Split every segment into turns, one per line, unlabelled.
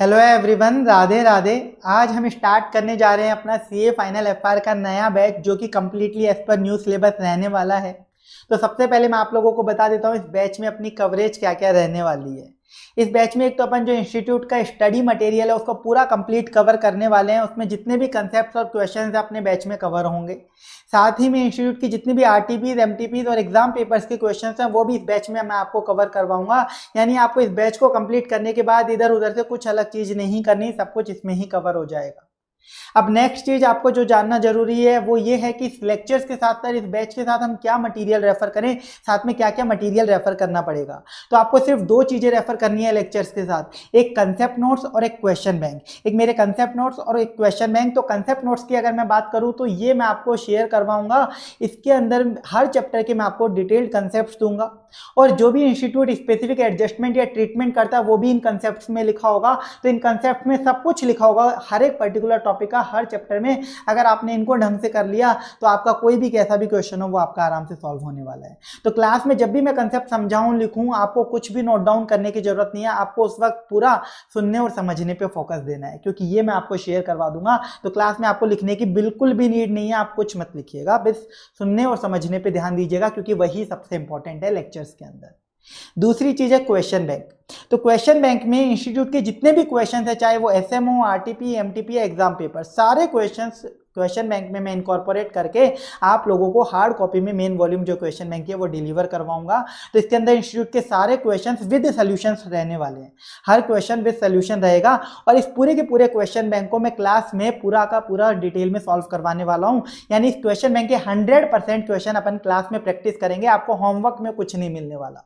Hello everyone Radhe Radhe आज हम start करने जा रहे हैं अपना सीए फाइनल एफआर का नया बैच जो कि completely as per new syllabus रहने वाला है तो सबसे पहले मैं आप लोगों को बता देता हूँ इस बैच में अपनी कवरेज क्या क्या रहने वाली है इस बैच में एक तो अपन जो इंस्टीट्यूट का स्टडी मटेरियल है उसको पूरा कंप्लीट कवर करने वाले हैं उसमें जितने भी कंसेप्ट और क्वेश्चन अपने बैच में कवर होंगे साथ ही में इंस्टीट्यूट की जितनी भी आर टी और एग्जाम पेपर्स के क्वेश्चन हैं वो भी इस बैच में मैं आपको कवर करवाऊंगा यानी आपको इस बैच को कंप्लीट करने के बाद इधर उधर से कुछ अलग चीज़ नहीं करनी सब कुछ इसमें ही कवर हो जाएगा अब नेक्स्ट चीज आपको जो जानना जरूरी है वो ये है कि इस लेक्चर्स के साथ साथ इस बैच के साथ हम क्या मटेरियल रेफर करें साथ में क्या क्या मटेरियल रेफर करना पड़ेगा तो आपको सिर्फ दो चीजें रेफर करनी है लेक्चर्स के साथ एक कंसेप्ट नोट्स और एक क्वेश्चन बैंक एक मेरे कंसेप्ट नोट्स और एक क्वेश्चन बैंक तो कंसेप्ट नोट्स की अगर मैं बात करूँ तो ये मैं आपको शेयर करवाऊंगा इसके अंदर हर चैप्टर के मैं आपको डिटेल्ड कंसेप्ट दूंगा और जो भी इंस्टीट्यूट स्पेसिफिक एडजस्टमेंट या ट्रीटमेंट करता है वो भी इन कंसेप्ट में लिखा होगा तो इन कंसेप्ट में सब कुछ लिखा होगा हर एक पर्टिकुलर टॉपिक का हर चैप्टर में अगर आपने इनको ढंग से कर लिया तो आपका कोई भी कैसा भी क्वेश्चन हो वो आपका आराम से सॉल्व होने वाला है तो क्लास में जब भी मैं कंसेप्ट समझाऊँ लिखूँ आपको कुछ भी नोट डाउन करने की जरूरत नहीं है आपको उस वक्त पूरा सुनने और समझने पर फोकस देना है क्योंकि ये मैं आपको शेयर करवा दूंगा तो क्लास में आपको लिखने की बिल्कुल भी नीड नहीं है आप कुछ मत लिखिएगा बस सुनने और समझने पर ध्यान दीजिएगा क्योंकि वही सबसे इंपॉर्टेंट है लेक्चर लेक्चर्स के अंदर दूसरी चीज़ है क्वेश्चन बैंक तो क्वेश्चन बैंक में इंस्टीट्यूट के जितने भी क्वेश्चन है चाहे वो एस एम हो R T P M T P exam paper सारे क्वेश्चन क्वेश्चन बैंक में मैं इनकॉर्पोरेट करके आप लोगों को हार्ड कॉपी में मेन वॉल्यूम जो क्वेश्चन बैंक है वो डिलीवर करवाऊंगा तो इसके अंदर इंस्टीट्यूट के सारे क्वेश्चन विद सोल्यूशन रहने वाले हैं हर क्वेश्चन विद सोल्यूशन रहेगा और इस पूरे के पूरे क्वेश्चन बैंक को मैं क्लास में पूरा का पूरा डिटेल में सॉल्व करवाने वाला हूँ यानी इस क्वेश्चन बैंक के हंड्रेड क्वेश्चन अपन क्लास में प्रैक्टिस करेंगे आपको होमवर्क में कुछ नहीं मिलने वाला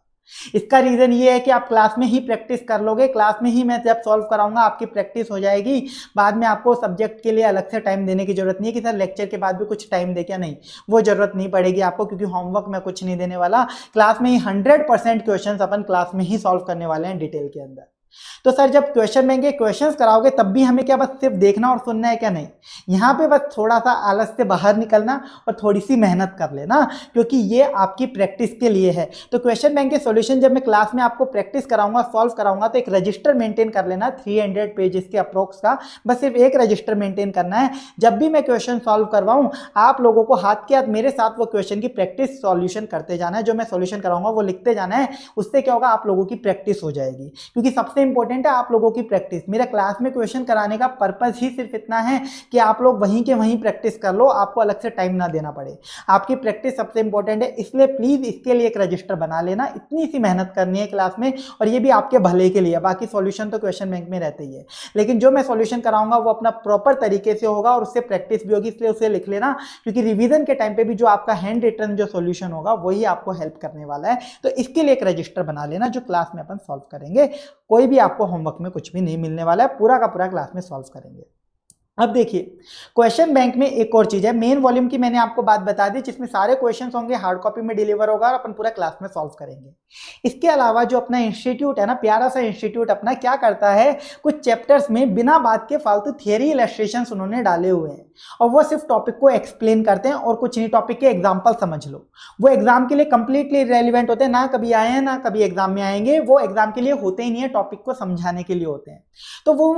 इसका रीज़न ये है कि आप क्लास में ही प्रैक्टिस कर लोगे क्लास में ही मैं जब सॉल्व कराऊंगा आपकी प्रैक्टिस हो जाएगी बाद में आपको सब्जेक्ट के लिए अलग से टाइम देने की ज़रूरत नहीं है कि सर लेक्चर के बाद भी कुछ टाइम दे क्या नहीं वो ज़रूरत नहीं पड़ेगी आपको क्योंकि होमवर्क में कुछ नहीं देने वाला क्लास में ही हंड्रेड क्वेश्चन अपन क्लास में ही सॉल्व करने वाले हैं डिटेल के अंदर तो सर जब क्वेश्चन देंगे क्वेश्चन कराओगे तब भी हमें क्या बस सिर्फ देखना और सुनना है क्या नहीं यहाँ पे बस थोड़ा सा आलस से बाहर निकलना और थोड़ी सी मेहनत कर लेना क्योंकि ये आपकी प्रैक्टिस के लिए है तो क्वेश्चन बैंक के सोल्यूशन जब मैं क्लास में आपको प्रैक्टिस कराऊंगा सॉल्व कराऊंगा तो एक रजिस्टर मेंटेन कर लेना थ्री हंड्रेड पेजेस के अप्रोक्स का बस सिर्फ एक रजिस्टर मेंटेन करना है जब भी मैं क्वेश्चन सॉल्व करवाऊँ आप लोगों को हाथ के हाथ मेरे साथ वो क्वेश्चन की प्रैक्टिस सॉल्यूशन करते जाना है जो मैं सॉल्यूशन कराऊंगा वो लिखते जाना है उससे क्या होगा आप लोगों की प्रैक्टिस हो जाएगी क्योंकि सबसे इंपॉर्टेंट है आप लोगों की प्रैक्टिस मेरा क्लास में क्वेश्चन कराने का पर्पज़ ही सिर्फ इतना है कि आप लोग वहीं के वहीं प्रैक्टिस कर लो आपको अलग से टाइम ना देना पड़े आपकी प्रैक्टिस सबसे इंपॉर्टेंट है इसलिए प्लीज़ इसके लिए एक रजिस्टर बना लेना इतनी सी मेहनत करनी है क्लास में और ये भी आपके भले के लिए बाकी सोल्यूशन तो क्वेश्चन बैंक में रहते ही है लेकिन जो मैं सोल्यूशन कराऊंगा वो अपना प्रॉपर तरीके से होगा और उससे प्रैक्टिस भी होगी इसलिए उसे लिख लेना क्योंकि रिविजन के टाइम पर भी जो आपका हैंड रिटर्न जो सोल्यूशन होगा वही आपको हेल्प करने वाला है तो इसके लिए एक रजिस्टर बना लेना जो क्लास में अपन सॉल्व करेंगे कोई भी भी आपको होमवर्क में कुछ भी नहीं मिलने वाला है पूरा का पूरा क्लास में सॉल्व करेंगे अब देखिए क्वेश्चन बैंक में एक और चीज़ है मेन वॉल्यूम की मैंने आपको बात बता दी जिसमें सारे क्वेश्चन होंगे हार्ड कॉपी में डिलीवर होगा और अपन पूरा क्लास में सॉल्व करेंगे इसके अलावा जो अपना इंस्टीट्यूट है ना प्यारा सा इंस्टीट्यूट अपना क्या करता है कुछ चैप्टर्स में बिना बात के फालतू थियरी इलेस्ट्रेशन उन्होंने डाले हुए हैं और वो सिर्फ टॉपिक को एक्सप्लेन करते हैं और कुछ नहीं टॉपिक के एग्जाम्पल समझ लो वो एग्जाम के लिए कंप्लीटली रेलिवेंट होते हैं ना कभी आए हैं ना कभी एग्जाम में आएंगे वो एग्जाम के लिए होते ही नहीं है टॉपिक को समझाने के लिए होते हैं तो वो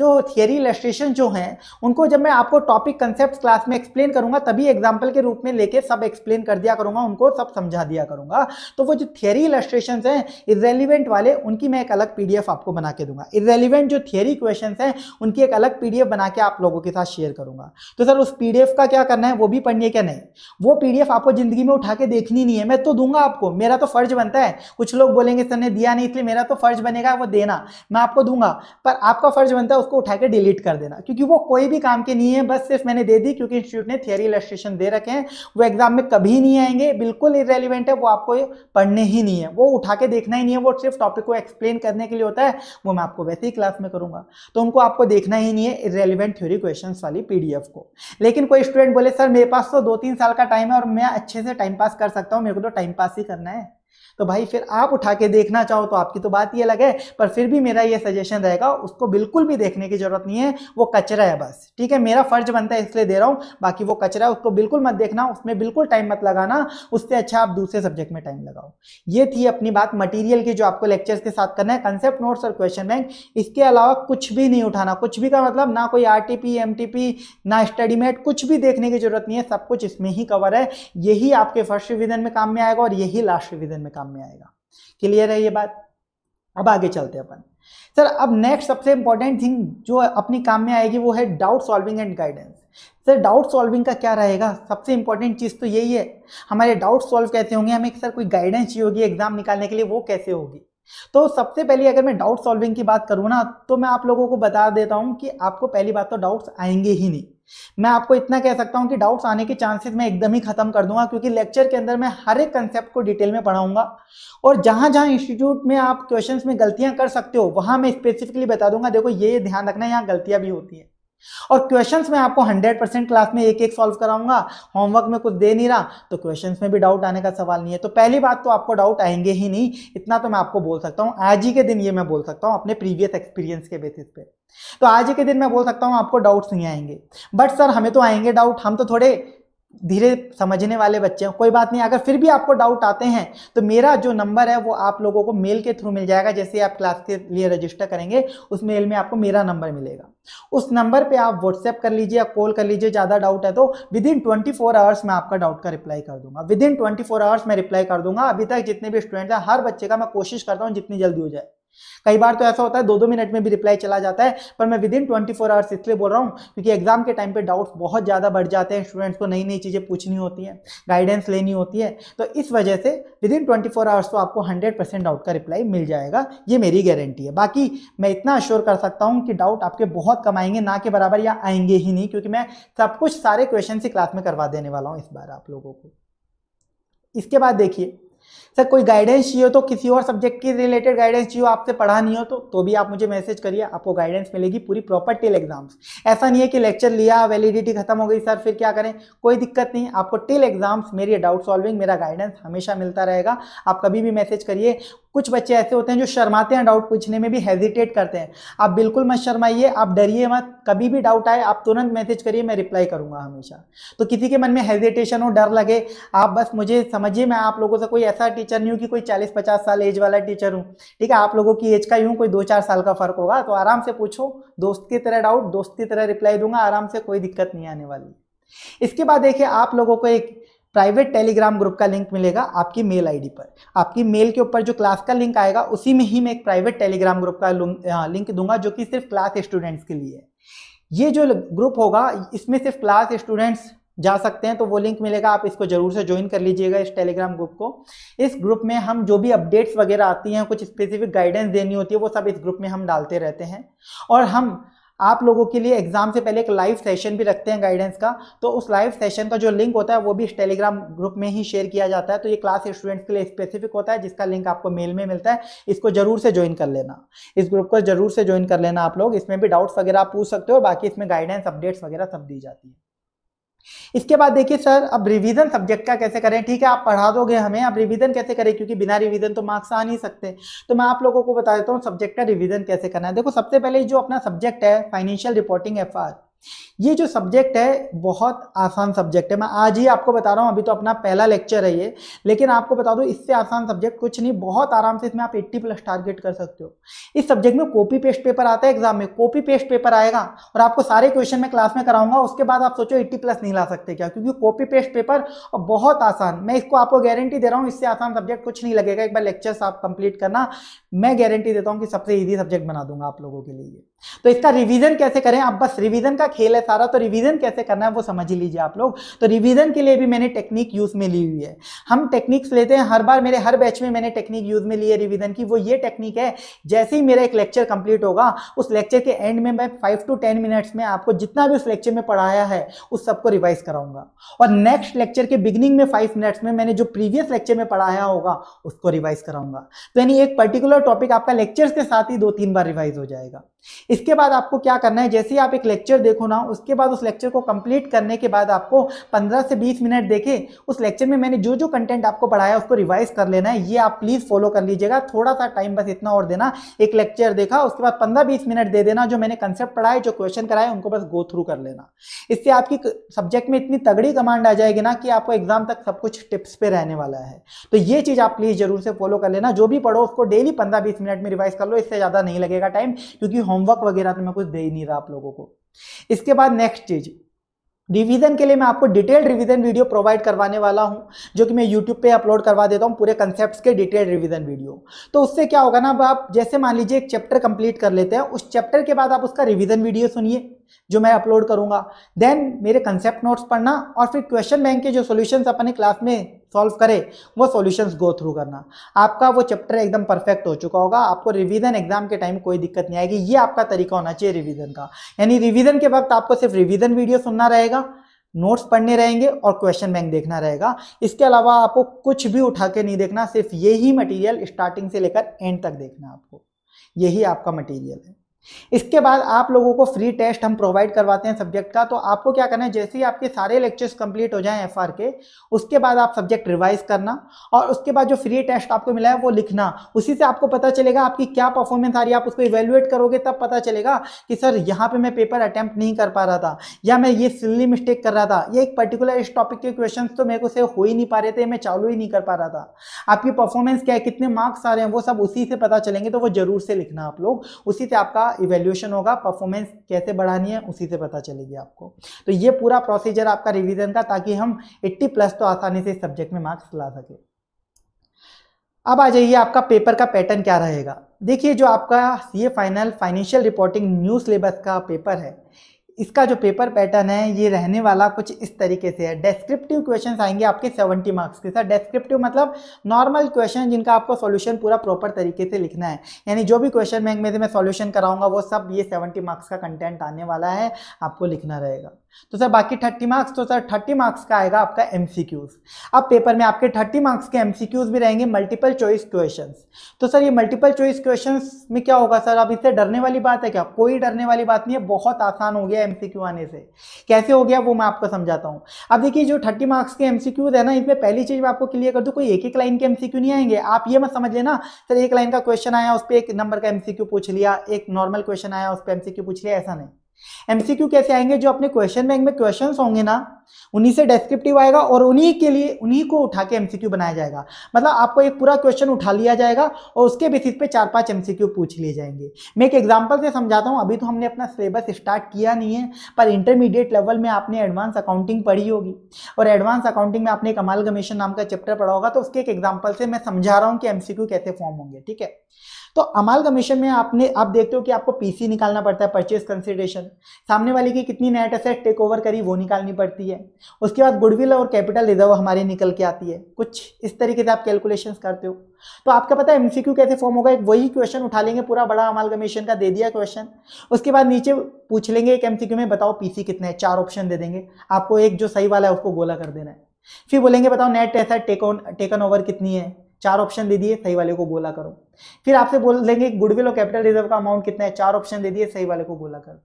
जो थियरी इलेस्ट्रेशन जो हैं उनको जब मैं आपको टॉपिक कंसेप्ट क्लास में एक्सप्लेन करूंगा तभी एग्जाम्पल के रूप में लेके सब एक्सप्लेन कर दिया करूंगा उनको सब समझा दिया करूंगा तो वो जो थियरी इलेस्ट्रेशन हैं इरेलीवेंट वाले उनकी मैं एक अलग पीडीएफ आपको बना के दूंगा इरेलीवेंट जो थियरी क्वेश्चन हैं उनकी एक अलग पीडीएफ बना के आप लोगों के साथ शेयर करूंगा तो सर उस पी का क्या करना है वो भी पढ़नी है क्या नहीं वो पीडीएफ आपको जिंदगी में उठा के देखनी नहीं है मैं तो दूंगा आपको मेरा तो फर्ज बनता है कुछ लोग बोलेंगे सर ने दिया नहीं इसलिए मेरा तो फर्ज बनेगा वो देना मैं आपको दूंगा पर आपका फर्ज बनता है उसको उठा के डिलीट कर देना क्योंकि वो कोई भी काम के नहीं है बस सिर्फ मैंने दे दी क्योंकि इंस्टीट्यूट ने थियरी इलस्ट्रेशन दे रखे हैं वो एग्जाम में कभी नहीं आएंगे बिल्कुल इरेलीवेंट है वो आपको पढ़ने ही नहीं है वो उठा के देखना ही नहीं है वो सिर्फ टॉपिक को एक्सप्लेन करने के लिए होता है वो मैं आपको वैसे ही क्लास में करूंगा तो उनको आपको देखना ही नहीं है इरेलीवेंट थ्योरी क्वेश्चन वाली पीडीएफ उसको लेकिन कोई स्टूडेंट बोले सर मेरे पास तो दो तीन साल का टाइम है और मैं अच्छे से टाइम पास कर सकता हूँ मेरे को तो टाइम पास ही करना है तो भाई फिर आप उठा के देखना चाहो तो आपकी तो बात ही अलग है पर फिर भी मेरा ये सजेशन रहेगा उसको बिल्कुल भी देखने की जरूरत नहीं है वो कचरा है बस ठीक है मेरा फर्ज बनता है इसलिए दे रहा हूँ बाकी वो कचरा है उसको बिल्कुल मत देखना उसमें बिल्कुल टाइम मत लगाना उससे अच्छा आप दूसरे सब्जेक्ट में टाइम लगाओ ये थी अपनी बात मटीरियल की जो आपको लेक्चर्स के साथ करना है कंसेप्ट नोट्स और क्वेश्चन बैंक इसके अलावा कुछ भी नहीं उठाना कुछ भी का मतलब ना कोई आर टी ना स्टडी मेट कुछ भी देखने की जरूरत नहीं है सब कुछ इसमें ही कवर है यही आपके फर्स्ट रिविजन में काम में आएगा और यही लास्ट रिविजन में काम काम में आएगा क्लियर है ये बात अब आगे चलते हैं अपन सर अब नेक्स्ट सबसे इंपॉर्टेंट थिंग जो अपनी काम में आएगी वो है doubt solving and guidance sir doubt solving का क्या रहेगा सबसे इंपॉर्टेंट चीज़ तो यही है हमारे डाउट सॉल्व कैसे होंगे हमें सर कोई गाइडेंस चाहिए होगी एग्जाम निकालने के लिए वो कैसे होगी तो सबसे पहले अगर मैं डाउट सॉल्विंग की बात करूँ ना तो मैं आप लोगों को बता देता हूँ कि आपको पहली बात तो डाउट्स आएंगे ही नहीं मैं आपको इतना कह सकता हूं कि डाउट्स आने के चांसेस मैं एकदम ही खत्म कर दूंगा क्योंकि लेक्चर के अंदर मैं हर एक कंसेप्ट को डिटेल में पढ़ाऊंगा और जहां जहां इंस्टीट्यूट में आप क्वेश्चंस में गलतियां कर सकते हो वहां मैं स्पेसिफिकली बता दूंगा देखो ये ध्यान रखना यहाँ गलतियां भी होती हैं और क्वेश्चंस में आपको 100 परसेंट क्लास में एक एक सॉल्व कराऊंगा होमवर्क में कुछ दे नहीं रहा तो क्वेश्चंस में भी डाउट आने का सवाल नहीं है तो पहली बात तो आपको डाउट आएंगे ही नहीं इतना तो मैं आपको बोल सकता हूँ आज ही के दिन ये मैं बोल सकता हूँ अपने प्रीवियस एक्सपीरियंस के बेसिस पे तो आज ही के दिन मैं बोल सकता हूँ आपको डाउट्स नहीं आएंगे बट सर हमें तो आएंगे डाउट हम तो थोड़े धीरे समझने वाले बच्चे हैं कोई बात नहीं अगर फिर भी आपको डाउट आते हैं तो मेरा जो नंबर है वो आप लोगों को मेल के थ्रू मिल जाएगा जैसे आप क्लास के लिए रजिस्टर करेंगे उस मेल में आपको मेरा नंबर मिलेगा उस नंबर पे आप व्हाट्सएप कर लीजिए या कॉल कर लीजिए ज़्यादा डाउट है तो within twenty four hours मैं आपका डाउट का रिप्लाई कर दूंगा within twenty four hours मैं रिप्लाई कर दूंगा अभी तक जितने भी स्टूडेंट हैं हर बच्चे का मैं कोशिश करता हूँ जितनी जल्दी हो जाए कई बार तो ऐसा होता है दो दो मिनट में भी रिप्लाई चला जाता है पर मैं within twenty four hours इसलिए बोल रहा हूँ क्योंकि एग्जाम के टाइम पे डाउट्स बहुत ज़्यादा बढ़ जाते हैं स्टूडेंट्स को नई नई चीज़ें पूछनी होती हैं गाइडेंस लेनी होती है तो इस वजह से within twenty four hours तो आपको हंड्रेड परसेंट डाउट का रिप्लाई मिल जाएगा ये मेरी गारंटी है बाकी मैं इतना अश्योर कर सकता हूँ कि डाउट आपके बहुत कम आएंगे ना के बराबर या आएंगे ही नहीं क्योंकि मैं सब कुछ सारे क्वेश्चन ही क्लास में करवा देने वाला हूँ इस बार आप लोगों को इसके बाद देखिए सर कोई गाइडेंस चाहिए हो तो किसी और सब्जेक्ट की रिलेटेड गाइडेंस चाहिए हो आपसे पढ़ा नहीं हो तो तो भी आप मुझे मैसेज करिए आपको गाइडेंस मिलेगी पूरी प्रॉपर टेल एग्जाम्स ऐसा नहीं है कि लेक्चर लिया वैलिडिटी खत्म हो गई सर फिर क्या करें कोई दिक्कत नहीं आपको टेल एग्जाम्स मेरी डाउट सॉल्विंग मेरा गाइडेंस हमेशा मिलता रहेगा आप कभी भी मैसेज करिए कुछ बच्चे ऐसे होते हैं जो शर्माते हैं डाउट पूछने में भी हेजिटेट करते हैं आप बिल्कुल मत शर्माइए आप डरिए मत कभी भी डाउट आए आप तुरंत मैसेज करिए मैं रिप्लाई करूंगा हमेशा तो किसी के मन में हेजिटेशन हो डर लगे आप बस मुझे समझिए मैं आप लोगों से कोई ऐसा टीचर नहीं हूँ कि कोई 40-50 साल एज वाला टीचर हूँ ठीक है आप लोगों की एज का ही हूँ कोई दो चार साल का फर्क होगा तो आराम से पूछो दोस्त की तरह डाउट दोस्त की तरह रिप्लाई दूंगा आराम से कोई दिक्कत नहीं आने वाली इसके बाद देखिए आप लोगों को एक प्राइवेट टेलीग्राम ग्रुप का लिंक मिलेगा आपकी मेल आईडी पर आपकी मेल के ऊपर जो क्लास का लिंक आएगा उसी में ही मैं एक प्राइवेट टेलीग्राम ग्रुप का लिंक दूंगा जो कि सिर्फ क्लास स्टूडेंट्स के लिए ये जो ग्रुप होगा इसमें सिर्फ क्लास स्टूडेंट्स जा सकते हैं तो वो लिंक मिलेगा आप इसको जरूर से ज्वाइन कर लीजिएगा इस टेलीग्राम ग्रुप को इस ग्रुप में हम जो भी अपडेट्स वगैरह आती हैं कुछ स्पेसिफिक गाइडेंस देनी होती है वो सब इस ग्रुप में हम डालते रहते हैं और हम आप लोगों के लिए एग्जाम से पहले एक लाइव सेशन भी रखते हैं गाइडेंस का तो उस लाइव सेशन का जो लिंक होता है वो भी इस टेलीग्राम ग्रुप में ही शेयर किया जाता है तो ये क्लास स्टूडेंट्स के लिए स्पेसिफिक होता है जिसका लिंक आपको मेल में मिलता है इसको जरूर से ज्वाइन कर लेना इस ग्रुप को जरूर से ज्वाइन कर लेना आप लोग इसमें भी डाउट्स वगैरह आप पूछ सकते हो बाकी इसमें गाइडेंस अपडेट्स वगैरह सब दी जाती है इसके बाद देखिए सर अब रिवीजन सब्जेक्ट का कैसे करें ठीक है आप पढ़ा दोगे हमें आप रिवीजन कैसे करें क्योंकि बिना रिवीजन तो मार्क्स आ नहीं सकते तो मैं आप लोगों को बता देता हूँ सब्जेक्ट का रिवीजन कैसे करना है देखो सबसे पहले जो अपना सब्जेक्ट है फाइनेंशियल रिपोर्टिंग एफ आर ये जो सब्जेक्ट है बहुत आसान सब्जेक्ट है मैं आज ही आपको बता रहा हूँ अभी तो अपना पहला लेक्चर है ये लेकिन आपको बता दूँ इससे आसान सब्जेक्ट कुछ नहीं बहुत आराम से इसमें आप 80 प्लस टारगेट कर सकते हो इस सब्जेक्ट में कॉपी पेस्ट पेपर आता है एग्जाम में कॉपी पेस्ट पेपर आएगा और आपको सारे क्वेश्चन मैं क्लास में कराऊंगा उसके बाद आप सोचो एट्टी प्लस नहीं ला सकते क्या क्योंकि कॉपी पेस्ट पेपर बहुत आसान मैं इसको आपको गारंटी दे रहा हूँ इससे आसान सब्जेक्ट कुछ नहीं लगेगा एक बार लेक्चर्स आप कंप्लीट करना मैं गारंटी देता हूँ कि सबसे ईजी सब्जेक्ट बना दूंगा आप लोगों के लिए तो इसका रिवीजन कैसे करें आप बस रिवीजन का खेल है सारा तो रिवीजन कैसे करना है वो समझ ही लीजिए आप लोग तो रिवीजन के लिए भी मैंने टेक्निक यूज़ में ली हुई है हम टेक्निक्स लेते हैं हर बार मेरे हर बैच में मैंने टेक्निक यूज़ में ली है रिवीजन की वो ये टेक्निक है जैसे ही मेरा एक लेक्चर कंप्लीट होगा उस लेक्चर के एंड में मैं फाइव टू टेन मिनट्स में आपको जितना भी उस लेक्चर में पढ़ाया है उस सबको रिवाइज कराऊंगा और नेक्स्ट लेक्चर के बिगिनिंग में फाइव मिनट्स में मैंने जो प्रीवियस लेक्चर में पढ़ाया होगा उसको रिवाइज कराऊंगा तो यानी एक पर्टिकुलर टॉपिक आपका लेक्चर्स के साथ ही दो तीन बार रिवाइज हो जाएगा इसके बाद आपको क्या करना है जैसे ही आप एक लेक्चर देखो ना उसके बाद उस लेक्चर को कंप्लीट करने के बाद आपको 15 से 20 मिनट देखे उस लेक्चर में मैंने जो जो कंटेंट आपको पढ़ाया उसको रिवाइज कर लेना है ये आप प्लीज़ फॉलो कर लीजिएगा थोड़ा सा टाइम बस इतना और देना एक लेक्चर देखा उसके बाद पंद्रह बीस मिनट दे देना जो मैंने कंसेप्ट पढ़ाए जो क्वेश्चन कराए उनको बस गो थ्रू कर लेना इससे आपकी सब्जेक्ट में इतनी तगड़ी कमांड आ जाएगी ना कि आपको एग्जाम तक सब कुछ टिप्स पे रहने वाला है तो ये चीज़ आप प्लीज़ जरूर से फॉलो कर लेना जो भी पढ़ो उसको डेली पंद्रह बीस मिनट में रिवाइज कर लो इससे ज़्यादा नहीं लगेगा टाइम क्योंकि होमवर्क वगैरह तो मैं कुछ दे ही नहीं रहा आप लोगों को इसके बाद नेक्स्ट चीज़ रिवीजन के लिए मैं आपको डिटेल्ड रिवीजन वीडियो प्रोवाइड करवाने वाला हूं जो कि मैं यूट्यूब पे अपलोड करवा देता हूं पूरे कंसेप्ट्स के डिटेल्ड रिवीजन वीडियो तो उससे क्या होगा ना अब आप जैसे मान लीजिए एक चैप्टर कंप्लीट कर लेते हैं उस चैप्टर के बाद आप उसका रिवीजन वीडियो सुनिए जो मैं अपलोड करूंगा देन मेरे कंसेप्ट नोट्स पढ़ना और फिर क्वेश्चन बैंक के जो सॉल्यूशंस अपने क्लास में सॉल्व करें वो सॉल्यूशंस गो थ्रू करना आपका वो चैप्टर एकदम परफेक्ट हो चुका होगा आपको रिवीजन एग्जाम के टाइम कोई दिक्कत नहीं आएगी ये आपका तरीका होना चाहिए रिविजन का यानी रिविजन के वक्त आपको सिर्फ रिविजन वीडियो सुनना रहेगा नोट्स पढ़ने रहेंगे और क्वेश्चन बैंक देखना रहेगा इसके अलावा आपको कुछ भी उठा के नहीं देखना सिर्फ यही मटेरियल स्टार्टिंग से लेकर एंड तक देखना आपको यही आपका मटेरियल है इसके बाद आप लोगों को फ्री टेस्ट हम प्रोवाइड करवाते हैं सब्जेक्ट का तो आपको क्या करना है जैसे ही आपके सारे लेक्चर्स कंप्लीट हो जाएं एफ के उसके बाद आप सब्जेक्ट रिवाइज करना और उसके बाद जो फ्री टेस्ट आपको मिला है वो लिखना उसी से आपको पता चलेगा आपकी क्या परफॉर्मेंस आ रही है आप उसको इवेल्युएट करोगे तब पता चलेगा कि सर यहाँ पर मैं पेपर अटैम्प्ट नहीं कर पा रहा था या मैं ये सिल्ली मिस्टेक कर रहा था ये एक पर्टिकुलर इस टॉपिक के क्वेश्चन तो मेरे को से हो ही नहीं पा रहे थे मैं चालू ही नहीं कर पा रहा था आपकी परफॉर्मेंस क्या है कितने मार्क्स आ रहे हैं वो सब उसी से पता चलेंगे तो वो जरूर से लिखना आप लोग उसी से आपका इवेल्यूशन होगा परफॉर्मेंस कैसे बढ़ानी है उसी से पता चलेगी आपको तो ये पूरा प्रोसीजर आपका रिविजन का ताकि हम एट्टी प्लस तो आसानी से इस सब्जेक्ट में मार्क्स ला सके अब आ जाइए आपका पेपर का पैटर्न क्या रहेगा देखिए जो आपका C final financial reporting new syllabus का पेपर है इसका जो पेपर पैटर्न है ये रहने वाला कुछ इस तरीके से है डेस्क्रिप्टिव क्वेश्चंस आएंगे आपके 70 मार्क्स के साथ डेस्क्रिप्टिव मतलब नॉर्मल क्वेश्चन जिनका आपको सॉल्यूशन पूरा प्रॉपर तरीके से लिखना है यानी जो भी क्वेश्चन बैंक में से मैं सॉल्यूशन कराऊंगा वो सब ये 70 मार्क्स का कंटेंट आने वाला है आपको लिखना रहेगा तो सर बाकी थर्टी मार्क्स तो सर थर्टी मार्क्स का आएगा आपका एम अब पेपर में आपके थर्टी मार्क्स के एम भी रहेंगे मल्टीपल चॉइस क्वेश्चन तो सर ये मल्टीपल चॉइस क्वेश्चन में क्या होगा सर अब इससे डरने वाली बात है क्या कोई डरने वाली बात नहीं है बहुत आसान हो गया एम आने से कैसे हो गया वो मैं आपको समझाता हूँ अब देखिए जो थर्टी मार्क्स के एम है ना इसमें पहली चीज़ मैं आपको क्लियर कर दूँ कोई एक एक लाइन के एम नहीं आएंगे आप ये मत समझ लेना सर एक लाइन का क्वेश्चन आया उस पर एक नंबर का एम पूछ लिया एक नॉर्मल क्वेश्चन आया उस पर एम पूछ लिया ऐसा नहीं एमसीक्यू कैसे आएंगे जो अपने क्वेश्चन बैंक में क्वेश्चन होंगे ना उन्हीं से डेस्क्रिप्टिव आएगा और उन्हीं के लिए उन्हीं को उठा के एमसीक्यू बनाया जाएगा मतलब आपको एक पूरा क्वेश्चन उठा लिया जाएगा और उसके बेसिस पे चार पांच एमसीक्यू पूछ लिए जाएंगे मैं एक एग्जांपल से समझाता हूँ अभी तो हमने अपना सिलेबस स्टार्ट किया नहीं है पर इंटरमीडिएट लेवल में आपने एडवांस अकाउंटिंग पढ़ी होगी और एडवांस अकाउंटिंग में आपने कमाल गमेशन कमीशन नाम का चैप्टर पढ़ा होगा तो उसके एक एग्जाम्पल से मैं समझा रहा हूँ कि एमसीक्यू कैसे फॉर्म होंगे ठीक है तो अमाल कमीशन में आपने आप देखते हो कि आपको पीसी निकालना पड़ता है परचेज कंसिडरेशन सामने वाले की कितनी नेट असेट टेक ओवर करी वो निकालनी पड़ती है उसके बाद गुडविल और कैपिटल रिजर्व हमारे निकल के आती है कुछ इस तरीके से आप कैलकुलेशन करते हो तो आपका पता है एमसीक्यू कैसे फॉर्म होगा एक वही क्वेश्चन उठा लेंगे पूरा बड़ा अमाल कमीशन का दे दिया क्वेश्चन उसके बाद नीचे पूछ लेंगे एक एमसीक्यू में बताओ पीसी कितने है चार ऑप्शन दे देंगे आपको एक जो सही वाला है उसको गोला कर देना है फिर बोलेंगे बताओ नेट ऐसा टेकन ओवर कितनी है चार ऑप्शन दे दिए सही वाले को गोला करो फिर आपसे बोल लेंगे गुडविल और कैपिटल रिजर्व का अमाउंट कितना है चार ऑप्शन दे दिए सही वाले को बोला कर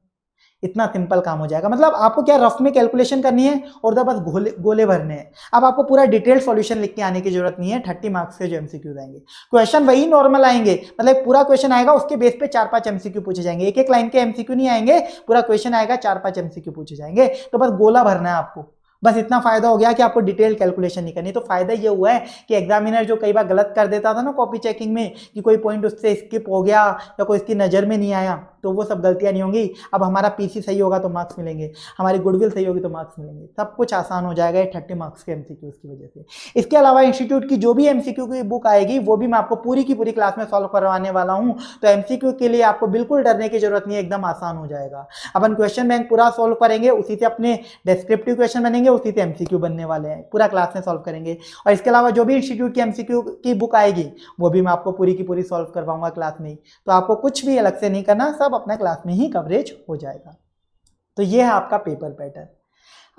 इतना सिंपल काम हो जाएगा मतलब आपको क्या रफ में कैलकुलेशन करनी है और उधर बस गोले गोले भरने हैं अब आपको पूरा डिटेल सॉल्यूशन लिख के आने की जरूरत नहीं है थर्टी मार्क्स के जो एमसीक्यू आएंगे क्वेश्चन वही नॉर्मल आएंगे मतलब पूरा क्वेश्चन आएगा उसके बेस पे चार पांच एमसीक्यू पूछे जाएंगे एक एक लाइन के एमसीक्यू नहीं आएंगे पूरा क्वेश्चन आएगा चार पांच एमसीक्यू पूछे जाएंगे तो बस गोला भरना है आपको बस इतना फायदा हो गया कि आपको डिटेल कैलकुलेशन नहीं करनी तो फायदा ये हुआ है कि एग्जामिनर जो कई बार गलत कर देता था ना कॉपी चेकिंग में कि कोई पॉइंट उससे स्किप हो गया या कोई इसकी नज़र में नहीं आया तो वो सब गलतियाँ नहीं होंगी अब हमारा पी सही होगा तो मार्क्स मिलेंगे हमारी गुडविल सही होगी तो मार्क्स मिलेंगे सब कुछ आसान हो जाएगा थर्टी मार्क्स के एम की वजह से इसके अलावा इंस्टीट्यूट की जो भी एम की बुक आएगी वो भी मैं आपको पूरी की पूरी क्लास में सॉल्व करवाने वाला हूँ तो एम के लिए आपको बिल्कुल डरने की जरूरत नहीं है एकदम आसान हो जाएगा अपन क्वेश्चन बैंक पूरा सॉल्व करेंगे उसी से अपने डिस्क्रिप्टिव क्वेश्चन बनेंगे उसी से एम बनने वाले हैं पूरा क्लास में सॉल्व करेंगे और इसके अलावा जो भी इंस्टीट्यूट की एम की बुक आएगी वो भी मैं आपको पूरी की पूरी सॉल्व करवाऊंगा क्लास में तो आपको कुछ भी अलग से नहीं करना सब सब अपना क्लास में ही कवरेज हो जाएगा तो ये है आपका पेपर पैटर्न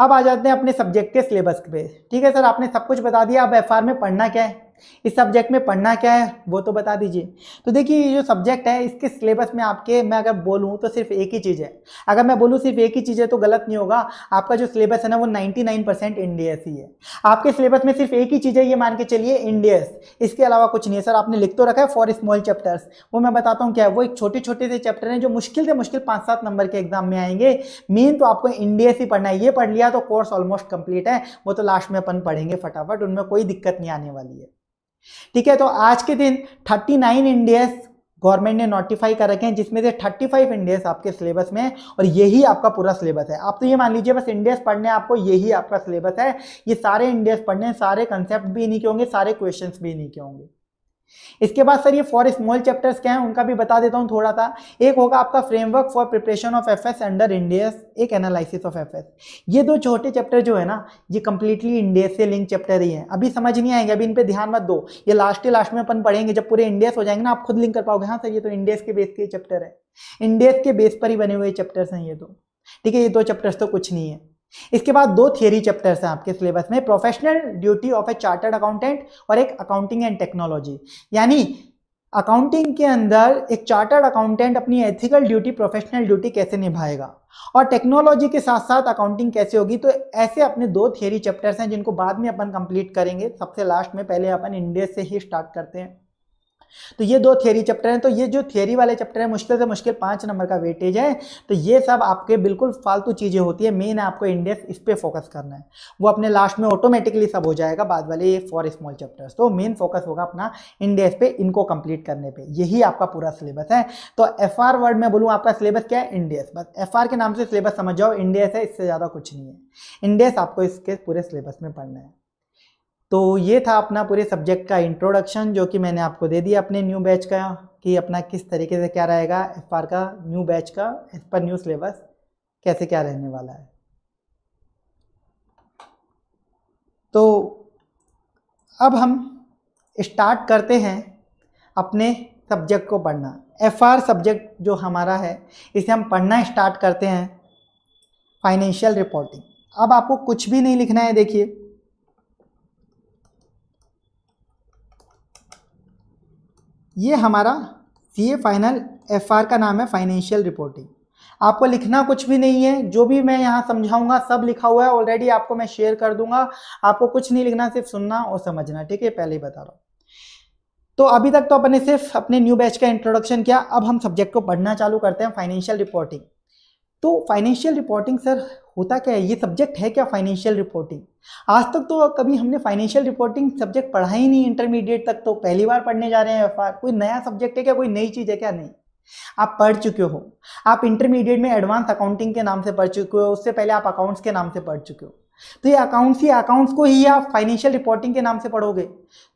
अब आ जाते हैं अपने सब्जेक्ट के सिलेबस पे ठीक है सर आपने सब कुछ बता दिया अब एफ में पढ़ना क्या है इस सब्जेक्ट में पढ़ना क्या है वो तो बता दीजिए तो देखिए ये जो सब्जेक्ट है इसके सिलेबस में आपके मैं अगर बोलूँ तो सिर्फ एक ही चीज़ है अगर मैं बोलूँ सिर्फ एक ही चीज़ है तो गलत नहीं होगा आपका जो सिलेबस है ना वो 99 परसेंट ही है आपके सिलेबस में सिर्फ एक ही चीज़ है ये मान के चलिए इंडियस इसके अलावा कुछ नहीं है सर आपने लिख तो रखा है फॉर स्मॉल चैप्टर्स वो मैं बताता हूँ क्या है वो एक छोटे छोटे से चैप्टर हैं जो मुश्किल से मुश्किल पाँच सात नंबर के एग्जाम में आएंगे मेन तो आपको इंडियस ही पढ़ना है ये पढ़ लिया तो कोर्स ऑलमोस्ट कंप्लीट है वो तो लास्ट में अपन पढ़ेंगे फटाफट उनमें कोई दिक्कत नहीं आने वाली है ठीक है तो आज के दिन 39 इंडियस गवर्नमेंट ने नोटिफाई कर रखे हैं जिसमें से 35 इंडियस आपके सिलेबस में और यही आपका पूरा सिलेबस है आप तो ये मान लीजिए बस इंडियस पढ़ने आपको यही आपका सिलेबस है ये सारे इंडियस पढ़ने सारे कंसेप्ट भी नहीं के होंगे सारे क्वेश्चन भी नहीं के होंगे इसके बाद सर ये फॉर स्मॉल चैप्टर्स क्या हैं उनका भी बता देता हूँ थोड़ा सा एक होगा आपका framework for preparation of FS under Ind AS एक एनालिसिस ऑफ एफएस ये दो छोटे चैप्टर जो है ना ये कंप्लीटली इंडियस से लिंक चैप्टर ही है अभी समझ नहीं आएंगे अभी इन पर ध्यान मत दो ये लास्ट ही लास्ट में अपन पढ़ेंगे जब पूरे इंडियस हो जाएंगे ना आप खुद लिंक कर पाओगे हाँ सर ये तो इंडियस के बेस के चैप्टर है इंडियस के बेस पर ही बने हुए चैप्टर्स हैं ये दो ठीक है ये दो चैप्टर्स तो कुछ नहीं है इसके बाद दो थियरी चैप्टर्स हैं आपके सिलेबस में professional duty of a chartered accountant और एक अकाउंटिंग एंड टेक्नोलॉजी यानी अकाउंटिंग के अंदर एक चार्टर्ड अकाउंटेंट अपनी एथिकल ड्यूटी प्रोफेशनल ड्यूटी कैसे निभाएगा और टेक्नोलॉजी के साथ साथ अकाउंटिंग कैसे होगी तो ऐसे अपने दो थियरी चैप्टर्स हैं जिनको बाद में अपन कंप्लीट करेंगे सबसे लास्ट में पहले अपन इंडिया से ही स्टार्ट करते हैं तो ये दो थियरी चैप्टर हैं तो ये जो थियरी वाले चैप्टर हैं मुश्किल से मुश्किल पाँच नंबर का वेटेज है तो ये सब आपके बिल्कुल फालतू चीज़ें होती है मेन आपको इंडेक्स इस पर फोकस करना है वो अपने लास्ट में ऑटोमेटिकली सब हो जाएगा बाद वाले ये फॉर स्मॉल चैप्टर्स तो मेन फोकस होगा अपना इंडेक्स पे इनको कंप्लीट करने पर यही आपका पूरा सिलेबस है तो एफ आर वर्ड में बोलूँ आपका सिलेबस क्या है इंडेक्स बस एफ आर के नाम से सिलेबस समझ जाओ इंडेक्स है इससे ज़्यादा कुछ नहीं है इंडेक्स आपको इसके पूरे सिलेबस में पढ़ना है तो ये था अपना पूरे सब्जेक्ट का इंट्रोडक्शन जो कि मैंने आपको दे दिया अपने न्यू बैच का कि अपना किस तरीके से क्या रहेगा एफ का न्यू बैच का एज पर न्यू सिलेबस कैसे क्या रहने वाला है तो अब हम स्टार्ट करते हैं अपने सब्जेक्ट को पढ़ना एफ आर सब्जेक्ट जो हमारा है इसे हम पढ़ना स्टार्ट करते हैं फाइनेंशियल रिपोर्टिंग अब आपको कुछ भी नहीं लिखना है देखिए ये हमारा C A final F R का नाम है फाइनेंशियल रिपोर्टिंग आपको लिखना कुछ भी नहीं है जो भी मैं यहाँ समझाऊंगा सब लिखा हुआ है ऑलरेडी आपको मैं शेयर कर दूंगा आपको कुछ नहीं लिखना सिर्फ सुनना और समझना ठीक है पहले ही बता रहा हूँ तो अभी तक तो अपने सिर्फ अपने न्यू बैच का इंट्रोडक्शन किया अब हम सब्जेक्ट को पढ़ना चालू करते हैं फाइनेंशियल रिपोर्टिंग तो फाइनेंशियल रिपोर्टिंग सर होता क्या है ये सब्जेक्ट है क्या फाइनेंशियल रिपोर्टिंग आज तक तो कभी हमने फाइनेंशियल रिपोर्टिंग सब्जेक्ट पढ़ा ही नहीं इंटरमीडिएट तक तो पहली बार पढ़ने जा रहे हैं एफ कोई नया सब्जेक्ट है क्या कोई नई चीज़ है क्या नहीं आप पढ़ चुके हो आप इंटरमीडिएट में एडवांस अकाउंटिंग के नाम से पढ़ चुके हो उससे पहले आप अकाउंट्स के नाम से पढ़ चुके हो तो ये अकाउंट्स ही अकाउंट्स को ही आप फाइनेंशियल रिपोर्टिंग के नाम से पढ़ोगे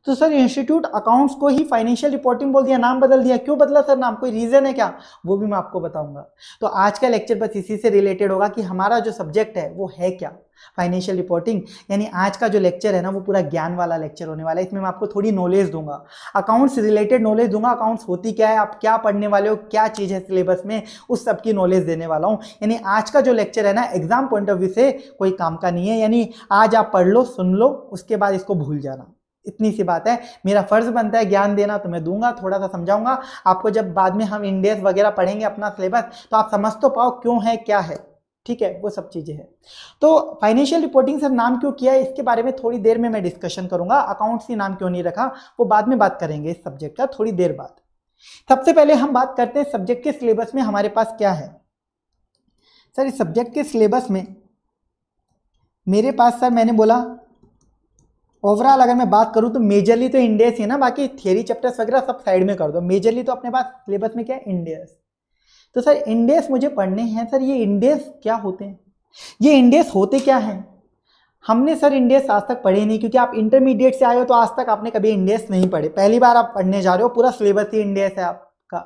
तो सर इंस्टीट्यूट अकाउंट्स को ही फाइनेंशियल रिपोर्टिंग बोल दिया नाम बदल दिया क्यों बदला सर नाम कोई रीज़न है क्या वो भी मैं आपको बताऊंगा तो आज का लेक्चर बस इसी से रिलेटेड होगा कि हमारा जो सब्जेक्ट है वो है क्या फाइनेंशियल रिपोर्टिंग यानी आज का जो लेक्चर है ना वो पूरा ज्ञान वाला लेक्चर होने वाला है इसमें मैं आपको थोड़ी नॉलेज दूंगा अकाउंट्स रिलेटेड नॉलेज दूंगा अकाउंट्स होती क्या है आप क्या पढ़ने वाले हो क्या चीज़ है सिलेबस में उस सब की नॉलेज देने वाला हूँ यानी आज का जो लेक्चर है ना एग्जाम पॉइंट ऑफ व्यू से कोई काम का नहीं है यानी आज आप पढ़ लो सुन लो उसके बाद इसको भूल जाना इतनी सी बात है मेरा फ़र्ज़ बनता है ज्ञान देना तो मैं दूंगा थोड़ा सा समझाऊंगा आपको जब बाद में हम इंडेस वगैरह पढ़ेंगे अपना सिलेबस तो आप समझ तो पाओ क्यों है क्या है ठीक है वो सब चीज़ें हैं तो फाइनेंशियल रिपोर्टिंग सर नाम क्यों किया है इसके बारे में थोड़ी देर में मैं डिस्कशन करूंगा अकाउंट्स ही नाम क्यों नहीं रखा वो बाद में बात करेंगे इस सब्जेक्ट का थोड़ी देर बाद सबसे पहले हम बात करते हैं सब्जेक्ट के सिलेबस में हमारे पास क्या है सर इस सब्जेक्ट के सिलेबस में मेरे पास सर मैंने बोला ओवरऑल अगर मैं बात करूँ तो मेजरली तो इंडियस है ना बाकी थियरी चैप्टर्स वगैरह सब साइड में कर दो मेजरली तो अपने पास सिलेबस में क्या है इंडियस तो सर इंडेस मुझे पढ़ने हैं सर ये इंडेस क्या होते हैं ये इंडेस होते क्या हैं हमने सर इंडेस आज तक पढ़े नहीं क्योंकि आप इंटरमीडिएट से आए हो तो आज तक आपने कभी इंडेस नहीं पढ़े पहली बार आप पढ़ने जा रहे हो पूरा सिलेबस ही इंडेस है आपका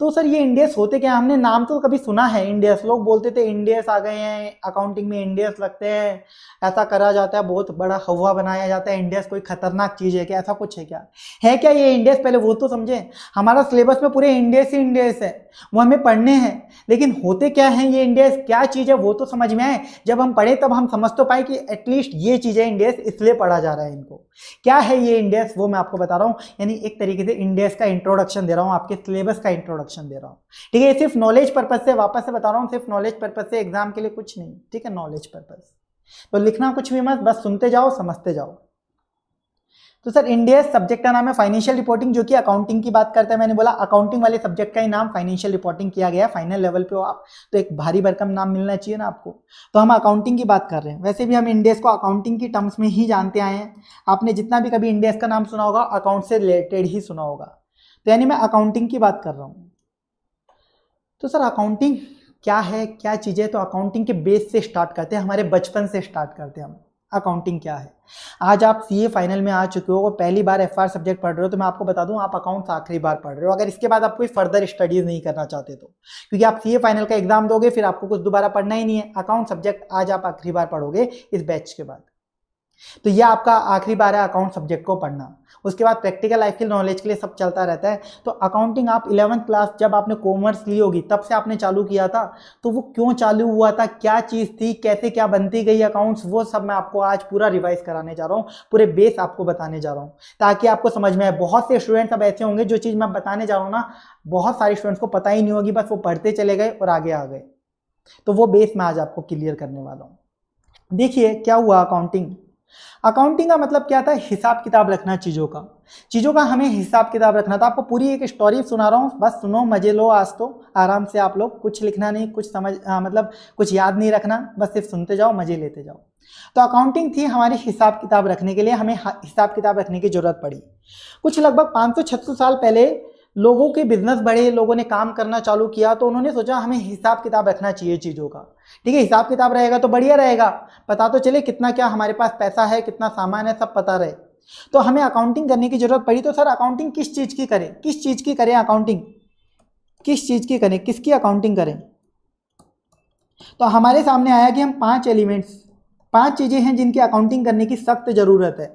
तो सर ये इंडेस होते क्या हमने नाम तो कभी सुना है इंडेस लोग बोलते थे इंडेस आ गए हैं अकाउंटिंग में इंडेस लगते हैं ऐसा करा जाता है बहुत बड़ा हवा बनाया जाता है इंडियस कोई खतरनाक चीज़ है क्या ऐसा कुछ है क्या है क्या ये इंडियस पहले वो तो समझे हमारा सिलेबस में पूरे इंडियस ही इंडियस है वो हमें पढ़ने हैं लेकिन होते क्या हैं ये इंडियस क्या चीज़ है वो तो समझ में आए जब हम पढ़े तब हम समझ तो पाए कि एटलीस्ट ये चीज़ें इंडियस इसलिए पढ़ा जा रहा है इनको क्या है ये इंडियस वो मैं आपको बता रहा हूँ यानी एक तरीके से इंडियस का इंट्रोडक्शन दे रहा हूँ आपके सिलेबस का इंट्रोडक्शन दे रहा हूँ ठीक है सिर्फ नॉलेज पर्पज से वापस से बता रहा हूँ सिर्फ नॉलेज पर्पज से एग्जाम के लिए कुछ नहीं ठीक है नॉलेज पर्पज़ तो लिखना कुछ भी मत बस सुनते जाओ समझते जाओ तो सर इंडिया सब्जेक्ट का नाम है फाइनेंशियल रिपोर्टिंग जो कि अकाउंटिंग की बात करते हैं मैंने बोला अकाउंटिंग वाले सब्जेक्ट का ही नाम फाइनेंशियल रिपोर्टिंग किया गया फाइनल लेवल पे हो आप तो एक भारी भरकम नाम मिलना चाहिए ना आपको तो हम अकाउंटिंग की बात कर रहे हैं वैसे भी हम इंडियस को अकाउंटिंग की टर्म्स में ही जानते आए हैं आपने जितना भी कभी इंडियस का नाम सुना होगा अकाउंट से रिलेटेड ही सुना होगा तो यानी मैं अकाउंटिंग की बात कर रहा हूँ तो सर अकाउंटिंग क्या है क्या चीज़ें तो अकाउंटिंग के बेस से स्टार्ट करते हैं हमारे बचपन से स्टार्ट करते हैं हम अकाउंटिंग क्या है आज आप सी ए फाइनल में आ चुके हो और पहली बार एफ आर सब्जेक्ट पढ़ रहे हो तो मैं आपको बता दूं आप अकाउंट्स आखिरी बार पढ़ रहे हो अगर इसके बाद आप कोई फर्दर स्टडीज नहीं करना चाहते तो क्योंकि आप सी ए फाइनल का एग्जाम दोगे फिर आपको कुछ दोबारा पढ़ना ही नहीं है अकाउंट सब्जेक्ट आज आप आखिरी बार पढ़ोगे इस बैच के बाद तो ये आपका आखिरी बार है अकाउंट सब्जेक्ट को पढ़ना उसके बाद प्रैक्टिकल लाइफ के नॉलेज के लिए सब चलता रहता है तो अकाउंटिंग आप इलेवंथ क्लास जब आपने कॉमर्स ली होगी तब से आपने चालू किया था तो वो क्यों चालू हुआ था क्या चीज़ थी कैसे क्या बनती गई अकाउंट्स वो सब मैं आपको आज पूरा रिवाइज कराने जा रहा हूँ पूरे बेस आपको बताने जा रहा हूँ ताकि आपको समझ में आए बहुत से स्टूडेंट्स अब ऐसे होंगे जो चीज़ मैं बताने जा रहा हूँ ना बहुत सारे स्टूडेंट्स को पता ही नहीं होगी बस वो पढ़ते चले गए और आगे आ गए तो वो बेस मैं आज आपको क्लियर करने वाला हूँ देखिए क्या हुआ अकाउंटिंग अकाउंटिंग का मतलब क्या था हिसाब किताब रखना चीज़ों का चीज़ों का हमें हिसाब किताब रखना था आपको पूरी एक स्टोरी सुना रहा हूँ बस सुनो मज़े लो आज तो आराम से आप लोग कुछ लिखना नहीं कुछ समझ आ, हाँ, मतलब कुछ याद नहीं रखना बस सिर्फ सुनते जाओ मज़े लेते जाओ तो अकाउंटिंग थी हमारी हिसाब किताब रखने के लिए हमें हिसाब किताब रखने की ज़रूरत पड़ी कुछ लगभग पाँच सौ साल पहले लोगों के बिजनेस बढ़े लोगों ने काम करना चालू किया तो उन्होंने सोचा हमें हिसाब किताब रखना चाहिए चीज़ों का ठीक है हिसाब किताब रहेगा तो बढ़िया रहेगा पता तो चले कितना क्या हमारे पास पैसा है कितना सामान है सब पता रहे तो हमें अकाउंटिंग करने की जरूरत पड़ी तो सर अकाउंटिंग किस चीज़ की करें किस चीज़ की करें अकाउंटिंग किस चीज़ की करें किसकी अकाउंटिंग करें तो हमारे सामने आया कि हम पांच एलिमेंट्स पांच चीज़ें हैं जिनकी अकाउंटिंग करने की सख्त ज़रूरत है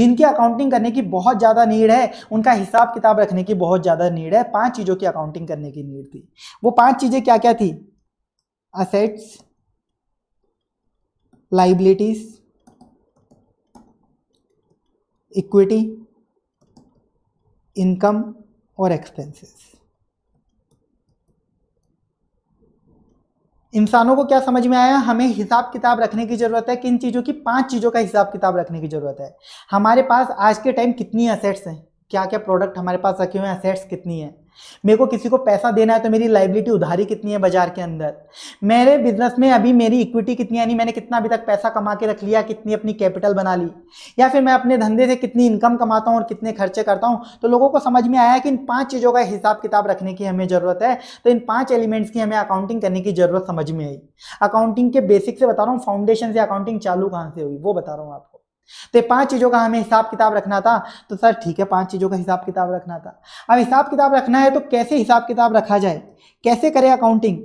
जिनकी अकाउंटिंग करने की बहुत ज़्यादा नीड है उनका हिसाब किताब रखने की बहुत ज़्यादा नीड है पांच चीज़ों की अकाउंटिंग करने की नीड थी वो पांच चीज़ें क्या क्या थी असेट्स liabilities equity income और एक्सपेंसेस इंसानों को क्या समझ में आया हमें हिसाब किताब रखने की ज़रूरत है किन चीज़ों की पांच चीज़ों का हिसाब किताब रखने की ज़रूरत है हमारे पास आज के टाइम कितनी असेट्स हैं क्या क्या प्रोडक्ट हमारे पास रखे हुए हैं असेट्स कितनी है मेरे को किसी को पैसा देना है तो मेरी लाइबिलिटी उधारी कितनी है बाजार के अंदर मेरे बिजनेस में अभी मेरी इक्विटी कितनी यानी मैंने कितना अभी तक पैसा कमा के रख लिया कितनी अपनी कैपिटल बना ली या फिर मैं अपने धंधे से कितनी इनकम कमाता हूँ और कितने खर्चे करता हूँ तो लोगों को समझ में आया कि इन पाँच चीज़ों का हिसाब किताब रखने की हमें ज़रूरत है तो इन पाँच एलिमेंट्स की हमें अकाउंटिंग करने की ज़रूरत समझ में आई अकाउंटिंग के बेसिक से बता रहा हूँ फाउंडेशन से अकाउंटिंग चालू कहाँ से हुई वो बता रहा हूँ आपको तो पांच चीज़ों का हमें हिसाब किताब रखना था तो सर ठीक है पांच चीज़ों का हिसाब किताब रखना था अब हिसाब किताब रखना है तो कैसे हिसाब किताब रखा जाए कैसे करें अकाउंटिंग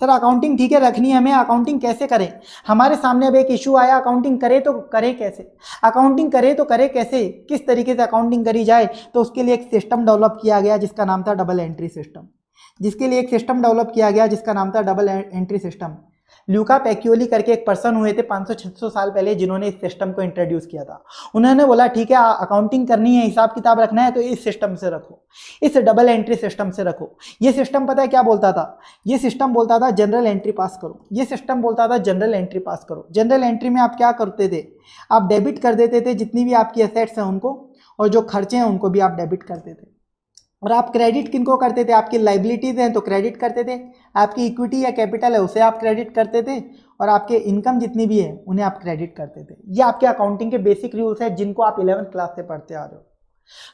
सर अकाउंटिंग ठीक है रखनी है हमें अकाउंटिंग कैसे करें हमारे सामने अब एक इशू आया अकाउंटिंग करे तो करे कैसे अकाउंटिंग करे तो करे कैसे किस तरीके से अकाउंटिंग करी जाए तो उसके लिए एक सिस्टम डेवलप किया गया जिसका नाम था डबल एंट्री सिस्टम जिसके लिए एक सिस्टम डेवलप किया गया जिसका नाम था double entry system Luca Pacioli करके एक पर्सन हुए थे 500-600 साल पहले जिन्होंने इस सिस्टम को इंट्रोड्यूस किया था उन्होंने बोला ठीक है अकाउंटिंग करनी है हिसाब किताब रखना है तो इस सिस्टम से रखो इस डबल एंट्री सिस्टम से रखो ये सिस्टम पता है क्या बोलता था ये सिस्टम बोलता था जनरल एंट्री पास करो ये सिस्टम बोलता था जनरल एंट्री पास करो जनरल एंट्री में आप क्या करते थे आप डेबिट कर देते थे जितनी भी आपकी असेट्स हैं उनको और जो खर्चे हैं उनको भी आप डेबिट करते थे और आप क्रेडिट किनको करते थे आपकी लाइबिलिटीज़ हैं तो क्रेडिट करते थे आपकी इक्विटी या कैपिटल है उसे आप क्रेडिट करते थे और आपके इनकम जितनी भी है उन्हें आप क्रेडिट करते थे ये आपके अकाउंटिंग के बेसिक रूल्स हैं जिनको आप इलेवंथ क्लास से पढ़ते आ रहे हो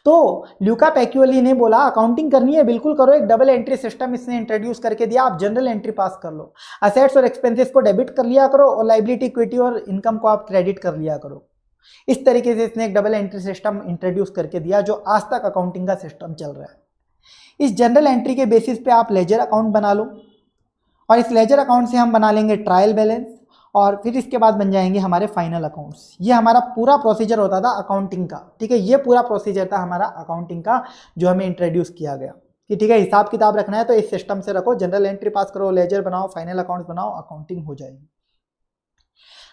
तो ल्यूका पैक्यूअली ने बोला अकाउंटिंग करनी है बिल्कुल करो एक डबल एंट्री सिस्टम इसने इंट्रोड्यूस करके दिया आप जनरल एंट्री पास कर लो असेट्स और एक्सपेंसेस को डेबिट कर लिया करो और लाइबिलिटी इक्विटी और इनकम को आप क्रेडिट कर लिया करो इस तरीके से इसने एक डबल एंट्री सिस्टम इंट्रोड्यूस करके दिया जो आज तक अकाउंटिंग का सिस्टम चल रहा है इस जनरल एंट्री के बेसिस पे आप लेजर अकाउंट बना लो और इस लेजर अकाउंट से हम बना लेंगे ट्रायल बैलेंस और फिर इसके बाद बन जाएंगे हमारे फाइनल अकाउंट्स ये हमारा पूरा प्रोसीजर होता था अकाउंटिंग का ठीक है ये पूरा प्रोसीजर था हमारा अकाउंटिंग का जो हमें इंट्रोड्यूस किया गया कि ठीक है हिसाब किताब रखना है तो इस सिस्टम से रखो जनरल एंट्री पास करो लेजर बनाओ फाइनल अकाउंट्स बनाओ अकाउंटिंग हो जाएगी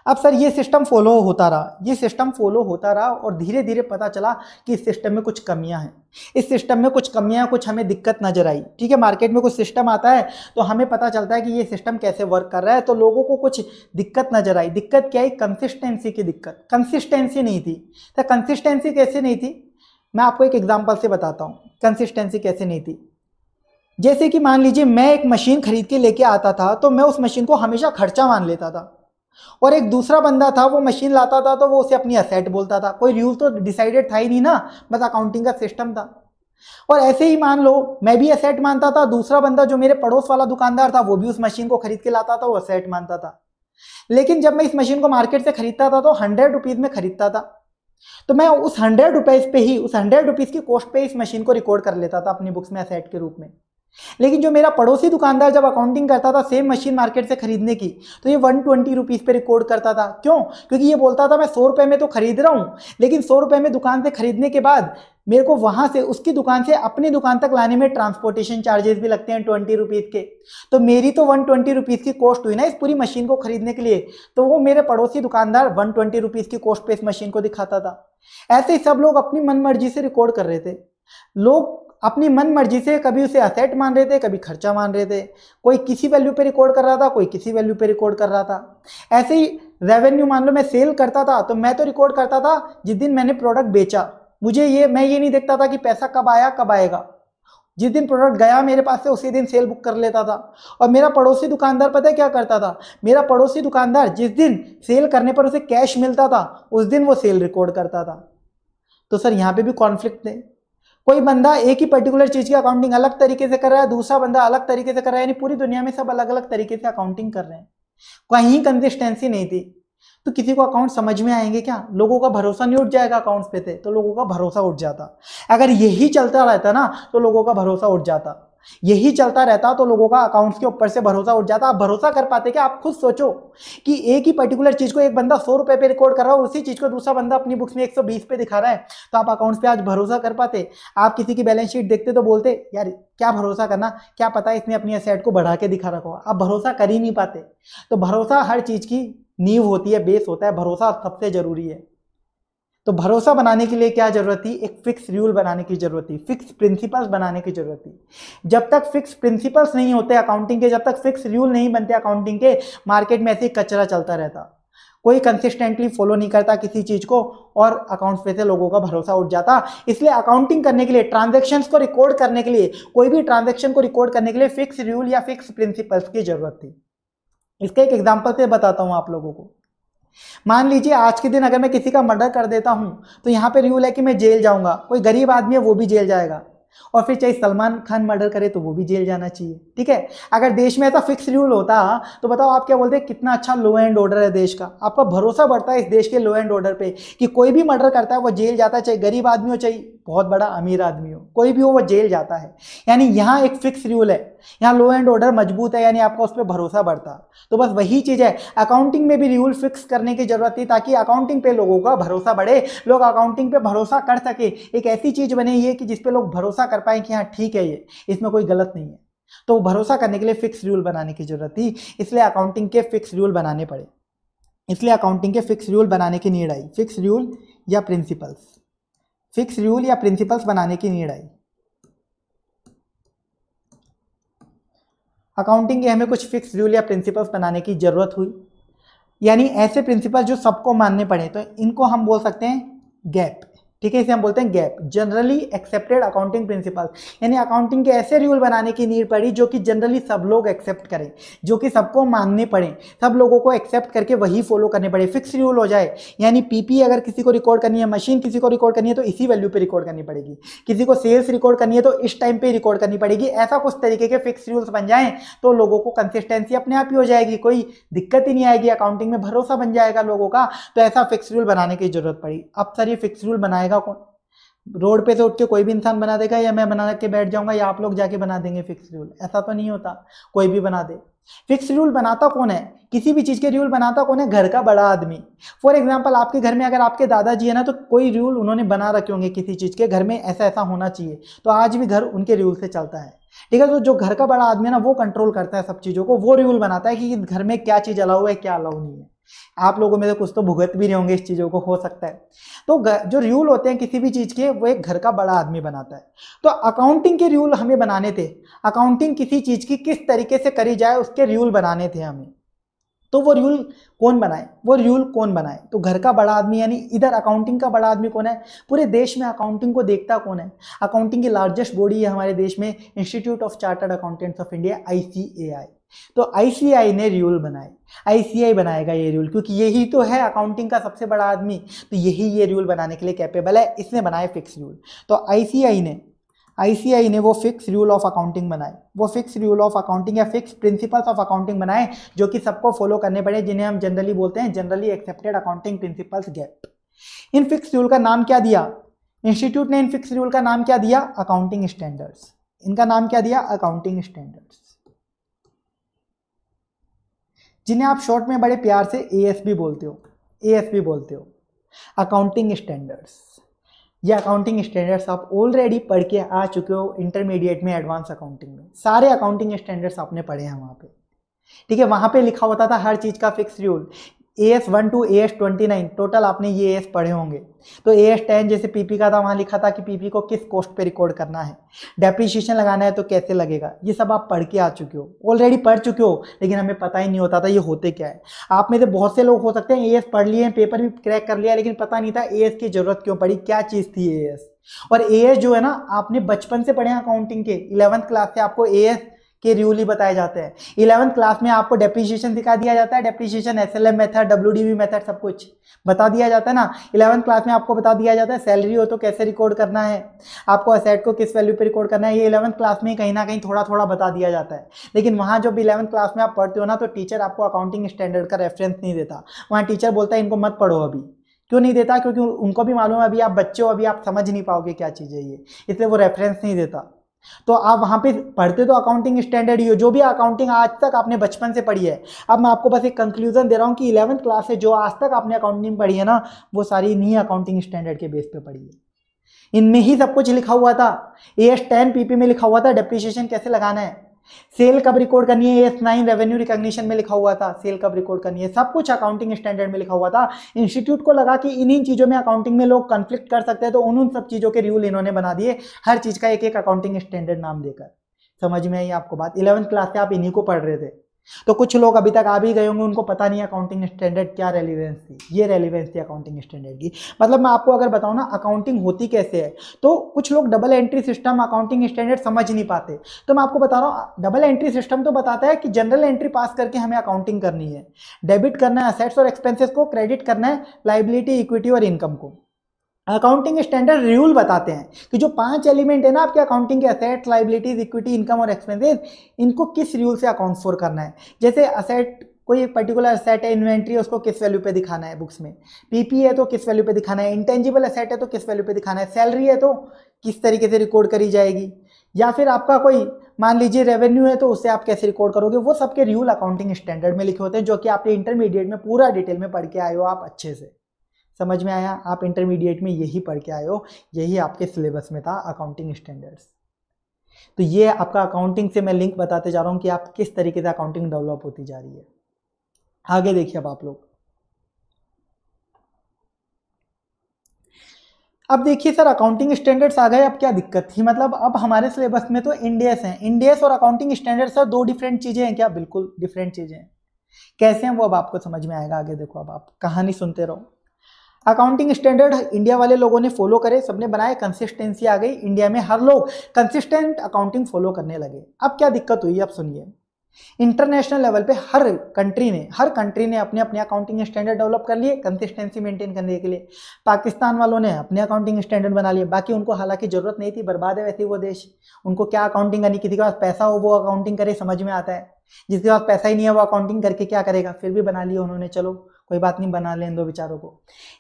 अब सर ये सिस्टम फॉलो होता रहा ये सिस्टम फॉलो होता रहा और धीरे धीरे पता चला कि इस सिस्टम में कुछ कमियां हैं इस सिस्टम में कुछ कमियां कुछ हमें दिक्कत नजर आई ठीक है मार्केट में कुछ सिस्टम आता है तो हमें पता चलता है कि ये सिस्टम कैसे वर्क कर रहा है तो लोगों को कुछ दिक्कत नजर आई दिक्कत क्या आई कंसिस्टेंसी की दिक्कत कंसिस्टेंसी नहीं थी तो कंसिस्टेंसी कैसे नहीं थी मैं आपको एक एग्जाम्पल से बताता हूँ कंसिस्टेंसी कैसे नहीं थी जैसे कि मान लीजिए मैं एक मशीन खरीद के लेके आता था तो मैं उस मशीन को हमेशा खर्चा मान लेता था और एक दूसरा बंदा था वो मशीन लाता था तो वो उसे अपनी असेट बोलता था कोई रूल तो डिसाइडेड था ही नहीं ना बस अकाउंटिंग का सिस्टम था और ऐसे ही मान लो मैं भी असेट मानता था दूसरा बंदा जो मेरे पड़ोस वाला दुकानदार था वो भी उस मशीन को खरीद के लाता था वो असेट मानता था लेकिन जब मैं इस मशीन को मार्केट से खरीदता था तो हंड्रेड रुपीज़ में खरीदता था तो मैं उस हंड्रेड रुपीज़ पे ही उस हंड्रेड रुपीज़ की कॉस्ट पे इस मशीन को रिकॉर्ड कर लेता था अपनी बुक्स में असेट के रूप में लेकिन जो मेरा पड़ोसी दुकानदार जब अकाउंटिंग करता था सेम मशीन मार्केट से खरीदने की तो ये वन ट्वेंटी रुपीज़ पर रिकॉर्ड करता था क्यों क्योंकि ये बोलता था मैं सौ रुपये में तो खरीद रहा हूँ लेकिन सौ रुपये में दुकान से खरीदने के बाद मेरे को वहाँ से उसकी दुकान से अपनी दुकान तक लाने में ट्रांसपोर्टेशन चार्जेस भी लगते हैं ट्वेंटी रुपीज़ के तो मेरी तो वन ट्वेंटी रुपीज़ की कॉस्ट हुई ना इस पूरी मशीन को खरीदने के लिए तो वो मेरे पड़ोसी दुकानदार वन ट्वेंटी रुपीज़ की कॉस्ट पे इस मशीन को दिखाता था ऐसे ही सब लोग अपनी मन मर्जी से रिकॉर्ड कर रहे थे लोग अपनी मन मर्जी से कभी उसे असेट मान रहे थे कभी खर्चा मान रहे थे कोई किसी वैल्यू पे रिकॉर्ड कर रहा था कोई किसी वैल्यू पे रिकॉर्ड कर रहा था ऐसे ही रेवेन्यू मान लो मैं सेल करता था तो मैं तो रिकॉर्ड करता था जिस दिन मैंने प्रोडक्ट बेचा मुझे ये मैं ये नहीं देखता था कि पैसा कब आया कब आएगा जिस दिन प्रोडक्ट गया मेरे पास से उसी दिन सेल बुक कर लेता था और मेरा पड़ोसी दुकानदार पता है क्या करता था मेरा पड़ोसी दुकानदार जिस दिन सेल करने पर उसे कैश मिलता था उस दिन वो सेल रिकॉर्ड करता था तो सर यहाँ पे भी कॉन्फ्लिक्ट थे कोई बंदा एक ही पर्टिकुलर चीज की अकाउंटिंग अलग तरीके से कर रहा है दूसरा बंदा अलग तरीके से कर रहा है यानी पूरी दुनिया में सब अलग अलग तरीके से अकाउंटिंग कर रहे हैं कहीं कंसिस्टेंसी नहीं थी तो किसी को अकाउंट समझ में आएंगे क्या लोगों का भरोसा नहीं उठ जाएगा अकाउंट्स पे थे तो लोगों का भरोसा उठ जाता अगर यही चलता रहता ना तो लोगों का भरोसा उठ जाता यही चलता रहता तो लोगों का अकाउंट्स के ऊपर से भरोसा उठ जाता आप भरोसा कर पाते कि आप खुद सोचो कि एक ही पर्टिकुलर चीज को एक बंदा सौ रुपए पे रिकॉर्ड कर रहा है उसी चीज को दूसरा बंदा अपनी बुक्स में एक सौ बीस पे दिखा रहा है तो आप अकाउंट्स पे आज भरोसा कर पाते आप किसी की बैलेंस शीट देखते तो बोलते यार क्या भरोसा करना क्या पता है इसने अपनी असेट को बढ़ा के दिखा रखा आप भरोसा कर ही नहीं पाते तो भरोसा हर चीज की नींव होती है बेस होता है भरोसा सबसे जरूरी है तो भरोसा बनाने के लिए क्या जरूरत थी एक फिक्स रूल बनाने की जरूरत थी फिक्स प्रिंसिपल्स बनाने की जरूरत थी जब तक फिक्स प्रिंसिपल्स नहीं होते अकाउंटिंग के जब तक फिक्स रूल नहीं बनते अकाउंटिंग के मार्केट में ऐसे कचरा चलता रहता कोई कंसिस्टेंटली फॉलो नहीं करता किसी चीज़ को और अकाउंट्स पे से लोगों का भरोसा उठ जाता इसलिए अकाउंटिंग करने के लिए ट्रांजेक्शन को रिकॉर्ड करने के लिए कोई भी ट्रांजेक्शन को रिकॉर्ड करने के लिए फिक्स रूल या फिक्स प्रिंसिपल्स की जरूरत थी इसका एक एग्जाम्पल से बताता हूँ आप लोगों को मान लीजिए आज के दिन अगर मैं किसी का मर्डर कर देता हूँ तो यहाँ पे रूल है कि मैं जेल जाऊँगा कोई गरीब आदमी है वो भी जेल जाएगा और फिर चाहे सलमान खान मर्डर करे तो वो भी जेल जाना चाहिए ठीक है अगर देश में ऐसा फिक्स रूल होता तो बताओ आप क्या बोलते कितना अच्छा लो एंड ऑर्डर है देश का आपका भरोसा बढ़ता है इस देश के लो एंड ऑर्डर पे कि कोई भी मर्डर करता है वो जेल जाता है चाहे गरीब आदमी हो चाहे बहुत बड़ा अमीर आदमी हो कोई भी हो वो जेल जाता है यानी यहाँ एक फिक्स रूल है यहाँ लो एंड ऑर्डर मजबूत है यानी आपका उस पर भरोसा बढ़ता तो बस वही चीज़ है अकाउंटिंग में भी रूल फिक्स करने की ज़रूरत थी ताकि अकाउंटिंग पे लोगों का भरोसा बढ़े लोग अकाउंटिंग पे भरोसा कर सके एक ऐसी चीज़ बनी है कि जिस पे लोग भरोसा भरोसा कर पाए कि हाँ ठीक है ये इसमें कोई गलत नहीं है तो भरोसा करने के लिए फिक्स रूल बनाने की जरूरत थी इसलिए अकाउंटिंग के फिक्स रूल बनाने पड़े इसलिए अकाउंटिंग के फिक्स रूल बनाने की नीड आई फिक्स रूल या प्रिंसिपल्स फिक्स रूल या प्रिंसिपल्स बनाने की नीड आई अकाउंटिंग के हमें कुछ फिक्स रूल या प्रिंसिपल्स बनाने की ज़रूरत हुई यानी ऐसे प्रिंसिपल जो सबको मानने पड़े तो इनको हम बोल सकते हैं गैप ठीक है इसे हम बोलते हैं GAAP generally accepted accounting principles यानी अकाउंटिंग के ऐसे रूल बनाने की नीड पड़ी जो कि जनरली सब लोग एक्सेप्ट करें जो कि सबको मानने पड़े सब लोगों को एक्सेप्ट करके वही फॉलो करने पड़े फिक्स रूल हो जाए यानी पीपी अगर किसी को रिकॉर्ड करनी है मशीन किसी को रिकॉर्ड करनी है तो इसी वैल्यू पर रिकॉर्ड करनी पड़ेगी किसी को सेल्स रिकॉर्ड करनी है तो इस टाइम पर रिकॉर्ड करनी पड़ेगी ऐसा कुछ तरीके के फिक्स रूल्स बन जाए तो लोगों को कंसिस्टेंसी अपने आप ही हो जाएगी कोई दिक्कत ही नहीं आएगी अकाउंटिंग में भरोसा बन जाएगा लोगों का तो ऐसा फिक्स रूल बनाने की जरूरत पड़ी अब सर ये फिक्स रूल बनाए बनाएगा कौन रोड पे से उठ के कोई भी इंसान बना देगा या मैं बना के बैठ जाऊंगा या आप लोग जाके बना देंगे फिक्स रूल ऐसा तो नहीं होता कोई भी बना दे फिक्स रूल बनाता कौन है किसी भी चीज़ के रूल बनाता कौन है घर का बड़ा आदमी फॉर एग्जाम्पल आपके घर में अगर आपके दादाजी है ना तो कोई रूल उन्होंने बना रखे होंगे किसी चीज़ के घर में ऐसा ऐसा होना चाहिए तो आज भी घर उनके रूल से चलता है ठीक है तो जो घर का बड़ा आदमी है ना वो कंट्रोल करता है सब चीज़ों को वो रूल बनाता है कि घर में क्या चीज़ अलाउ है क्या अलाउ नहीं है आप लोगों में से कुछ तो भुगत भी रहे होंगे इस चीज़ों को हो सकता है तो जो रूल होते हैं किसी भी चीज़ के वो एक घर का बड़ा आदमी बनाता है तो अकाउंटिंग के रूल हमें बनाने थे अकाउंटिंग किसी चीज़ की किस तरीके से करी जाए उसके रूल बनाने थे हमें तो वो रूल कौन बनाए वो रूल कौन बनाए तो घर का बड़ा आदमी यानी इधर अकाउंटिंग का बड़ा आदमी कौन है पूरे देश में अकाउंटिंग को देखता कौन है अकाउंटिंग की लार्जेस्ट बॉडी है हमारे देश में institute of chartered accountants of India आई तो आईसीआई ने रूल बनाए आईसीआई बनाएगा ये रूल क्योंकि यही तो है अकाउंटिंग का सबसे बड़ा आदमी तो यही ये रूल बनाने के लिए कैपेबल है इसने बनाए फिक्स रूल तो आई ने आई ने वो फिक्स रूल ऑफ अकाउंटिंग बनाए वो फिक्स रूल ऑफ अकाउंटिंग या फिक्स प्रिंसिपल्स ऑफ अकाउंटिंग बनाए जो कि सबको फॉलो करने पड़े जिन्हें हम जनरली बोलते हैं generally accepted accounting principles GAAP इन फिक्स रूल का नाम क्या दिया इंस्टीट्यूट ने इन फिक्स रूल का नाम क्या दिया अकाउंटिंग स्टैंडर्ड्स इनका नाम क्या दिया अकाउंटिंग स्टैंडर्ड्स जिन्हें आप शॉर्ट में बड़े प्यार से ए बोलते हो ए बोलते हो अकाउंटिंग स्टैंडर्ड्स ये अकाउंटिंग स्टैंडर्ड्स आप ऑलरेडी पढ़ के आ चुके हो इंटरमीडिएट में एडवांस अकाउंटिंग में सारे अकाउंटिंग स्टैंडर्ड्स आपने पढ़े हैं वहाँ पे ठीक है वहाँ पे लिखा होता था हर चीज़ का fix rule A S one two A S twenty nine total आपने ये एस पढ़े होंगे तो ए एस टेन जैसे पीपी का था वहाँ लिखा था कि पीपी को किस कोस्ट पे रिकॉर्ड करना है डेप्रिशिएशन लगाना है तो कैसे लगेगा ये सब आप पढ़ के आ चुके हो ऑलरेडी पढ़ चुके हो लेकिन हमें पता ही नहीं होता था ये होते क्या है आप में से बहुत से लोग हो सकते हैं ए एस पढ़ लिए हैं पेपर भी क्रैक कर लिया लेकिन पता नहीं था ए एस की जरूरत क्यों पड़ी क्या चीज़ थी ए एस और ए एस जो है ना आपने बचपन से पढ़े अकाउंटिंग के इलेवंथ क्लास से आपको ए एस के ही बताए जाते हैं इलेवंथ क्लास में आपको डेप्रिशिएशन सिखा दिया जाता है depreciation S L M method W D V method सब कुछ बता दिया जाता है ना इलेवंथ क्लास में आपको बता दिया जाता है सैलरी हो तो कैसे रिकॉर्ड करना है आपको असेट को किस वैल्यू पर रिकॉर्ड करना है ये इलेवंथ क्लास में कहीं ना कहीं थोड़ा थोड़ा बता दिया जाता है लेकिन वहाँ जब इलेवंथ क्लास में आप पढ़ते हो ना तो टीचर आपको अकाउंटिंग स्टैंडर्ड का रेफरेंस नहीं देता वहाँ टीचर बोलता है इनको मत पढ़ो अभी क्यों नहीं देता क्योंकि उनको भी मालूम है अभी आप बच्चे हो अभी आप समझ नहीं पाओगे क्या चीज़ है ये इसलिए वो रेफरेंस नहीं देता तो आप वहाँ पे पढ़ते तो अकाउंटिंग स्टैंडर्ड ही हो जो भी अकाउंटिंग आज तक आपने बचपन से पढ़ी है अब मैं आपको बस एक कंक्लूजन दे रहा हूँ कि इलेवंथ क्लास से जो आज तक आपने अकाउंटिंग पढ़ी है ना वो सारी नहीं अकाउंटिंग स्टैंडर्ड के बेस पे पढ़ी है इनमें ही सब कुछ लिखा हुआ था ए एस टेन पी में लिखा हुआ था डेप्रिशिएशन कैसे लगाना है सेल कब रिकॉर्ड करनी है एस नाइन रेवेन्यू रिकॉग्निशन में लिखा हुआ था सेल कब रिकॉर्ड करनी है सब कुछ अकाउंटिंग स्टैंडर्ड में लिखा हुआ था इंस्टीट्यूट को लगा कि इन्हीं चीज़ों में अकाउंटिंग में लोग कंफ्लिक्ट कर सकते हैं तो उन उन सब चीज़ों के रूल इन्होंने बना दिए हर चीज़ का एक एक अकाउंटिंग स्टैंडर्ड नाम देकर समझ में आई आपको बात इलेवंथ क्लास से आप इन्हीं को पढ़ रहे थे तो कुछ लोग अभी तक आ भी गए होंगे उनको पता नहीं अकाउंटिंग स्टैंडर्ड क्या रेलिवेंस थी ये रेलिवेंस थी अकाउंटिंग स्टैंडर्ड की मतलब मैं आपको अगर बताऊँ ना अकाउंटिंग होती कैसे है तो कुछ लोग double entry system accounting standard समझ नहीं पाते तो मैं आपको बता रहा हूँ डबल एंट्री सिस्टम तो बताता है कि जनरल एंट्री पास करके हमें अकाउंटिंग करनी है डेबिट करना है असेट्स और एक्सपेंसेस को क्रेडिट करना है लाइबिलिटी इक्विटी और इनकम को अकाउंटिंग स्टैंडर्ड रूल बताते हैं कि जो पांच एलिमेंट है ना आपके अकाउंटिंग के असेट लाइबिलिटीज इक्विटी इनकम और एक्सपेंसेस इनको किस रूल से अकाउंट फॉर करना है जैसे असेट कोई पर्टिकुलर असेट है इन्वेंट्री है उसको किस वैल्यू पे दिखाना है बुक्स में पीपी है तो किस वैल्यू पे दिखाना है इंटेंजिबल असेट है तो किस वैल्यू पे दिखाना है सैलरी है तो किस तरीके से रिकॉर्ड करी जाएगी या फिर आपका कोई मान लीजिए रेवेन्यू है तो उसे आप कैसे रिकॉर्ड करोगे वो सबके रूल अकाउंटिंग स्टैंडर्ड में लिखे होते हैं जो कि आपके इंटरमीडिएट में पूरा डिटेल में पढ़ के आए हो आप अच्छे से समझ में आया आप इंटरमीडिएट में यही पढ़ के आए हो यही आपके सिलेबस में था अकाउंटिंग स्टैंडर्ड्स तो ये आपका अकाउंटिंग से मैं लिंक बताते जा रहा हूँ कि आप किस तरीके से अकाउंटिंग डेवलप होती जा रही है आगे देखिए अब आप लोग अब देखिए सर अकाउंटिंग स्टैंडर्ड्स आ गए अब क्या दिक्कत थी मतलब अब हमारे सिलेबस में तो इंडियस हैं इंडियस और अकाउंटिंग स्टैंडर्ड सर दो डिफरेंट चीज़ें हैं क्या बिल्कुल डिफरेंट चीज़ें हैं कैसे हैं वो अब आपको समझ में आएगा आगे देखो अब आप कहानी सुनते रहो अकाउंटिंग स्टैंडर्ड इंडिया वाले लोगों ने फॉलो करे सबने बनाए कंसिस्टेंसी आ गई इंडिया में हर लोग कंसिस्टेंट अकाउंटिंग फॉलो करने लगे अब क्या दिक्कत हुई अब सुनिए इंटरनेशनल लेवल पे हर कंट्री ने हर कंट्री ने अपने अपने अकाउंटिंग स्टैंडर्ड डेवलप कर लिए कंसिस्टेंसी मेंटेन करने के लिए पाकिस्तान वालों ने अपने अकाउंटिंग स्टैंडर्ड बना लिए बाकी उनको हालांकि ज़रूरत नहीं थी बर्बाद है वैसे वो देश उनको क्या अकाउंटिंग करनी किसी के पास पैसा हो वो अकाउंटिंग करे समझ में आता है जिसके पास पैसा ही नहीं है वो अकाउंटिंग करके क्या करेगा फिर भी बना लिए उन्होंने चलो कोई बात नहीं बना लें दो विचारों को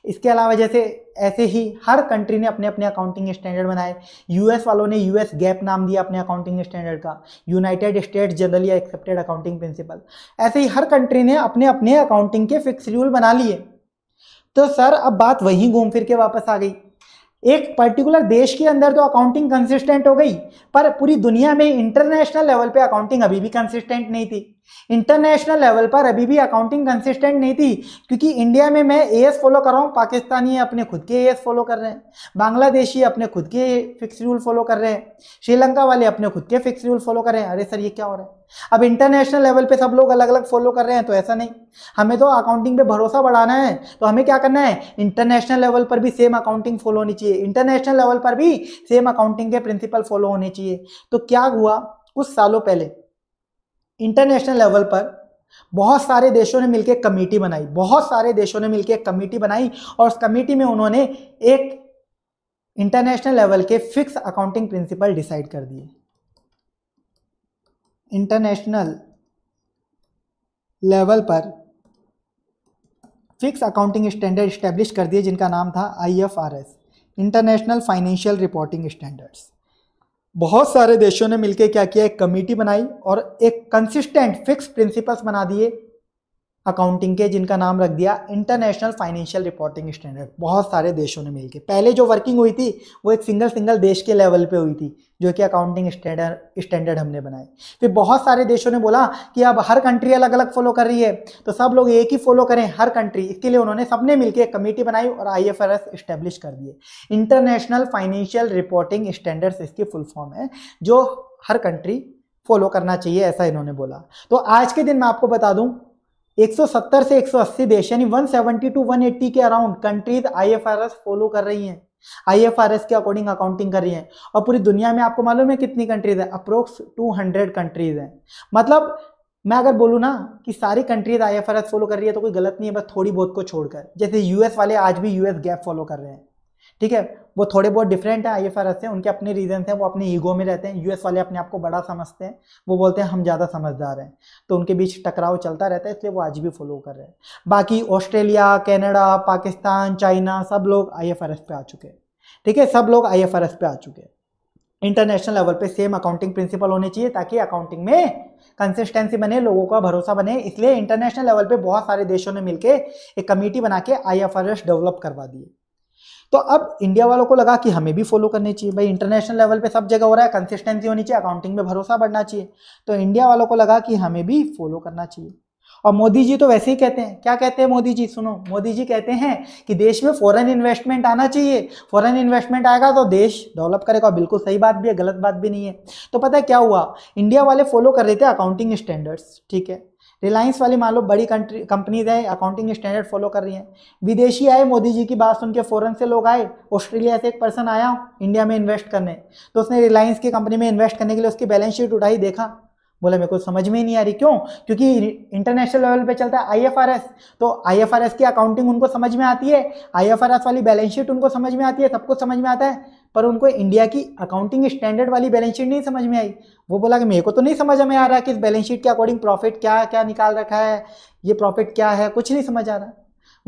इसके अलावा जैसे ऐसे ही हर कंट्री ने अपने अपने अकाउंटिंग स्टैंडर्ड बनाए यूएस वालों ने यूएस गैप नाम दिया अपने अकाउंटिंग स्टैंडर्ड का United States generally accepted accounting principle ऐसे ही हर कंट्री ने अपने अपने अकाउंटिंग के फिक्स रूल बना लिए तो सर अब बात वहीं घूम फिर के वापस आ गई एक पर्टिकुलर देश के अंदर तो अकाउंटिंग कंसिस्टेंट हो गई पर पूरी दुनिया में इंटरनेशनल लेवल पे अकाउंटिंग अभी भी कंसिस्टेंट नहीं थी इंटरनेशनल लेवल पर अभी भी अकाउंटिंग कंसिस्टेंट नहीं थी क्योंकि इंडिया में मैं ए फॉलो कर रहा हूँ पाकिस्तानी अपने खुद के ए फॉलो कर रहे हैं बांग्लादेशी अपने खुद के फिक्स रूल फॉलो कर रहे हैं श्रीलंका वाले अपने खुद के फिक्स रूल फॉलो कर रहे हैं अरे सर ये क्या हो रहा है अब इंटरनेशनल लेवल पे सब लोग अलग अलग फॉलो कर रहे हैं तो ऐसा नहीं हमें तो अकाउंटिंग पे भरोसा बढ़ाना है तो हमें क्या करना है इंटरनेशनल लेवल पर भी सेम अकाउंटिंग फॉलो होनी चाहिए इंटरनेशनल लेवल पर भी सेम अकाउंटिंग के प्रिंसिपल फॉलो होने चाहिए तो क्या हुआ कुछ सालों पहले इंटरनेशनल लेवल पर बहुत सारे देशों ने मिलकर कमेटी बनाई बहुत सारे देशों ने मिलकर कमेटी बनाई और उस कमेटी में उन्होंने एक इंटरनेशनल लेवल के फिक्स अकाउंटिंग प्रिंसिपल डिसाइड कर दिए इंटरनेशनल लेवल पर फिक्स अकाउंटिंग स्टैंडर्ड स्टैब्लिश कर दिए जिनका नाम था IFRS international financial reporting standards बहुत सारे देशों ने मिलकर क्या किया एक कमेटी बनाई और एक कंसिस्टेंट फिक्स प्रिंसिपल्स बना दिए अकाउंटिंग के जिनका नाम रख दिया इंटरनेशनल फाइनेंशियल रिपोर्टिंग स्टैंडर्ड बहुत सारे देशों ने मिलकर पहले जो वर्किंग हुई थी वो एक सिंगल सिंगल देश के लेवल पे हुई थी जो कि अकाउंटिंग स्टैंडर्ड स्टैंडर्ड हमने बनाए फिर बहुत सारे देशों ने बोला कि अब हर कंट्री अलग अलग फॉलो कर रही है तो सब लोग एक ही फॉलो करें हर कंट्री इसके लिए उन्होंने सबने मिलकर एक कमेटी बनाई और आई एफ इस्टेब्लिश कर दिए इंटरनेशनल फाइनेंशियल रिपोर्टिंग स्टैंडर्ड्स इसकी फुल फॉर्म है जो हर कंट्री फॉलो करना चाहिए ऐसा इन्होंने बोला तो आज के दिन मैं आपको बता दूं 170 से 180 देश यानी 170 टू 180 के अराउंड कंट्रीज आईएफआरएस फॉलो कर रही हैं आईएफआरएस के अकॉर्डिंग अकाउंटिंग कर रही हैं और पूरी दुनिया में आपको मालूम है कितनी कंट्रीज है अप्रोक्स 200 कंट्रीज हैं मतलब मैं अगर बोलूँ ना कि सारी कंट्रीज आई एफ फॉलो कर रही है तो कोई गलत नहीं है बस थोड़ी बहुत को छोड़कर जैसे यूएस वाले आज भी यूएस गैप फॉलो कर रहे हैं ठीक है वो थोड़े बहुत डिफरेंट है आई से उनके अपने रीजन हैं वो अपने ईगो में रहते हैं यूएस वाले अपने आप को बड़ा समझते हैं वो बोलते हैं हम ज़्यादा समझदार हैं तो उनके बीच टकराव चलता रहता है इसलिए वो आज भी फॉलो कर रहे हैं बाकी ऑस्ट्रेलिया कैनेडा पाकिस्तान चाइना सब लोग आई एफ पे आ चुके हैं ठीक है सब लोग आई एफ पे आ चुके हैं इंटरनेशनल लेवल पे सेम अकाउंटिंग प्रिंसिपल होने चाहिए ताकि अकाउंटिंग में कंसिस्टेंसी बने लोगों का भरोसा बने इसलिए इंटरनेशनल लेवल पे बहुत सारे देशों ने मिलकर एक कमेटी बना के आई डेवलप करवा दिए तो अब इंडिया वालों को लगा कि हमें भी फॉलो करने चाहिए भाई इंटरनेशनल लेवल पे सब जगह हो रहा है कंसिस्टेंसी होनी चाहिए अकाउंटिंग में भरोसा बढ़ना चाहिए तो इंडिया वालों को लगा कि हमें भी फॉलो करना चाहिए और मोदी जी तो वैसे ही कहते हैं क्या कहते हैं मोदी जी सुनो मोदी जी कहते हैं कि देश में फॉरेन इन्वेस्टमेंट आना चाहिए फॉरेन इन्वेस्टमेंट आएगा तो देश डेवलप करेगा बिल्कुल सही बात भी है गलत बात भी नहीं है तो पता है क्या हुआ इंडिया वाले फॉलो कर रहे थे अकाउंटिंग स्टैंडर्ड्स ठीक है रिलायंस वाली मान लो बड़ी कंट्री कंपनीज है अकाउंटिंग स्टैंडर्ड फॉलो कर रही हैं विदेशी आए मोदी जी की बात सुन के फ़ौरन से लोग आए ऑस्ट्रेलिया से एक पर्सन आया इंडिया में इन्वेस्ट करने तो उसने रिलायंस की कंपनी में इन्वेस्ट करने के लिए उसकी बैलेंस शीट उठाई देखा बोला मेरे को समझ में ही नहीं आ रही क्यों क्योंकि इंटरनेशनल लेवल पे चलता है आईएफआरएस तो आईएफआरएस की अकाउंटिंग उनको समझ में आती है आईएफआरएस वाली बैलेंस शीट उनको समझ में आती है सब कुछ समझ में आता है पर उनको इंडिया की अकाउंटिंग स्टैंडर्ड वाली बैलेंस शीट नहीं समझ में आई वो बोला कि मेरे को तो नहीं समझ में आ रहा कि इस बैलेंस शीट के अकॉर्डिंग प्रॉफिट क्या क्या निकाल रखा है ये प्रॉफिट क्या है कुछ नहीं समझ आ रहा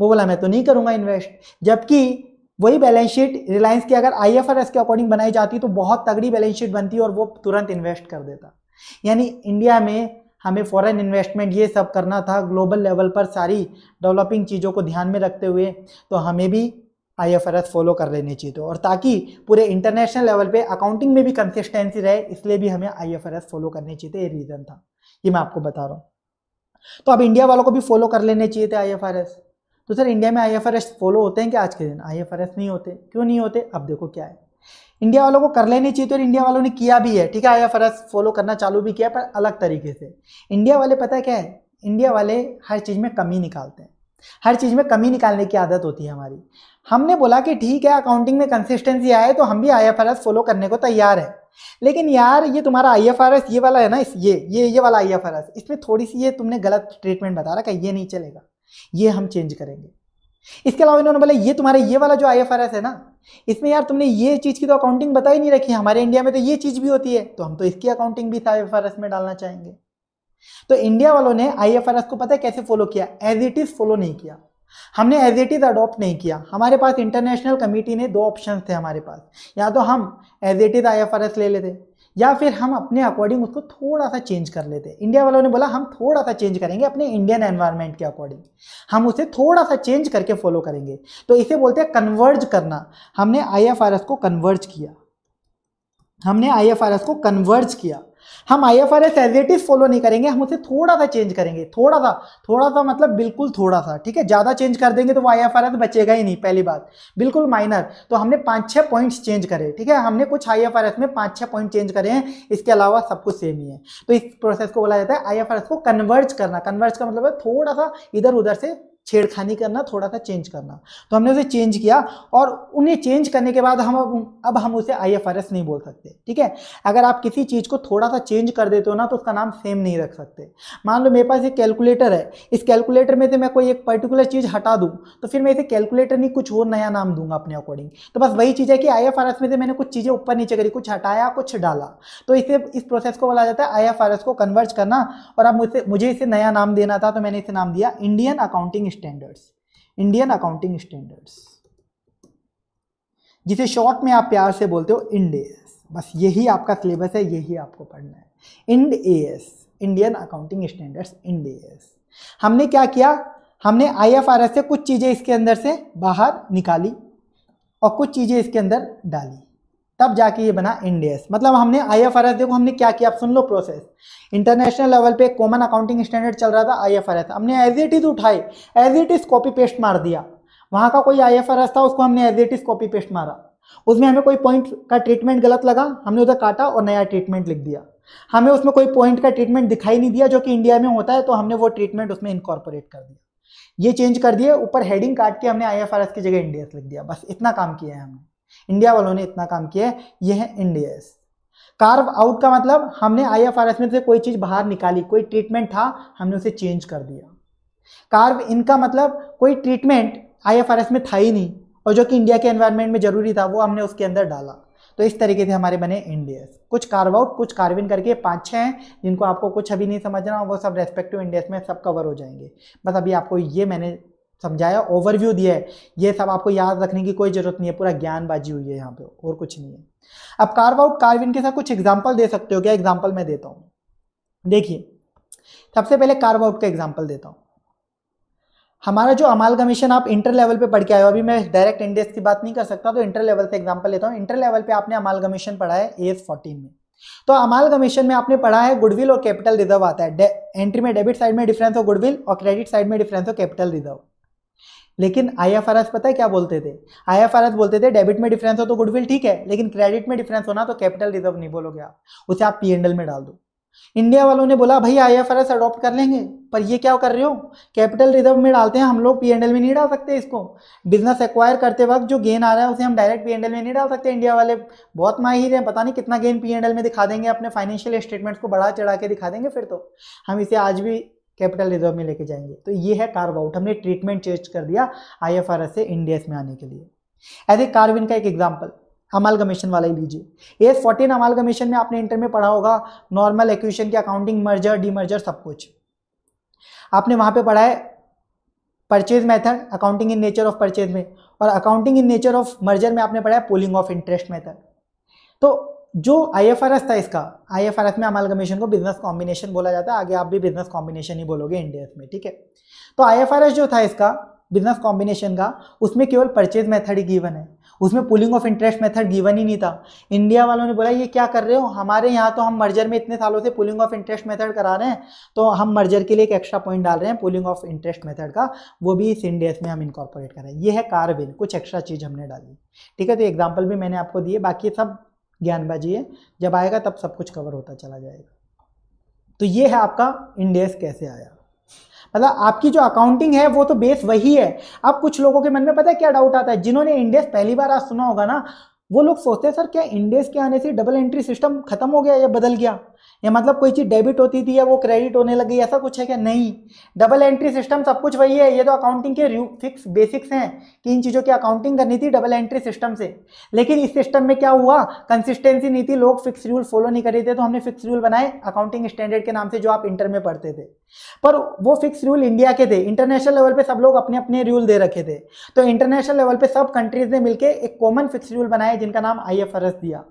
वो बोला मैं तो नहीं करूँगा इन्वेस्ट जबकि वही बैलेंस शीट रिलायंस की अगर आई के अकॉर्डिंग बनाई जाती तो बहुत तगड़ी बैलेंस शीट बनती और वो तुरंत इन्वेस्ट कर देता यानी इंडिया में हमें फॉरेन इन्वेस्टमेंट ये सब करना था ग्लोबल लेवल पर सारी डेवलपिंग चीज़ों को ध्यान में रखते हुए तो हमें भी आईएफआरएस फॉलो कर लेनी चाहिए तो और ताकि पूरे इंटरनेशनल लेवल पे अकाउंटिंग में भी कंसिस्टेंसी रहे इसलिए भी हमें आईएफआरएस फॉलो करनी चाहिए थे ये रीज़न था ये मैं आपको बता रहा हूँ तो अब इंडिया वालों को भी फॉलो कर लेने चाहिए थे आईएफआरएस तो सर इंडिया में आईएफआरएस फॉलो होते हैं क्या आज के दिन आईएफआरएस नहीं होते क्यों नहीं होते अब देखो क्या है इंडिया वालों को कर लेनी चाहिए तो इंडिया वालों ने किया भी है ठीक है आईएफआरएस फॉलो करना चालू भी किया पर अलग तरीके से इंडिया वाले पता है क्या है इंडिया वाले हर चीज़ में कमी निकालते हैं हर चीज़ में कमी निकालने की आदत होती है हमारी हमने बोला कि ठीक है अकाउंटिंग में कंसिस्टेंसी आए तो हम भी I F R S follow करने को तैयार है लेकिन यार ये तुम्हारा आई एफ आर एस ये वाला है ना इस ये ये ये वाला आई एफ आर एस इसमें थोड़ी सी ये तुमने गलत ट्रीटमेंट बता रखा है ये नहीं चलेगा ये हम चेंज करेंगे इसके अलावा इन्होंने बोला ये तुम्हारा ये वाला जो आई एफ आर एस है ना इसमें यार तुमने ये चीज़ की तो अकाउंटिंग बता ही नहीं रखी हमारे इंडिया में तो ये चीज़ भी होती है तो हम तो इसकी अकाउंटिंग भी आई एफ आर एस में डालना चाहेंगे तो इंडिया वालों ने आई एफ आर एस को पता है कैसे फॉलो किया एज इट इज़ फॉलो नहीं किया हमने एज इट इज़ अडॉप्ट नहीं किया हमारे पास इंटरनेशनल कमेटी ने दो ऑप्शन थे हमारे पास या तो हम as it is I F R S ले लेते या फिर हम अपने अकॉर्डिंग उसको थोड़ा सा चेंज कर लेते इंडिया वालों ने बोला हम थोड़ा सा चेंज करेंगे अपने इंडियन एनवायरनमेंट के अकॉर्डिंग हम उसे थोड़ा सा चेंज करके फॉलो करेंगे तो इसे बोलते हैं कन्वर्ज करना हमने आई एफ आर एस को कन्वर्ज किया हमने आई एफ आर एस को कन्वर्ज किया हम I F R S as it is follow नहीं करेंगे हम उसे थोड़ा सा चेंज करेंगे थोड़ा सा थोड़ा सा मतलब बिल्कुल थोड़ा सा ठीक है ज़्यादा चेंज कर देंगे तो वो आई एफ आर एस बचेगा ही नहीं पहली बात बिल्कुल माइनर तो हमने पाँच छः पॉइंट्स चेंज करे ठीक है हमने कुछ आई एफ आर एस में पाँच छः पॉइंट चेंज करे हैं इसके अलावा सब कुछ सेम ही है तो इस प्रोसेस को बोला जाता है आई एफ आर एस को कन्वर्ज करना कन्वर्ज का मतलब है थोड़ा सा इधर उधर से छेड़खानी करना थोड़ा सा चेंज करना तो हमने उसे चेंज किया और उन्हें चेंज करने के बाद हम अब हम उसे आई नहीं बोल सकते ठीक है अगर आप किसी चीज़ को थोड़ा सा चेंज कर देते हो ना तो उसका नाम सेम नहीं रख सकते मान लो मेरे पास एक कैलकुलेटर है इस कैलकुलेटर में से मैं कोई एक पर्टिकुलर चीज़ हटा दूँ तो फिर मैं इसे कैलकुलेटर नहीं कुछ और नया नाम दूंगा अपने अकॉर्डिंग तो बस वही चीज़ है कि आई में से मैंने कुछ चीज़ें ऊपर नीचे करी कुछ हटाया कुछ डाला तो इसे इस प्रोसेस को बोला जाता है आई को कन्वर्ट करना और अब मुझे मुझे इसे नया नाम देना था तो मैंने इसे नाम दिया Indian accounting standards Indian accounting standards जिसे शॉर्ट में आप प्यार से बोलते हो इंड एस बस यही आपका सिलेबस है यही आपको पढ़ना है Ind AS Indian accounting standards Ind AS हमने क्या किया हमने आईएफआरएस से कुछ चीज़ें इसके अंदर से बाहर निकाली और कुछ चीज़ें इसके अंदर डाली तब जाके ये बना इंडियस मतलब हमने आईएफआरएस देखो हमने क्या किया आप सुन लो प्रोसेस इंटरनेशनल लेवल पे कॉमन अकाउंटिंग स्टैंडर्ड चल रहा था आईएफआरएस हमने एज इट इज उठाई as it is copy paste मार दिया वहाँ का कोई आईएफआरएस था उसको हमने as it is copy paste मारा उसमें हमें कोई पॉइंट का ट्रीटमेंट गलत लगा हमने उधर काटा और नया ट्रीटमेंट लिख दिया हमें उसमें कोई पॉइंट का ट्रीटमेंट दिखाई नहीं दिया जो कि इंडिया में होता है तो हमने वो ट्रीटमेंट उसमें इनकॉर्पोरेट कर दिया ये चेंज कर दिए ऊपर हेडिंग काट के हमने आईएफआरएस की जगह इंडियस लिख दिया बस इतना काम किया है हमने इंडिया वालों ने इतना काम किया है है इंडियस कार्व आउट का मतलब हमने आई में से कोई चीज बाहर निकाली कोई ट्रीटमेंट था हमने उसे चेंज कर दिया कार्व इनका मतलब कोई ट्रीटमेंट आई में था ही नहीं और जो कि इंडिया के एनवायरनमेंट में जरूरी था वो हमने उसके अंदर डाला तो इस तरीके से हमारे बने इंडियस कुछ कार्व आउट कुछ कार्विन करके पाँच छः हैं जिनको आपको कुछ अभी नहीं समझना वो सब रेस्पेक्टिव इंडियस में सब कवर हो जाएंगे बस अभी आपको ये मैंने समझाया ओवरव्यू दिया है ये सब आपको याद रखने की कोई ज़रूरत नहीं है पूरा ज्ञानबाजी हुई है यहाँ पे और कुछ नहीं है अब कार्व आउट कार्विन के साथ कुछ एग्जाम्पल दे सकते हो क्या एग्जाम्पल मैं देता हूँ देखिए सबसे पहले कार्व आउट का एग्जाम्पल देता हूँ हमारा जो अमाल कमीशन आप इंटर लेवल पे पढ़ के आए हो अभी मैं डायरेक्ट इंडेक्स की बात नहीं कर सकता तो इंटर लेवल से एग्जाम्पल लेता हूँ इंटर लेवल पे आपने अमाल कमीशन पढ़ा है एस फोर्टीन में तो अमाल कमीशन में आपने पढ़ा है गुडविल और कैपिटल रिजर्व आता है एंट्री में डेबिट साइड में डिफरेंस हो गुडविल और क्रेडिट साइड में डिफरेंस हो कैपिटल रिजर्व लेकिन आई एफ आर एस पता है क्या बोलते थे आई एफ आर एस बोलते थे डेबिट में डिफरेंस हो तो गुडविल ठीक है लेकिन क्रेडिट में डिफरेंस होना तो कैपिटल रिजर्व नहीं बोलोगे आप उसे आप पी एंडल में डाल दो इंडिया वालों ने बोला भाई I F R S adopt कर लेंगे पर ये क्या कर रहे हो कैपिटल रिजर्व में डालते हैं हम लोग पी एंडल में नहीं डाल सकते इसको बिजनेस एक्वायर करते वक्त जो गेन आ रहा है उसे हम डायरेक्ट पी एंडल में नहीं डाल सकते इंडिया वाले बहुत माहिर हैं पता नहीं कितना गेन पी एंडल में दिखा देंगे अपने फाइनेंशियल स्टेटमेंट्स को बढ़ा चढ़ा के दिखा देंगे फिर तो हम इसे आज भी कैपिटल रिजर्व में लेके जाएंगे तो ये है कार्व आउट हमने ट्रीटमेंट चेंज कर दिया आई से इंडिया में आने के लिए एज कार्विन का एक एग्जाम्पल कमीशन वाला ही लीजिए ए फोर्टीन कमीशन में आपने इंटर में पढ़ा होगा नॉर्मल एक्विशन की अकाउंटिंग मर्जर डीमर्जर सब कुछ आपने वहाँ पे पढ़ा है purchase method accounting in nature of purchase में और accounting in nature of merger में आपने पढ़ा है पोलिंग ऑफ इंटरेस्ट मेथड तो जो आई था इसका आई में कमीशन को बिजनेस कॉम्बिनेशन बोला जाता है आगे आप भी बिजनेस कॉम्बिनेशन ही बोलोगे इंडियस में ठीक है तो आई जो था इसका बिजनेस कॉम्बिनेशन का उसमें केवल परचेज मेथड ही गिवन है उसमें pooling of interest method given ही नहीं था इंडिया वालों ने बोला ये क्या कर रहे हो हमारे यहाँ तो हम मर्जर में इतने सालों से पुलिंग ऑफ इंटरेस्ट मेथड करा रहे हैं तो हम मर्जर के लिए एक एक्स्ट्रा पॉइंट डाल रहे हैं पुलिंग ऑफ इंटरेस्ट मेथड का वो भी इस इंडियस में हम इनकॉर्पोरेट कर रहे हैं ये है कारविन कुछ एक्स्ट्रा चीज़ हमने डाली ठीक है तो एग्जाम्पल भी मैंने आपको दिए बाकी सब ज्ञानबाजी है जब आएगा तब सब कुछ कवर होता चला जाएगा तो ये है आपका इंडेस कैसे आया मतलब आपकी जो अकाउंटिंग है वो तो बेस वही है अब कुछ लोगों के मन में पता है क्या डाउट आता है जिन्होंने इंडेस पहली बार आज सुना होगा ना वो लोग सोचते हैं सर क्या इंडेस के आने से डबल एंट्री सिस्टम खत्म हो गया या बदल गया या मतलब कोई चीज़ डेबिट होती थी या वो क्रेडिट होने लगी ऐसा कुछ है क्या नहीं डबल एंट्री सिस्टम सब कुछ वही है ये तो अकाउंटिंग के फिक्स बेसिक्स हैं कि इन चीज़ों की अकाउंटिंग करनी थी डबल एंट्री सिस्टम से लेकिन इस सिस्टम में क्या हुआ कंसिस्टेंसी नहीं थी लोग फिक्स रूल फॉलो नहीं कर रहे थे तो हमने फिक्स रूल बनाए अकाउंटिंग स्टैंडर्ड के नाम से जो आप इंटर में पढ़ते थे पर वो फिक्स रूल इंडिया के थे इंटरनेशनल लेवल पे सब लोग अपने अपने रूल दे रखे थे तो इंटरनेशनल लेवल पे सब कंट्रीज ने मिलकर एक कॉमन फिक्स रूल बनाए जिनका नाम आई दिया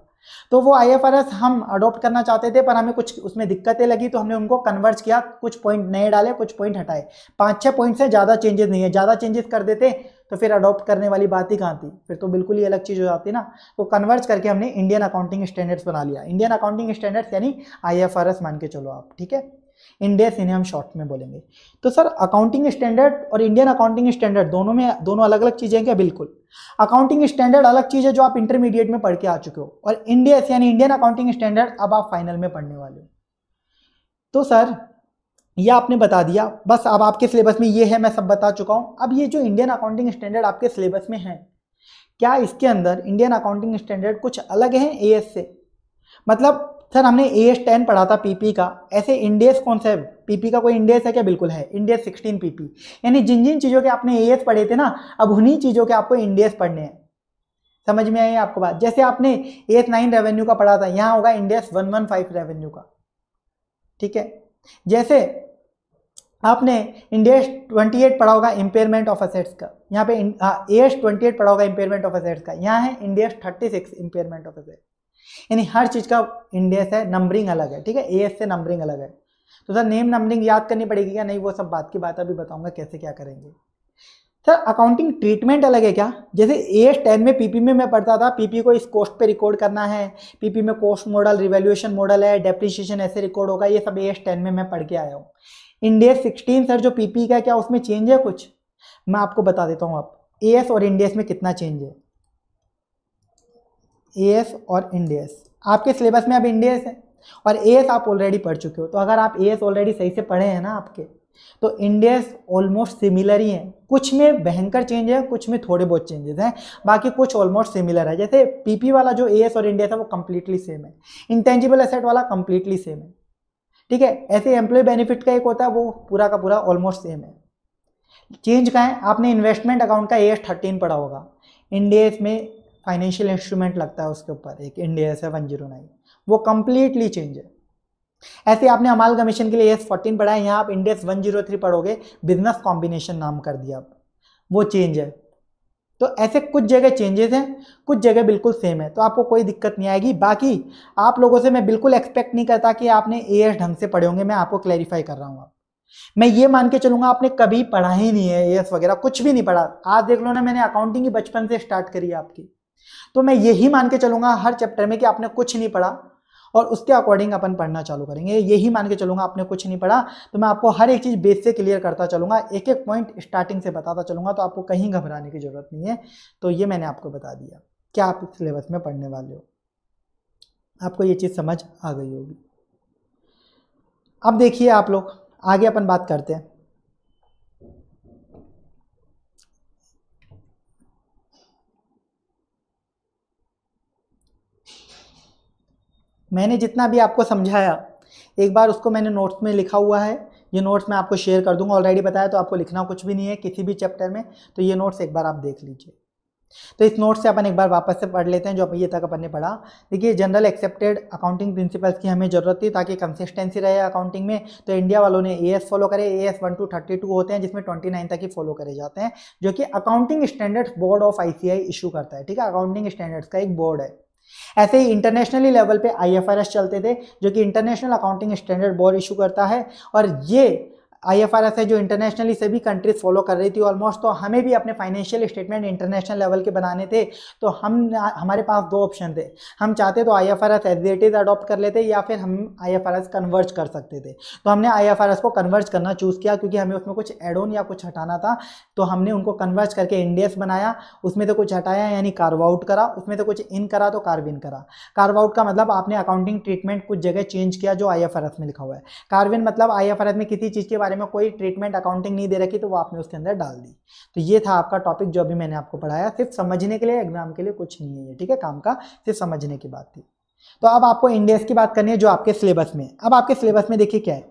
तो वो एस हम अडोप्ट करना चाहते थे पर हमें कुछ उसमें दिक्कतें लगी तो हमने उनको कन्वर्ट किया कुछ पॉइंट नए डाले कुछ पॉइंट हटाए पाँच छः पॉइंट से ज़्यादा चेंजेस नहीं है ज़्यादा चेंजेस कर देते तो फिर अडोप्ट करने वाली बात ही कहाँ थी फिर तो बिल्कुल ही अलग चीज़ हो जाती ना तो कन्वर्ट करके हमने इंडियन अकाउंटिंग स्टैंडर्ड्स बना लिया इंडियन अकाउंटिंग स्टैंडर्ड्स यानी आई मान के चलो आप ठीक है इंडेस इन्हें हम शॉर्ट में बोलेंगे तो सर अकाउंटिंग स्टैंडर्ड और इंडियन अकाउंटिंग स्टैंडर्ड दोनों में दोनों अलग अलग चीज़ें क्या बिल्कुल अकाउंटिंग स्टैंडर्ड अलग चीज़ है जो आप इंटरमीडिएट में पढ़ के आ चुके हो और इंडिया से यानी इंडियन अकाउंटिंग स्टैंडर्ड अब आप फाइनल में पढ़ने वाले हो तो सर ये आपने बता दिया बस अब आपके सिलेबस में ये है मैं सब बता चुका हूँ अब ये जो इंडियन अकाउंटिंग स्टैंडर्ड आपके सिलेबस में है क्या इसके अंदर इंडियन अकाउंटिंग स्टैंडर्ड कुछ अलग है ए से मतलब सर हमने ए एस टेन पढ़ा था पीपी का ऐसे इंडियस कौन सा है पीपी का कोई इंडियस है क्या बिल्कुल है इंडियस सिक्सटीन पीपी यानी जिन जिन चीज़ों के आपने ए एस पढ़े थे ना अब उन्हीं चीज़ों के आपको इंडियस पढ़ने हैं समझ में आई आपको बात जैसे आपने ए एस नाइन रेवेन्यू का पढ़ा था यहाँ होगा Ind AS one one five revenue का ठीक है जैसे आपने इंडियस ट्वेंटी एट पढ़ा होगा इम्पेयरमेंट ऑफ असेट्स का यहाँ पे ए एस ट्वेंटी एट पढ़ा होगा इम्पेयरमेंट ऑफ असेट्स का यहाँ है Ind AS thirty six impairment of assets यानी हर चीज़ का इंडेस है नंबरिंग अलग है ठीक है ए एस से नंबरिंग अलग है तो सर नेम नंबरिंग याद करनी पड़ेगी क्या नहीं वो सब बात की बात अभी बताऊंगा कैसे क्या करेंगे सर अकाउंटिंग ट्रीटमेंट अलग है क्या जैसे ए एस टेन में पीपी में मैं पढ़ता था पीपी को इस कोस्ट पे रिकॉर्ड करना है पीपी में कोस्ट मॉडल रिवेल्यूएशन मॉडल है डेप्रिशिएशन ऐसे रिकॉर्ड होगा ये सब ए एस टेन में मैं पढ़ के आया हूँ इंडिया सिक्सटीन सर जो पीपी का क्या उसमें चेंज है कुछ मैं आपको बता देता हूँ आप ए एस और इंडियस में कितना चेंज है ए एस और इंडियस आपके सिलेबस में अब इंडियस है और ए आप ऑलरेडी पढ़ चुके हो तो अगर आप ए एस ऑलरेडी सही से पढ़े हैं ना आपके तो इंडियस ऑलमोस्ट सिमिलर ही हैं कुछ में भयंकर चेंज है कुछ में थोड़े बहुत चेंजेस हैं बाकी कुछ ऑलमोस्ट सिमिलर है जैसे पीपी वाला जो ए एस और इंडियस है वो कम्प्लीटली सेम है इंटेंजिबल एसेट वाला कम्प्लीटली सेम है ठीक है ऐसे एम्प्लॉय बेनिफिट का एक होता है वो पूरा का पूरा ऑलमोस्ट सेम है चेंज का है आपने इन्वेस्टमेंट अकाउंट का ए एस थर्टीन पढ़ा होगा इंडियस में फाइनेंशियल इंस्ट्रूमेंट लगता है उसके ऊपर एक इंडिया से वन जीरो नाइन वो कंप्लीटली चेंज है ऐसे आपने अमाल कमीशन के लिए एस फोर्टीन पढ़ा है यहाँ आप इंडेक्स वन जीरो थ्री पढ़ोगे बिजनेस कॉम्बिनेशन नाम कर दिया आप वो चेंज है तो ऐसे कुछ जगह चेंजेस हैं कुछ जगह बिल्कुल सेम है तो आपको कोई दिक्कत नहीं आएगी बाकी आप लोगों से मैं बिल्कुल एक्सपेक्ट नहीं करता कि आपने ए एस ढंग से पढ़े होंगे मैं आपको क्लैरिफाई कर रहा हूँ आप मैं ये मान के चलूंगा आपने कभी पढ़ा ही नहीं है ए एस वगैरह कुछ भी नहीं पढ़ा आज देख लो ना मैंने अकाउंटिंग ही बचपन से स्टार्ट करी है आपकी तो मैं यही मान के चलूंगा हर चैप्टर में कि आपने कुछ नहीं पढ़ा और उसके अकॉर्डिंग अपन पढ़ना चालू करेंगे यही मान के चलूंगा आपने कुछ नहीं पढ़ा तो मैं आपको हर एक चीज़ बेस से क्लियर करता चलूंगा एक एक पॉइंट स्टार्टिंग से बताता चलूंगा तो आपको कहीं घबराने की ज़रूरत नहीं है तो ये मैंने आपको बता दिया क्या आप इस सिलेबस में पढ़ने वाले हो आपको ये चीज़ समझ आ गई होगी अब देखिए आप लोग आगे अपन बात करते हैं मैंने जितना भी आपको समझाया एक बार उसको मैंने नोट्स में लिखा हुआ है ये नोट्स मैं आपको शेयर कर दूंगा ऑलरेडी बताया तो आपको लिखना कुछ भी नहीं है किसी भी चैप्टर में तो ये नोट्स एक बार आप देख लीजिए तो इस नोट से अपन एक बार वापस से पढ़ लेते हैं जो ये तक अपन ने पढ़ा देखिए जनरल एक्सेप्टेड अकाउंटिंग प्रिंसिपल्स की हमें ज़रूरत थी ताकि कंसिस्टेंसी रहे अकाउंटिंग में तो इंडिया वालों ने ए एस फॉलो करे AS S one to thirty two होते हैं जिसमें ट्वेंटी नाइन तक ही फॉलो करे जाते हैं जो कि accounting standards board of I C I issue करता है ठीक है अकाउंटिंग स्टैंडर्ड्स का एक बोर्ड है ऐसे ही इंटरनेशनली लेवल पे आईएफआरएस चलते थे जो कि international accounting standard board issue करता है और ये आई एफ आर एस है जो इंटरनेशनली सभी कंट्रीज फॉलो कर रही थी ऑलमोस्ट तो हमें भी अपने फाइनेंशियल स्टेटमेंट इंटरनेशनल लेवल के बनाने थे तो हम हमारे पास दो ऑप्शन थे हम चाहते तो I F R S as it is adopt कर लेते या फिर हम I F R S converge कर सकते थे तो हमने आई एफ आर एस को कन्वर्ज करना चूज़ किया क्योंकि हमें उसमें कुछ एड ऑन या कुछ हटाना था तो हमने उनको कन्वर्ज करके इंडियस बनाया उसमें से कुछ हटाया यानी कार्व आउट करा उसमें से कुछ इन करा तो कार्व इन करा कार्व आउट का मतलब आपने अकाउंटिंग ट्रीटमेंट कुछ जगह चेंज किया जो आई एफ में लिखा हुआ है कार्व इन मतलब आई एफ आर एस में किसी चीज़ के बारे में कोई ट्रीटमेंट अकाउंटिंग नहीं दे रखी तो वो आपने उसके अंदर डाल दी तो ये था आपका टॉपिक जो अभी मैंने आपको पढ़ाया सिर्फ समझने के लिए एग्जाम के लिए कुछ नहीं है ये ठीक है काम का सिर्फ समझने की बात थी तो अब आपको इंडियस की बात करनी है जो आपके सिलेबस में अब आपके सिलेबस में देखिए क्या है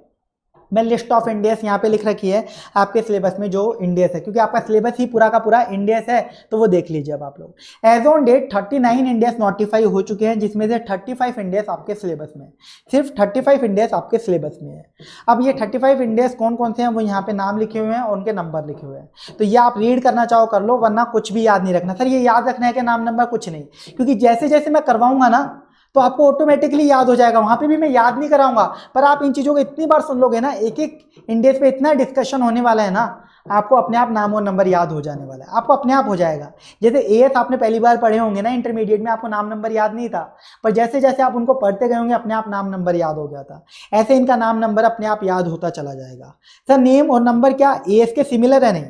मैं लिस्ट ऑफ इंडियस यहाँ पे लिख रखी है आपके सिलेबस में जो इंडियस है क्योंकि आपका सिलेबस ही पूरा का पूरा इंडियस है तो वो देख लीजिए अब आप लोग as on date 39 Ind AS notify हो चुके हैं जिसमें से 35 इंडियस आपके सिलेबस में सिर्फ 35 इंडियस आपके सिलेबस में है अब ये 35 इंडियस कौन कौन से हैं वो यहाँ पे नाम लिखे हुए हैं और उनके नंबर लिखे हुए हैं तो ये आप रीड करना चाहो कर लो वरना कुछ भी याद नहीं रखना सर ये याद रखना है कि नाम नंबर कुछ नहीं क्योंकि जैसे जैसे मैं करवाऊंगा ना तो आपको ऑटोमेटिकली याद हो जाएगा वहाँ पे भी मैं याद नहीं कराऊंगा पर आप इन चीज़ों को इतनी बार सुन लोगे ना एक एक इंडेज पे इतना डिस्कशन होने वाला है ना आपको अपने आप नाम और नंबर याद हो जाने वाला है आपको अपने आप हो जाएगा जैसे ए एस आपने पहली बार पढ़े होंगे ना इंटरमीडिएट में आपको नाम नंबर याद नहीं था पर जैसे जैसे आप उनको पढ़ते गए होंगे अपने आप नाम नंबर याद हो गया था ऐसे इनका नाम नंबर अपने आप याद होता चला जाएगा सर नेम और नंबर क्या ए एस के सिमिलर है नहीं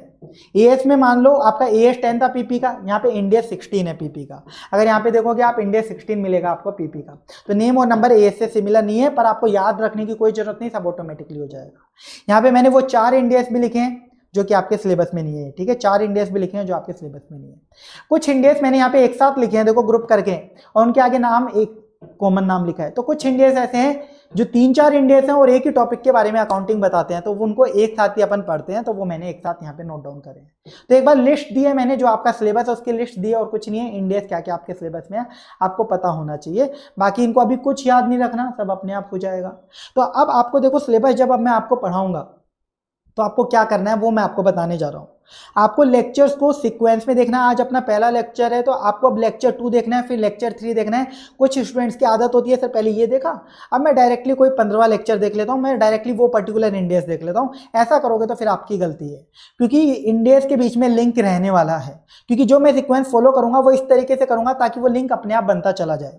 ए एस में मान लो आपका ए एस टेन था पीपी का यहाँ पे इंडिया सिक्सटीन है पीपी का अगर यहाँ पे देखोगे आप इंडिया सिक्सटीन मिलेगा आपको पीपी का तो नेम और नंबर ए एस से सिमिलर नहीं है पर आपको याद रखने की कोई जरूरत नहीं सब ऑटोमेटिकली हो जाएगा यहाँ पे मैंने वो चार इंडियस भी लिखे हैं जो कि आपके सिलेबस में नहीं है ठीक है चार इंडेस भी लिखे हैं जो आपके सिलेबस में नहीं है कुछ इंडेस मैंने यहाँ पे एक साथ लिखे हैं देखो ग्रुप करके और उनके आगे नाम एक कॉमन नाम लिखा है तो कुछ इंडेस ऐसे हैं जो तीन चार इंडेस हैं और एक ही टॉपिक के बारे में अकाउंटिंग बताते हैं तो उनको एक साथ ही अपन पढ़ते हैं तो वो मैंने एक साथ यहाँ पे नोट डाउन करें तो एक बार लिस्ट दी है मैंने जो आपका सिलेबस है उसकी लिस्ट दी है और कुछ नहीं है इंडेस क्या क्या आपके सिलेबस में है आपको पता होना चाहिए बाकी इनको अभी कुछ याद नहीं रखना सब अपने आप हो जाएगा तो अब आपको देखो सिलेबस जब अब मैं आपको पढ़ाऊंगा तो आपको क्या करना है वो मैं आपको बताने जा रहा हूँ आपको लेक्चर्स को सीक्वेंस में देखना है आज अपना पहला लेक्चर है तो आपको अब लेक्चर टू देखना है फिर लेक्चर थ्री देखना है कुछ स्टूडेंट्स की आदत होती है सर पहले ये देखा अब मैं डायरेक्टली कोई पंद्रवा लेक्चर देख लेता हूँ मैं डायरेक्टली वो पर्टिकुलर इंडियस देख लेता हूँ ऐसा करोगे तो फिर आपकी गलती है क्योंकि इंडियस के बीच में लिंक रहने वाला है क्योंकि जो मैं सिक्वेंस फॉलो करूँगा वो इस तरीके से करूँगा ताकि वो लिंक अपने आप बनता चला जाए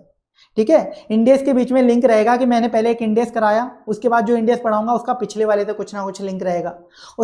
ठीक है इंडेस के बीच में लिंक रहेगा कि मैंने पहले एक इंडेस कराया उसके बाद जो इंडेस पढ़ाऊंगा उसका पिछले वाले से कुछ ना कुछ लिंक रहेगा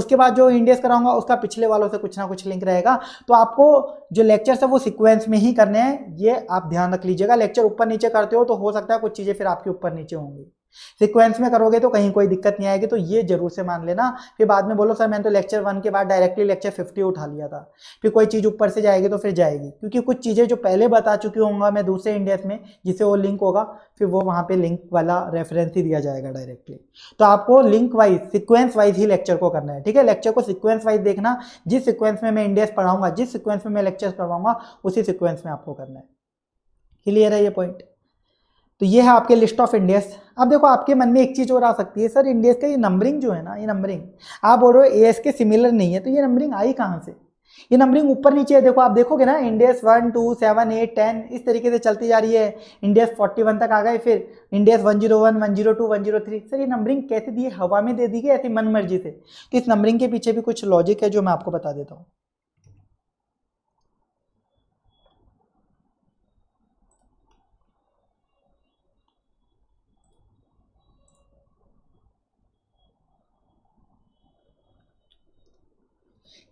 उसके बाद जो इंडेस कराऊंगा उसका पिछले वालों से कुछ ना कुछ लिंक रहेगा तो आपको जो लेक्चर्स है वो सिक्वेंस में ही करने हैं ये आप ध्यान रख लीजिएगा लेक्चर ऊपर नीचे करते हो तो हो सकता है कुछ चीज़ें फिर आपके ऊपर नीचे होंगी सिक्वेंस में करोगे तो कहीं कोई दिक्कत नहीं आएगी तो ये जरूर से मान लेना फिर बाद में बोलो सर मैंने तो लेक्चर वन के बाद डायरेक्टली लेक्चर फिफ्टी उठा लिया था फिर कोई चीज़ ऊपर से जाएगी तो फिर जाएगी क्योंकि कुछ चीज़ें जो पहले बता चुकी होंगे मैं दूसरे इंडेक्स में जिसे वो लिंक होगा फिर वो वहाँ पर लिंक वाला रेफरेंस ही दिया जाएगा डायरेक्टली तो आपको लिंक वाइज सिक्वेंस वाइज ही लेक्चर को करना है ठीक है लेक्चर को सिक्वेंस वाइज देखना जिस सिक्वेंस में मैं इंडेक्स पढ़ाऊंगा जिस सिक्वेंस में मैं लेक्चर करवाऊंगा उसी सिक्वेंस में आपको करना है क्लियर है ये पॉइंट तो ये है आपके लिस्ट ऑफ इंडियस अब देखो आपके मन में एक चीज़ और आ सकती है सर इंडेक्स का ये नंबरिंग जो है ना ये नंबरिंग आप बोल रहे हो ए एस के सिमिलर नहीं है तो ये नंबरिंग आई कहाँ से ये नंबरिंग ऊपर नीचे है देखो आप देखोगे ना Ind AS one two seven eight ten इस तरीके से चलती जा रही है इंडियस फोर्टी वन तक आ गए फिर Ind AS one zero one one zero two one zero three sir ये नंबरिंग कैसे दी है हवा में दे दी गई ऐसी मन मर्जी से तो इस नंबरिंग के पीछे भी कुछ लॉजिक है जो मैं आपको बता देता हूँ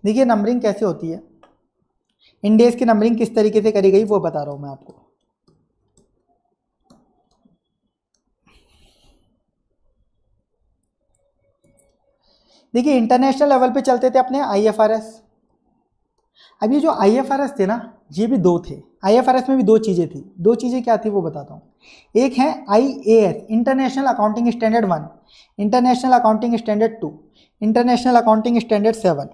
देखिए नंबरिंग कैसे होती है इंडेक्स की नंबरिंग किस तरीके से करी गई वो बता रहा हूँ मैं आपको देखिए इंटरनेशनल लेवल पे चलते थे अपने आईएफआरएस अब ये जो आईएफआरएस थे ना ये भी दो थे आईएफआरएस में भी दो चीज़ें थी दो चीज़ें क्या थी वो बताता हूँ एक है IAS international accounting standard one international accounting standard two international accounting standard seven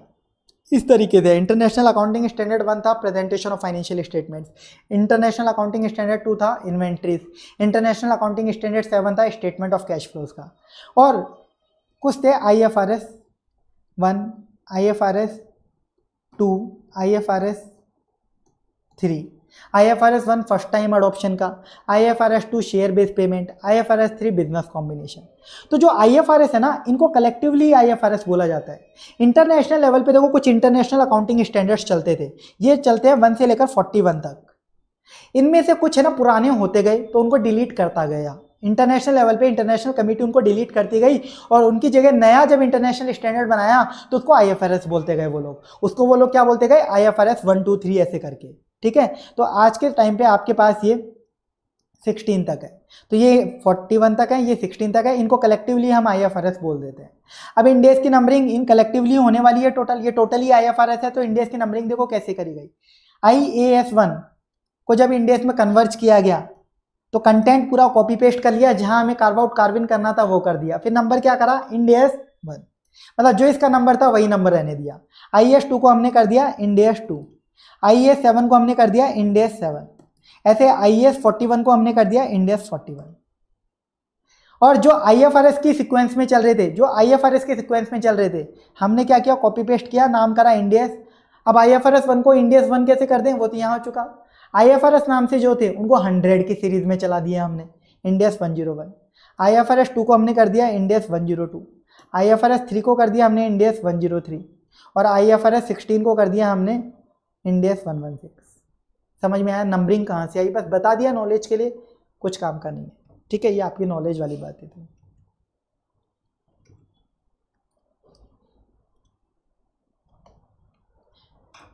इस तरीके से इंटरनेशनल अकाउंटिंग स्टैंडर्ड वन था presentation of financial statements international accounting standard two था inventories international accounting standard seven था स्टेटमेंट ऑफ कैश फ्लोज का और कुछ थे I F R S one I F R S two I F R S three I F R S one first time adoption का I F R S two share based payment I F R S three business combination तो जो I F R S है ना इनको collectively I F R S बोला जाता है international level पे देखो कुछ इंटरनेशनल अकाउंटिंग स्टैंडर्ड्स चलते थे ये चलते हैं वन से लेकर फोर्टी वन तक इनमें से कुछ है ना पुराने होते गए तो उनको डिलीट करता गया इंटरनेशनल लेवल पे इंटरनेशनल कमेटी उनको डिलीट करती गई और उनकी जगह नया जब इंटरनेशनल स्टैंडर्ड बनाया तो उसको आईएफआरएस बोलते गए वो लोग उसको वो लोग क्या बोलते गए आईएफआरएस वन टू थ्री ऐसे करके ठीक है तो आज के टाइम पे आपके पास ये 16 तक है तो ये 41 तक है ये 16 तक है इनको कलेक्टिवली हम आई बोल देते हैं अब इंडियस की नंबरिंग इन कलेक्टिवली होने वाली है टोटल ये टोटली आई है तो इंडेस की नंबरिंग देखो कैसे करी गई आई ए एस वन को जब इंडेस में कन्वर्ज किया गया तो कंटेंट पूरा कॉपी पेस्ट कर लिया जहां हमें कार्व आउट कार्विन करना था वो कर दिया फिर नंबर क्या करा इंडेस वन मतलब जो इसका नंबर था वही नंबर रहने दिया आई एस टू को हमने कर दिया Ind AS two I S seven को हमने कर दिया इंडेस सेवन ऐसे आई एस फोर्टी वन को हमने कर दिया इंडेस फोर्टी वन और जो आई एफ आर एस की सिक्वेंस में चल रहे थे जो आई एफ आर एस के सिक्वेंस में चल रहे थे हमने क्या किया कॉपी पेस्ट किया नाम करा इंडियस अब I F R S one को इंडियस वन कैसे कर दें वो तो यहाँ हो चुका आई एफ आर एस नाम से जो थे उनको हंड्रेड की सीरीज में चला दिया हमने Ind AS one zero one I F R S two को हमने कर दिया Ind AS one zero two I F R S three को कर दिया हमने इंडियस वन जीरो थ्री और I F R S sixteen को कर दिया हमने इंडियस वन वन सिक्स समझ में आया नंबरिंग कहाँ से आई बस बता दिया नॉलेज के लिए कुछ काम का नहीं है ठीक है ये आपकी नॉलेज वाली बात थी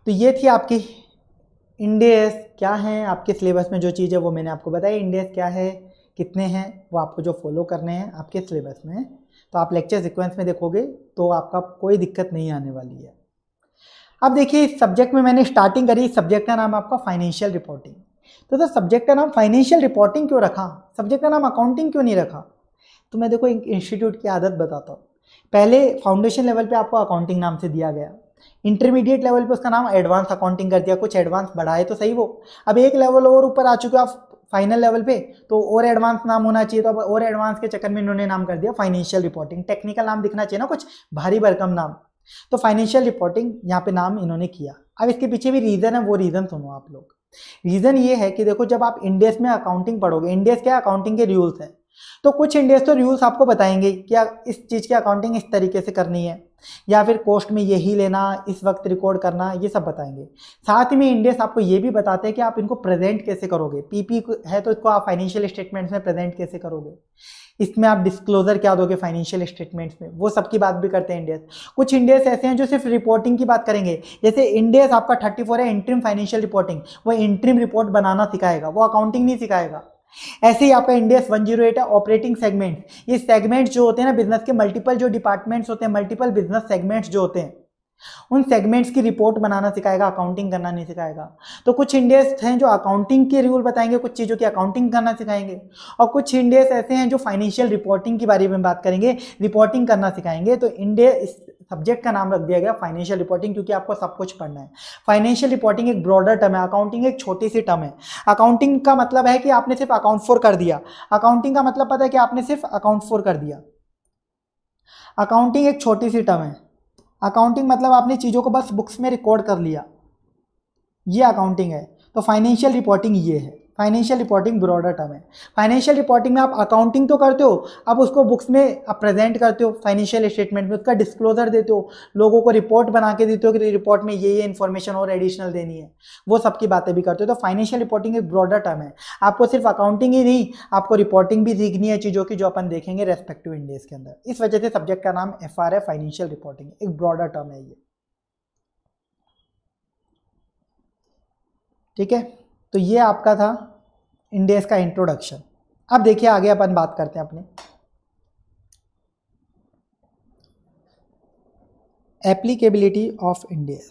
तो ये थी आपकी इंडेस क्या है आपके सिलेबस में जो चीज़ है वो मैंने आपको बताया इंडेस क्या है कितने हैं वो आपको जो फॉलो करने हैं आपके सिलेबस में तो आप लेक्चर सिक्वेंस में देखोगे तो आपका कोई दिक्कत नहीं आने वाली है अब देखिए इस सब्जेक्ट में मैंने स्टार्टिंग करी सब्जेक्ट का नाम आपका फाइनेंशियल रिपोर्टिंग तो सर सब्जेक्ट का नाम फाइनेंशियल रिपोर्टिंग क्यों रखा सब्जेक्ट का नाम अकाउंटिंग क्यों नहीं रखा तो मैं देखो एक इंस्टीट्यूट की आदत बताता हूँ पहले फाउंडेशन लेवल पे आपको अकाउंटिंग नाम से दिया गया इंटरमीडिएट लेवल पे उसका नाम एडवांस अकाउंटिंग कर दिया कुछ एडवांस बढ़ाए तो सही वो अब एक लेवल और ऊपर आ चुके आप फाइनल लेवल पे तो और एडवांस नाम होना चाहिए तो अब और एडवांस के चक्कर में इन्होंने नाम कर दिया फाइनेंशियल रिपोर्टिंग टेक्निकल नाम दिखना चाहिए ना कुछ भारी भरकम नाम तो फाइनेंशियल रिपोर्टिंग यहाँ पे नाम इन्होंने किया अब इसके पीछे भी रीज़न है वो रीज़न सुनो आप लोग रीज़न ये है कि देखो जब आप इंडियस में अकाउंटिंग पढ़ोगे इंडियस क्या अकाउंटिंग के रूल्स हैं तो कुछ इंडियस तो रूल्स आपको बताएंगे कि इस चीज़ की अकाउंटिंग इस तरीके से करनी है या फिर कोस्ट में यही लेना इस वक्त रिकॉर्ड करना ये सब बताएंगे साथ ही में इंडियस आपको ये भी बताते हैं कि आप इनको प्रेजेंट कैसे करोगे पीपी है तो इसको आप फाइनेंशियल स्टेटमेंट्स में प्रेजेंट कैसे करोगे इसमें आप डिस्क्लोजर क्या दोगे फाइनेंशियल स्टेटमेंट्स में वो सबकी बात भी करते हैं इंडियस कुछ इंडियस ऐसे हैं जो सिर्फ रिपोर्टिंग की बात करेंगे जैसे इंडियस आपका थर्टी फोर है इंट्रीम फाइनेंशियल रिपोर्टिंग वो इंट्रीम रिपोर्ट बनाना सिखाएगा वो अकाउंटिंग नहीं सिखाएगा ऐसे ही आपका जीरो एट oh है ऑपरेटिंग सेगमेंट्स ये सेगमेंट्स जो होते हैं ना बिजनेस के मल्टीपल जो डिपार्टमेंट्स होते हैं मल्टीपल बिजनेस सेगमेंट्स जो होते हैं उन सेगमेंट्स की रिपोर्ट बनाना सिखाएगा अकाउंटिंग करना नहीं सिखाएगा तो कुछ इंडियस हैं जो अकाउंटिंग के रूल बताएंगे कुछ चीज़ों की अकाउंटिंग करना सिखाएंगे और कुछ इंडियस ऐसे हैं जो फाइनेंशियल रिपोर्टिंग के बारे में बात करेंगे रिपोर्टिंग करना सिखाएंगे तो इंडिया इस सब्जेक्ट का नाम रख दिया गया फाइनेंशियल रिपोर्टिंग क्योंकि आपको सब कुछ पढ़ना है फाइनेंशियल रिपोर्टिंग एक ब्रॉडर टर्म है अकाउंटिंग एक छोटी सी टर्म है अकाउंटिंग का मतलब है कि आपने सिर्फ अकाउंट फोर कर दिया अकाउंटिंग का मतलब पता है कि आपने सिर्फ अकाउंट फोर कर दिया अकाउंटिंग एक छोटी सी टर्म है अकाउंटिंग मतलब आपने चीज़ों को बस बुक्स में रिकॉर्ड कर लिया ये अकाउंटिंग है तो फाइनेंशियल रिपोर्टिंग ये है फाइनेंशियल रिपोर्टिंग ब्रॉडर टर्म है फाइनेंशियल रिपोर्टिंग में आप अकाउंटिंग तो करते हो आप उसको बुक्स में आप प्रेजेंट करते हो फाइनेंशियल स्टेटमेंट में उसका डिस्क्लोजर देते हो लोगों को रिपोर्ट बना के देते हो कि रिपोर्ट में ये ये इन्फॉर्मेशन और एडिशनल देनी है वो सबकी बातें भी करते हो तो फाइनेंशियल रिपोर्टिंग एक ब्रॉडर टर्म है आपको सिर्फ अकाउंटिंग ही नहीं आपको रिपोर्टिंग भी सीखनी है चीज़ों की जो अपन देखेंगे रेस्पेक्टिव इंडेज के अंदर इस वजह से सब्जेक्ट का नाम एफ आर है फाइनेंशियल रिपोर्टिंग एक ब्रॉडर टर्म है ये ठीक है तो ये आपका था इंडेस का इंट्रोडक्शन अब देखिए आगे अपन बात करते हैं अपने एप्लीकेबिलिटी ऑफ इंडेस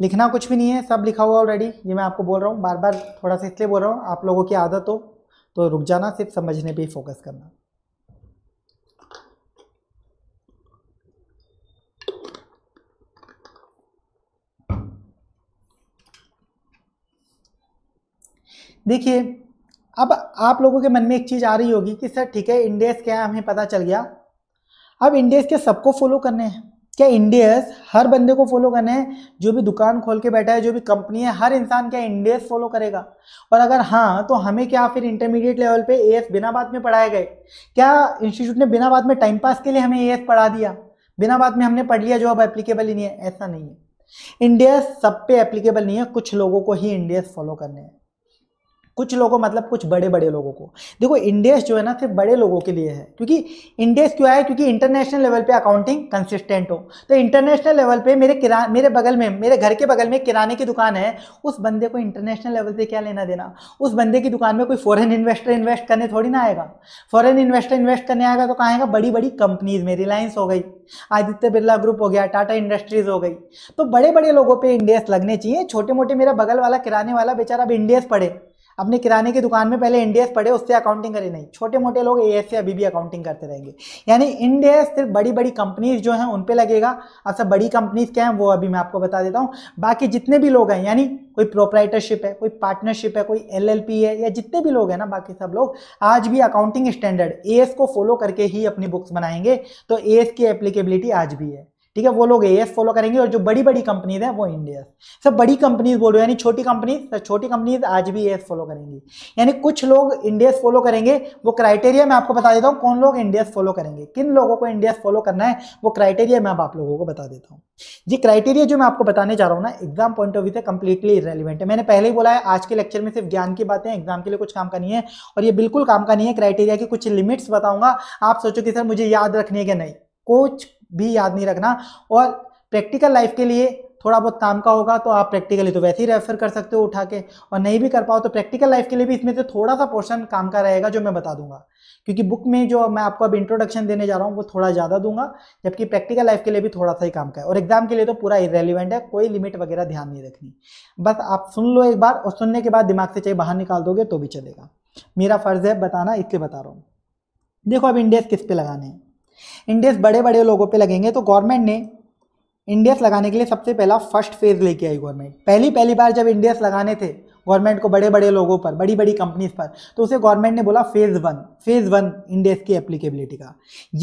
लिखना कुछ भी नहीं है सब लिखा हुआ ऑलरेडी ये मैं आपको बोल रहा हूँ बार बार थोड़ा सा इसलिए बोल रहा हूँ आप लोगों की आदत हो तो रुक जाना सिर्फ समझने पे ही फोकस करना देखिए अब आप लोगों के मन में एक चीज़ आ रही होगी कि सर ठीक है इंडियस क्या है हमें पता चल गया अब इंडियस के सबको फॉलो करने हैं क्या इंडियस हर बंदे को फॉलो करने हैं जो भी दुकान खोल के बैठा है जो भी कंपनी है हर इंसान क्या इंडेस फॉलो करेगा और अगर हाँ तो हमें क्या फिर इंटरमीडिएट लेवल पे ए बिना बात में पढ़ाए गए क्या इंस्टीट्यूट ने बिना बात में टाइम पास के लिए हमें ए पढ़ा दिया बिना बात में हमने पढ़ लिया जो अब एप्लीकेबल ही नहीं है ऐसा नहीं है इंडिया सब पे एप्लीकेबल नहीं है कुछ लोगों को ही इंडियस फॉलो करने हैं कुछ लोगों मतलब कुछ बड़े बड़े लोगों को देखो इंडेक्स जो है ना सिर्फ बड़े लोगों के लिए है क्योंकि इंडेक्स क्यों है क्योंकि इंटरनेशनल लेवल पे अकाउंटिंग कंसिस्टेंट हो तो इंटरनेशनल लेवल पे मेरे किरा मेरे बगल में मेरे घर के बगल में किराने की दुकान है उस बंदे को इंटरनेशनल लेवल से क्या लेना देना उस बंदे की दुकान में कोई फॉरन इन्वेस्टर इन्वेस्ट करने थोड़ी ना आएगा फॉरन इन्वेस्टर इन्वेस्ट करने आएगा तो कहाँ आएगा बड़ी बड़ी कंपनीज में रिलायंस हो गई आदित्य बिरला ग्रुप हो गया टाटा इंडस्ट्रीज हो गई तो बड़े बड़े लोगों पर इंडेक्स लगने चाहिए छोटे मोटे मेरा बगल वाला किराने वाला बेचारा अब इंडेक्स पड़े अपने किराने की दुकान में पहले इंडियस पढ़े उससे अकाउंटिंग करें नहीं छोटे मोटे लोग ए से अभी भी अकाउंटिंग करते रहेंगे यानी इंडियस सिर्फ बड़ी बड़ी कंपनीज जो हैं उन पर लगेगा अब सब बड़ी कंपनीज क्या हैं वो अभी मैं आपको बता देता हूँ बाकी जितने भी लोग हैं यानी कोई प्रोपराइटरशिप है कोई पार्टनरशिप है कोई एल है या जितने भी लोग हैं ना बाकी सब लोग आज भी अकाउंटिंग स्टैंडर्ड ए को फॉलो करके ही अपनी बुक्स बनाएंगे तो ए की एप्लीकेबिलिटी आज भी है ठीक है वो लोग ए फॉलो करेंगे और जो बड़ी बड़ी कंपनीज हैं वो इंडिया सब बड़ी कंपनीज बोल रहे हो यानी छोटी कंपनीज छोटी कंपनीज आज भी ए फॉलो करेंगी यानी कुछ लोग इंडिया फॉलो करेंगे वो क्राइटेरिया मैं आपको बता देता हूँ कौन लोग इंडिया फॉलो करेंगे किन लोगों को इंडिया फॉलो करना है वो क्राइटेरिया मैं आप लोगों को बता देता हूँ जी क्राइटेरिया जो मैं आपको बताने जा रहा हूँ ना एग्जाम पॉइंट ऑफ व्यू से कंप्लीटली रेलिवेंट है मैंने पहले ही बोला है आज के लेक्चर में सिर्फ ज्ञान की बातें एग्जाम के लिए कुछ काम का नहीं है और ये बिल्कुल काम का नहीं है क्राइटेरिया की कुछ लिमिट्स बताऊंगा आप सोचो कि सर मुझे याद रखने के नहीं कुछ भी याद नहीं रखना और प्रैक्टिकल लाइफ के लिए थोड़ा बहुत काम का होगा तो आप प्रैक्टिकली तो वैसे ही रेफर कर सकते हो उठा के और नहीं भी कर पाओ तो प्रैक्टिकल लाइफ के लिए भी इसमें से थोड़ा सा पोर्शन काम का रहेगा जो मैं बता दूंगा क्योंकि बुक में जो मैं आपको अब इंट्रोडक्शन देने जा रहा हूँ वो थोड़ा ज़्यादा दूंगा जबकि प्रैक्टिकल लाइफ के लिए भी थोड़ा सा ही काम का है और एग्जाम के लिए तो पूरा इरेलीवेंट है कोई लिमिट वगैरह ध्यान नहीं रखनी बस आप सुन लो एक बार और सुनने के बाद दिमाग से चाहे बाहर निकाल दोगे तो भी चलेगा मेरा फर्ज है बताना इसलिए बता रहा हूँ देखो अब इंडेक्स किस पे लगाने हैं इंडेक्स बड़े बड़े लोगों पे लगेंगे तो गवर्नमेंट ने इंडेक्स लगाने के लिए सबसे पहला फर्स्ट फेज लेके आई गवर्नमेंट पहली पहली बार जब इंडेक्स लगाने थे गवर्नमेंट को बड़े बड़े लोगों पर बड़ी बड़ी कंपनीज पर तो उसे गवर्नमेंट ने बोला phase one phase one Ind AS की एप्लीकेबिलिटी का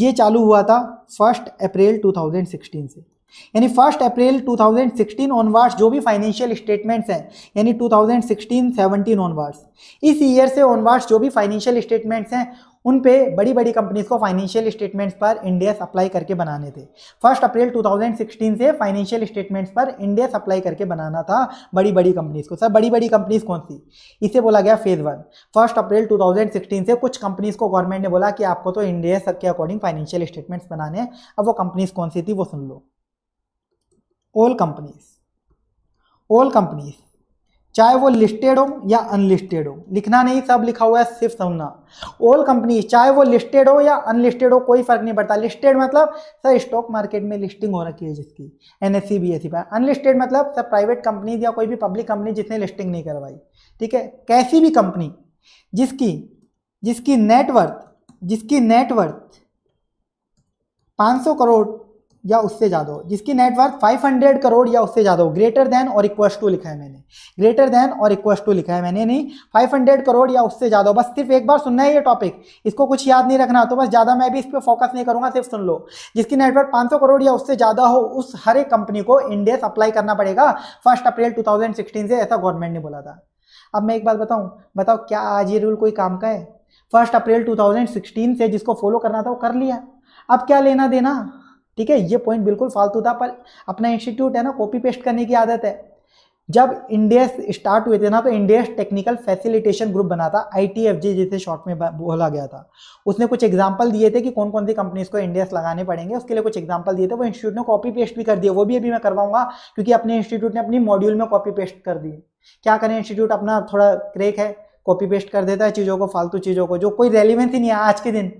ये चालू हुआ था फर्स्ट अप्रैल 2016 से यानी फर्स्ट अप्रैल 2016 ऑनवर्ड्स जो भी फाइनेंशियल स्टेटमेंट्स हैं यानी 2016-17 ऑनवर्ड्स इस ईयर से ऑनवर्ड्स जो भी फाइनेंशियल स्टेटमेंट्स हैं उन पे बड़ी बड़ी कंपनीज को फाइनेंशियल स्टेटमेंट्स पर इंडियस अप्लाई करके बनाने थे फर्स्ट अप्रैल 2016 से फाइनेंशियल स्टेटमेंट्स पर इंडियस अप्लाई करके बनाना था बड़ी बड़ी कंपनीज को सर बड़ी बड़ी कंपनीज कौन सी इसे बोला गया फेज वन फर्स्ट अप्रैल 2016 से कुछ कंपनीज को गवर्नमेंट ने बोला कि आपको तो इंडियस के अकॉर्डिंग फाइनेंशियल स्टेटमेंट्स बनाने हैं अब वो कंपनीज कौन सी थी वो सुन लो ओल कंपनीज ओल कंपनीज चाहे वो लिस्टेड हो या अनलिस्टेड हो लिखना नहीं सब लिखा हुआ है सिर्फ समझना ऑल कंपनी चाहे वो लिस्टेड हो या अनलिस्टेड हो कोई फर्क नहीं पड़ता लिस्टेड मतलब सर स्टॉक मार्केट में लिस्टिंग हो रखी है जिसकी N S C B S C पर अनलिस्टेड मतलब सर प्राइवेट कंपनीज या कोई भी पब्लिक कंपनी जिसने लिस्टिंग नहीं करवाई ठीक है कैसी भी कंपनी जिसकी जिसकी नेटवर्थ जिसकी नेटवर्थ सौ करोड़ या उससे ज़्यादा हो जिसकी नेटवर्थ 500 करोड़ या उससे ज़्यादा हो ग्रेटर देन और इक्वल टू लिखा है मैंने ग्रेटर देन और इक्वल टू लिखा है मैंने नहीं 500 करोड़ या उससे ज़्यादा हो बस सिर्फ एक बार सुनना है ये टॉपिक इसको कुछ याद नहीं रखना तो बस ज़्यादा मैं भी इस पर फोकस नहीं करूँगा सिर्फ सुन लो जिसकी नेटवर्थ पाँच करोड़ या उससे ज़्यादा हो उस हर एक कंपनी को इंडियस अप्लाई करना पड़ेगा फर्स्ट अप्रैल टू से ऐसा गवर्नमेंट ने बोला था अब मैं एक बात बताऊँ बताओ क्या आज ये रूल कोई काम का है फर्स्ट अप्रैल 2016 से जिसको फॉलो करना था वो कर लिया अब क्या लेना देना ठीक है ये पॉइंट बिल्कुल फालतू था पर अपना इंस्टीट्यूट है ना कॉपी पेस्ट करने की आदत है जब इंडियस स्टार्ट हुए थे ना तो इंडियस टेक्निकल फैसिलिटेशन ग्रुप बना था जी जिसे शॉर्ट में बोला गया था उसने कुछ एग्जांपल दिए थे कि कौन कौन सी कंपनीज को इंडियस लगाने पड़ेंगे उसके लिए कुछ एग्जांपल दिए थे वो इंस्टीट्यूट ने कॉपी पेस्ट भी कर दिया वो भी अभी मैं करवाऊंगा क्योंकि अपने इंस्टीट्यूट ने अपनी मॉड्यूल में कॉपी पेस्ट कर दी क्या करें इंस्टीट्यूट अपना थोड़ा क्रेक है कॉपी पेस्ट कर देता है चीज़ों को फालतू चीज़ों को जो कोई रेलिवेंस ही नहीं है आज के दिन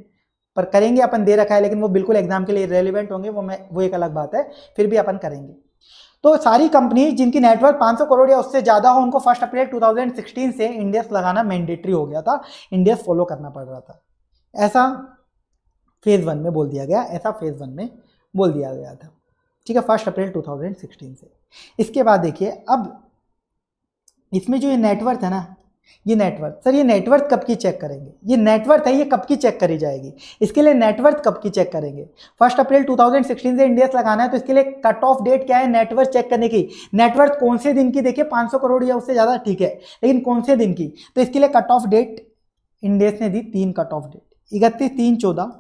पर करेंगे अपन दे रखा है लेकिन वो बिल्कुल एग्जाम के लिए रेलिवेंट होंगे वो मैं वो एक अलग बात है फिर भी अपन करेंगे तो सारी कंपनी जिनकी नेटवर्क 500 करोड़ या उससे ज़्यादा हो उनको फर्स्ट अप्रैल 2016 से इंडियस लगाना मैंडेटरी हो गया था इंडियस फॉलो करना पड़ रहा था ऐसा फेज़ वन में बोल दिया गया ऐसा फेज़ वन में बोल दिया गया था ठीक है फर्स्ट अप्रैल 2016 से इसके बाद देखिए अब इसमें जो ये नेटवर्क है ना ये नेटवर्थ सर ये नेटवर्थ कब की चेक करेंगे ये नेटवर्थ है ये कब की चेक करी जाएगी इसके लिए नेटवर्थ कब की चेक करेंगे फर्स्ट अप्रैल 2016 से इंडियस लगाना है तो इसके लिए कट ऑफ डेट क्या है नेटवर्थ चेक करने की नेटवर्थ कौन से दिन की देखिए 500 करोड़ या उससे ज़्यादा ठीक है लेकिन कौन से दिन की तो इसके लिए कट ऑफ डेट इंडियस ने दी तीन कट ऑफ डेट इकतीस तीन चौदह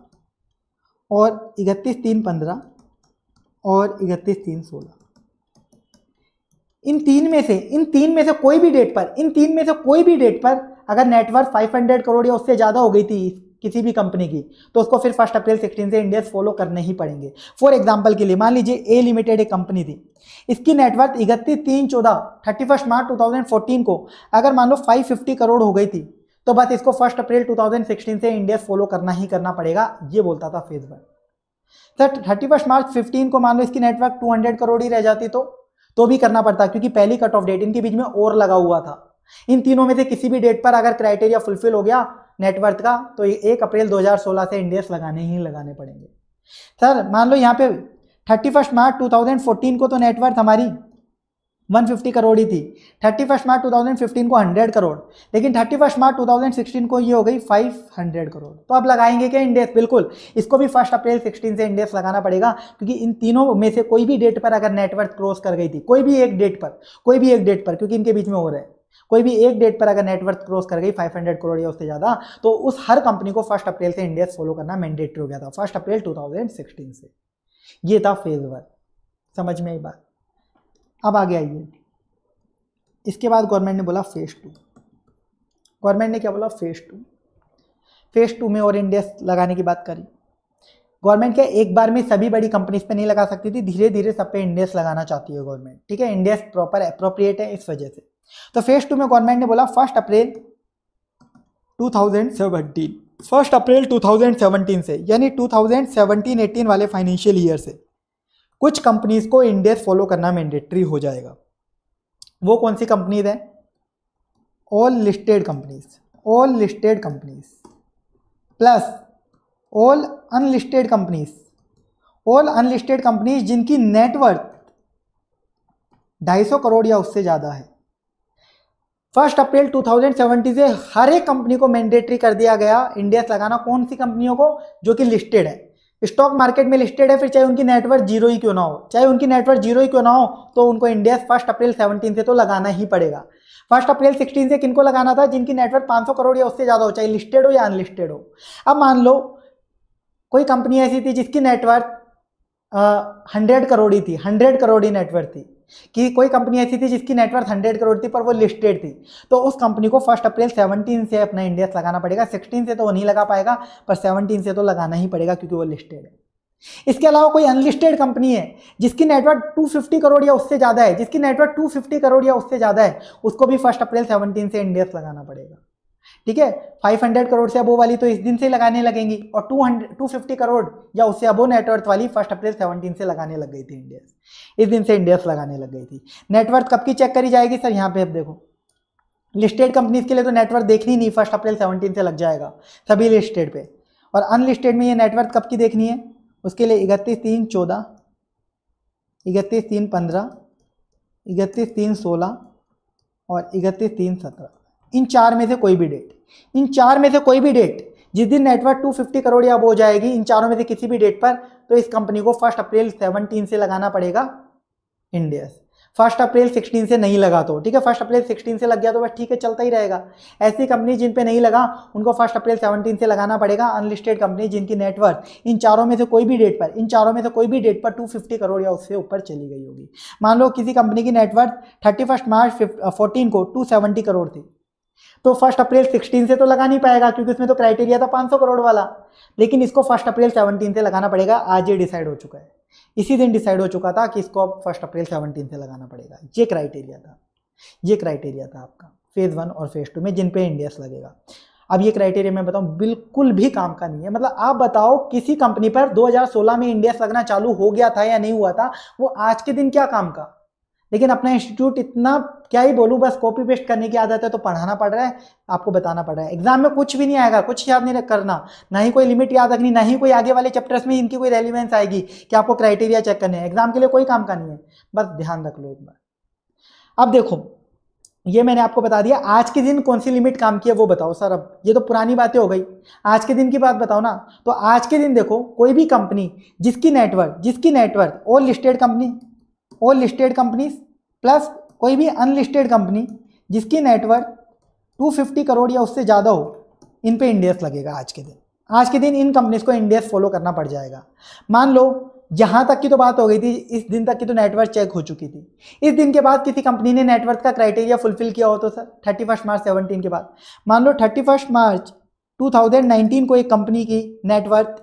और इकतीस तीन पंद्रह और इकतीस तीन सोलह इन तीन में से इन तीन में से कोई भी डेट पर इन तीन में से कोई भी डेट पर अगर नेटवर्क 500 करोड़ या उससे ज़्यादा हो गई थी किसी भी कंपनी की तो उसको फिर फर्स्ट अप्रैल सिक्सटीन से इंडियस फॉलो करने ही पड़ेंगे फॉर एग्जाम्पल के लिए मान लीजिए ए लिमिटेड एक कंपनी थी इसकी नेटवर्क इकतीस तीन चौदह थर्टी फर्स्ट मार्च फोर्टीन को अगर मान लो फिफ्टी करोड़ हो गई थी तो बस इसको फर्स्ट अप्रैल सिक्सटीन से इंडियस फॉलो करना ही करना पड़ेगा ये बोलता था Facebook sir thirty first March fifteen को मान लो इसकी नेटवर्क टू करोड़ ही रह जाती तो तो भी करना पड़ता क्योंकि पहली कट ऑफ डेट इनके बीच में और लगा हुआ था इन तीनों में से किसी भी डेट पर अगर क्राइटेरिया फुलफिल हो गया नेटवर्थ का तो एक अप्रैल 2016 से इंडेक्स लगाने ही लगाने पड़ेंगे सर मान लो यहाँ पे थर्टी फर्स्ट मार्च 2014 को तो नेटवर्थ हमारी 150 करोड़ ही थी थर्टी फर्स्ट मार्च 2015 को 100 करोड़ लेकिन थर्टी फर्स्ट मार्च 2016 को ये हो गई 500 करोड़ तो अब लगाएंगे क्या इंडेक्स बिल्कुल इसको भी फर्स्ट अप्रैल 16 से इंडेक्स लगाना पड़ेगा क्योंकि इन तीनों में से कोई भी डेट पर अगर नेटवर्थ क्रॉस कर गई थी कोई भी एक डेट पर कोई भी एक डेट पर क्योंकि इनके बीच में हो रहा है कोई भी एक डेट पर अगर नेटवर्थ क्रॉस कर गई 500 करोड़ या उससे ज़्यादा तो उस हर कंपनी को फर्स्ट अप्रैल से इंडेक्स फॉलो करना मैंडेटरी हो गया था फर्स्ट अप्रैल 2016 से ये था फेज वन समझ में आई बात अब आगे आइए इसके बाद गवर्नमेंट ने बोला फेज टू गवर्नमेंट ने क्या बोला फेज टू फेज टू में और इंडेक्स लगाने की बात करी गवर्नमेंट क्या एक बार में सभी बड़ी कंपनीज पे नहीं लगा सकती थी धीरे धीरे सब पे इंडेक्स लगाना चाहती है गवर्नमेंट ठीक है इंडेक्स प्रॉपर अप्रोप्रिएट है इस वजह से तो फेज टू में गवर्नमेंट ने बोला फर्स्ट अप्रैल 2017 फर्स्ट अप्रैल 2017 से यानी 2017-18 वाले फाइनेंशियल ईयर से कुछ कंपनीज को इंडेक्स फॉलो करना मैंडेटरी हो जाएगा वो कौन सी कंपनीज हैं all listed companies all listed companies plus all unlisted companies all unlisted companies जिनकी नेटवर्थ ढाई सौ करोड़ या उससे ज़्यादा है फर्स्ट अप्रैल 2070 से हर एक कंपनी को मैंडेटरी कर दिया गया इंडेक्स लगाना कौन सी कंपनियों को जो कि लिस्टेड है स्टॉक मार्केट में लिस्टेड है फिर चाहे उनकी नेटवर्क जीरो ही क्यों ना हो चाहे उनकी नेटवर्क जीरो ही क्यों ना हो तो उनको इंडिया फर्स्ट अप्रैल सेवनटीन से तो लगाना ही पड़ेगा फर्स्ट अप्रैल सिक्सटीन से किनको लगाना था जिनकी नेटवर्क सौ करोड़ या उससे ज़्यादा हो चाहे लिस्टेड हो या अनलिस्टेड हो अब मान लो कोई कंपनी ऐसी थी जिसकी नेटवर्क हंड्रेड करोड़ ही थी हंड्रेड करोड़ ही नेटवर्क थी कि कोई कंपनी ऐसी थी जिसकी नेटवर्थ हंड्रेड करोड़ थी पर वो लिस्टेड थी तो उस कंपनी को फर्स्ट अप्रैल सेवनटीन से अपना इंडेक्स लगाना पड़ेगा सिक्सटीन से तो वो नहीं लगा पाएगा पर सेवनटीन से तो लगाना ही पड़ेगा क्योंकि वो लिस्टेड है इसके अलावा कोई अनलिस्टेड कंपनी है जिसकी नेटवर्क 250 करोड़ या उससे ज़्यादा है जिसकी नेटवर्क 250 करोड़ या उससे ज़्यादा है उसको भी फर्स्ट अप्रैल 17 से इंडेक्स लगाना पड़ेगा ठीक है 500 करोड़ से अबो वाली तो इस दिन से लगाने लगेंगी और 200 250 करोड़ या उससे अबो नेटवर्थ वाली फर्स्ट अप्रैल 17 से लगाने लग गई थी इंडियस इस दिन से इंडियस लगाने लग गई थी नेटवर्थ कब की चेक करी जाएगी सर यहाँ पे अब देखो लिस्टेड कंपनीज के लिए तो नेटवर्थ देखनी नहीं फर्स्ट अप्रैल सेवनटीन से लग जाएगा सभी लिस्टेड पे और अनलिस्टेड में ये नेटवर्थ कब की देखनी है उसके लिए इकतीस तीन चौदह इकतीस तीन पंद्रह इकतीस तीन सोलह और इकतीस तीन सत्रह इन चार में से कोई भी डेट इन चार में से कोई भी डेट जिस दिन नेटवर्क 250 करोड़ या हो जाएगी इन चारों में से किसी भी डेट पर तो इस कंपनी को फर्स्ट अप्रैल 17 से लगाना पड़ेगा इंडियस फर्स्ट अप्रैल 16 से नहीं लगा तो ठीक है फर्स्ट अप्रैल 16 से लग गया तो बस ठीक है चलता ही रहेगा ऐसी कंपनी जिन पे नहीं लगा उनको फर्स्ट अप्रैल 17 से लगाना पड़ेगा अनलिस्टेड कंपनी जिनकी नेटवर्क इन चारों में से कोई भी डेट पर इन चारों में से कोई भी डेट पर 250 करोड़ या उससे ऊपर चली गई होगी मान लो किसी कंपनी की नेटवर्क थर्टी मार्च फोर्टीन को टू करोड़ थी तो फर्स्ट अप्रैल सिक्सटीन से तो लगा नहीं पाएगा क्योंकि इसमें तो क्राइटेरिया था पाँच करोड़ वाला लेकिन इसको फर्स्ट अप्रैल सेवनटीन से लगाना पड़ेगा आज ये डिसाइड हो चुका है इसी दिन डिसाइड हो चुका था कि इसको अब फर्स्ट अप्रैल सेवनटीन से लगाना पड़ेगा ये क्राइटेरिया था ये क्राइटेरिया था आपका फेज़ वन और फेज़ टू में जिन पे इंडियस लगेगा अब ये क्राइटेरिया मैं बताऊँ बिल्कुल भी काम का नहीं है मतलब आप बताओ किसी कंपनी पर 2016 में इंडियस लगना चालू हो गया था या नहीं हुआ था वो आज के दिन क्या काम का लेकिन अपना इंस्टीट्यूट इतना क्या ही बोलूँ बस कॉपी पेस्ट करने की आदत है तो पढ़ाना पड़ रहा है आपको बताना पड़ रहा है एग्जाम में कुछ भी नहीं आएगा कुछ याद नहीं करना ना ही कोई लिमिट याद रखनी ना ही कोई आगे वाले चैप्टर्स में इनकी कोई रेलिवेंस आएगी कि आपको क्राइटेरिया चेक करने हैं एग्जाम के लिए कोई काम का नहीं है बस ध्यान रख लो एक बार अब देखो ये मैंने आपको बता दिया आज के दिन कौन सी लिमिट काम की है वो बताओ सर अब ये तो पुरानी बातें हो गई आज के दिन की बात बताओ ना तो आज के दिन देखो कोई भी कंपनी जिसकी नेटवर्क जिसकी नेटवर्क और listed company all listed companies plus कोई भी अनलिस्टेड कंपनी जिसकी नेटवर्क 250 करोड़ या उससे ज़्यादा हो इन पे इंडियस लगेगा आज के दिन आज के दिन इन कंपनीज को इंडियस फॉलो करना पड़ जाएगा मान लो यहाँ तक की तो बात हो गई थी इस दिन तक की तो नेटवर्क चेक हो चुकी थी इस दिन के बाद किसी कंपनी ने नेटवर्क का क्राइटेरिया फुलफिल किया हो तो sir thirty first March seventeen के बाद मान लो थर्टी फर्स्ट मार्च नाइनटीन को एक कंपनी की नेटवर्क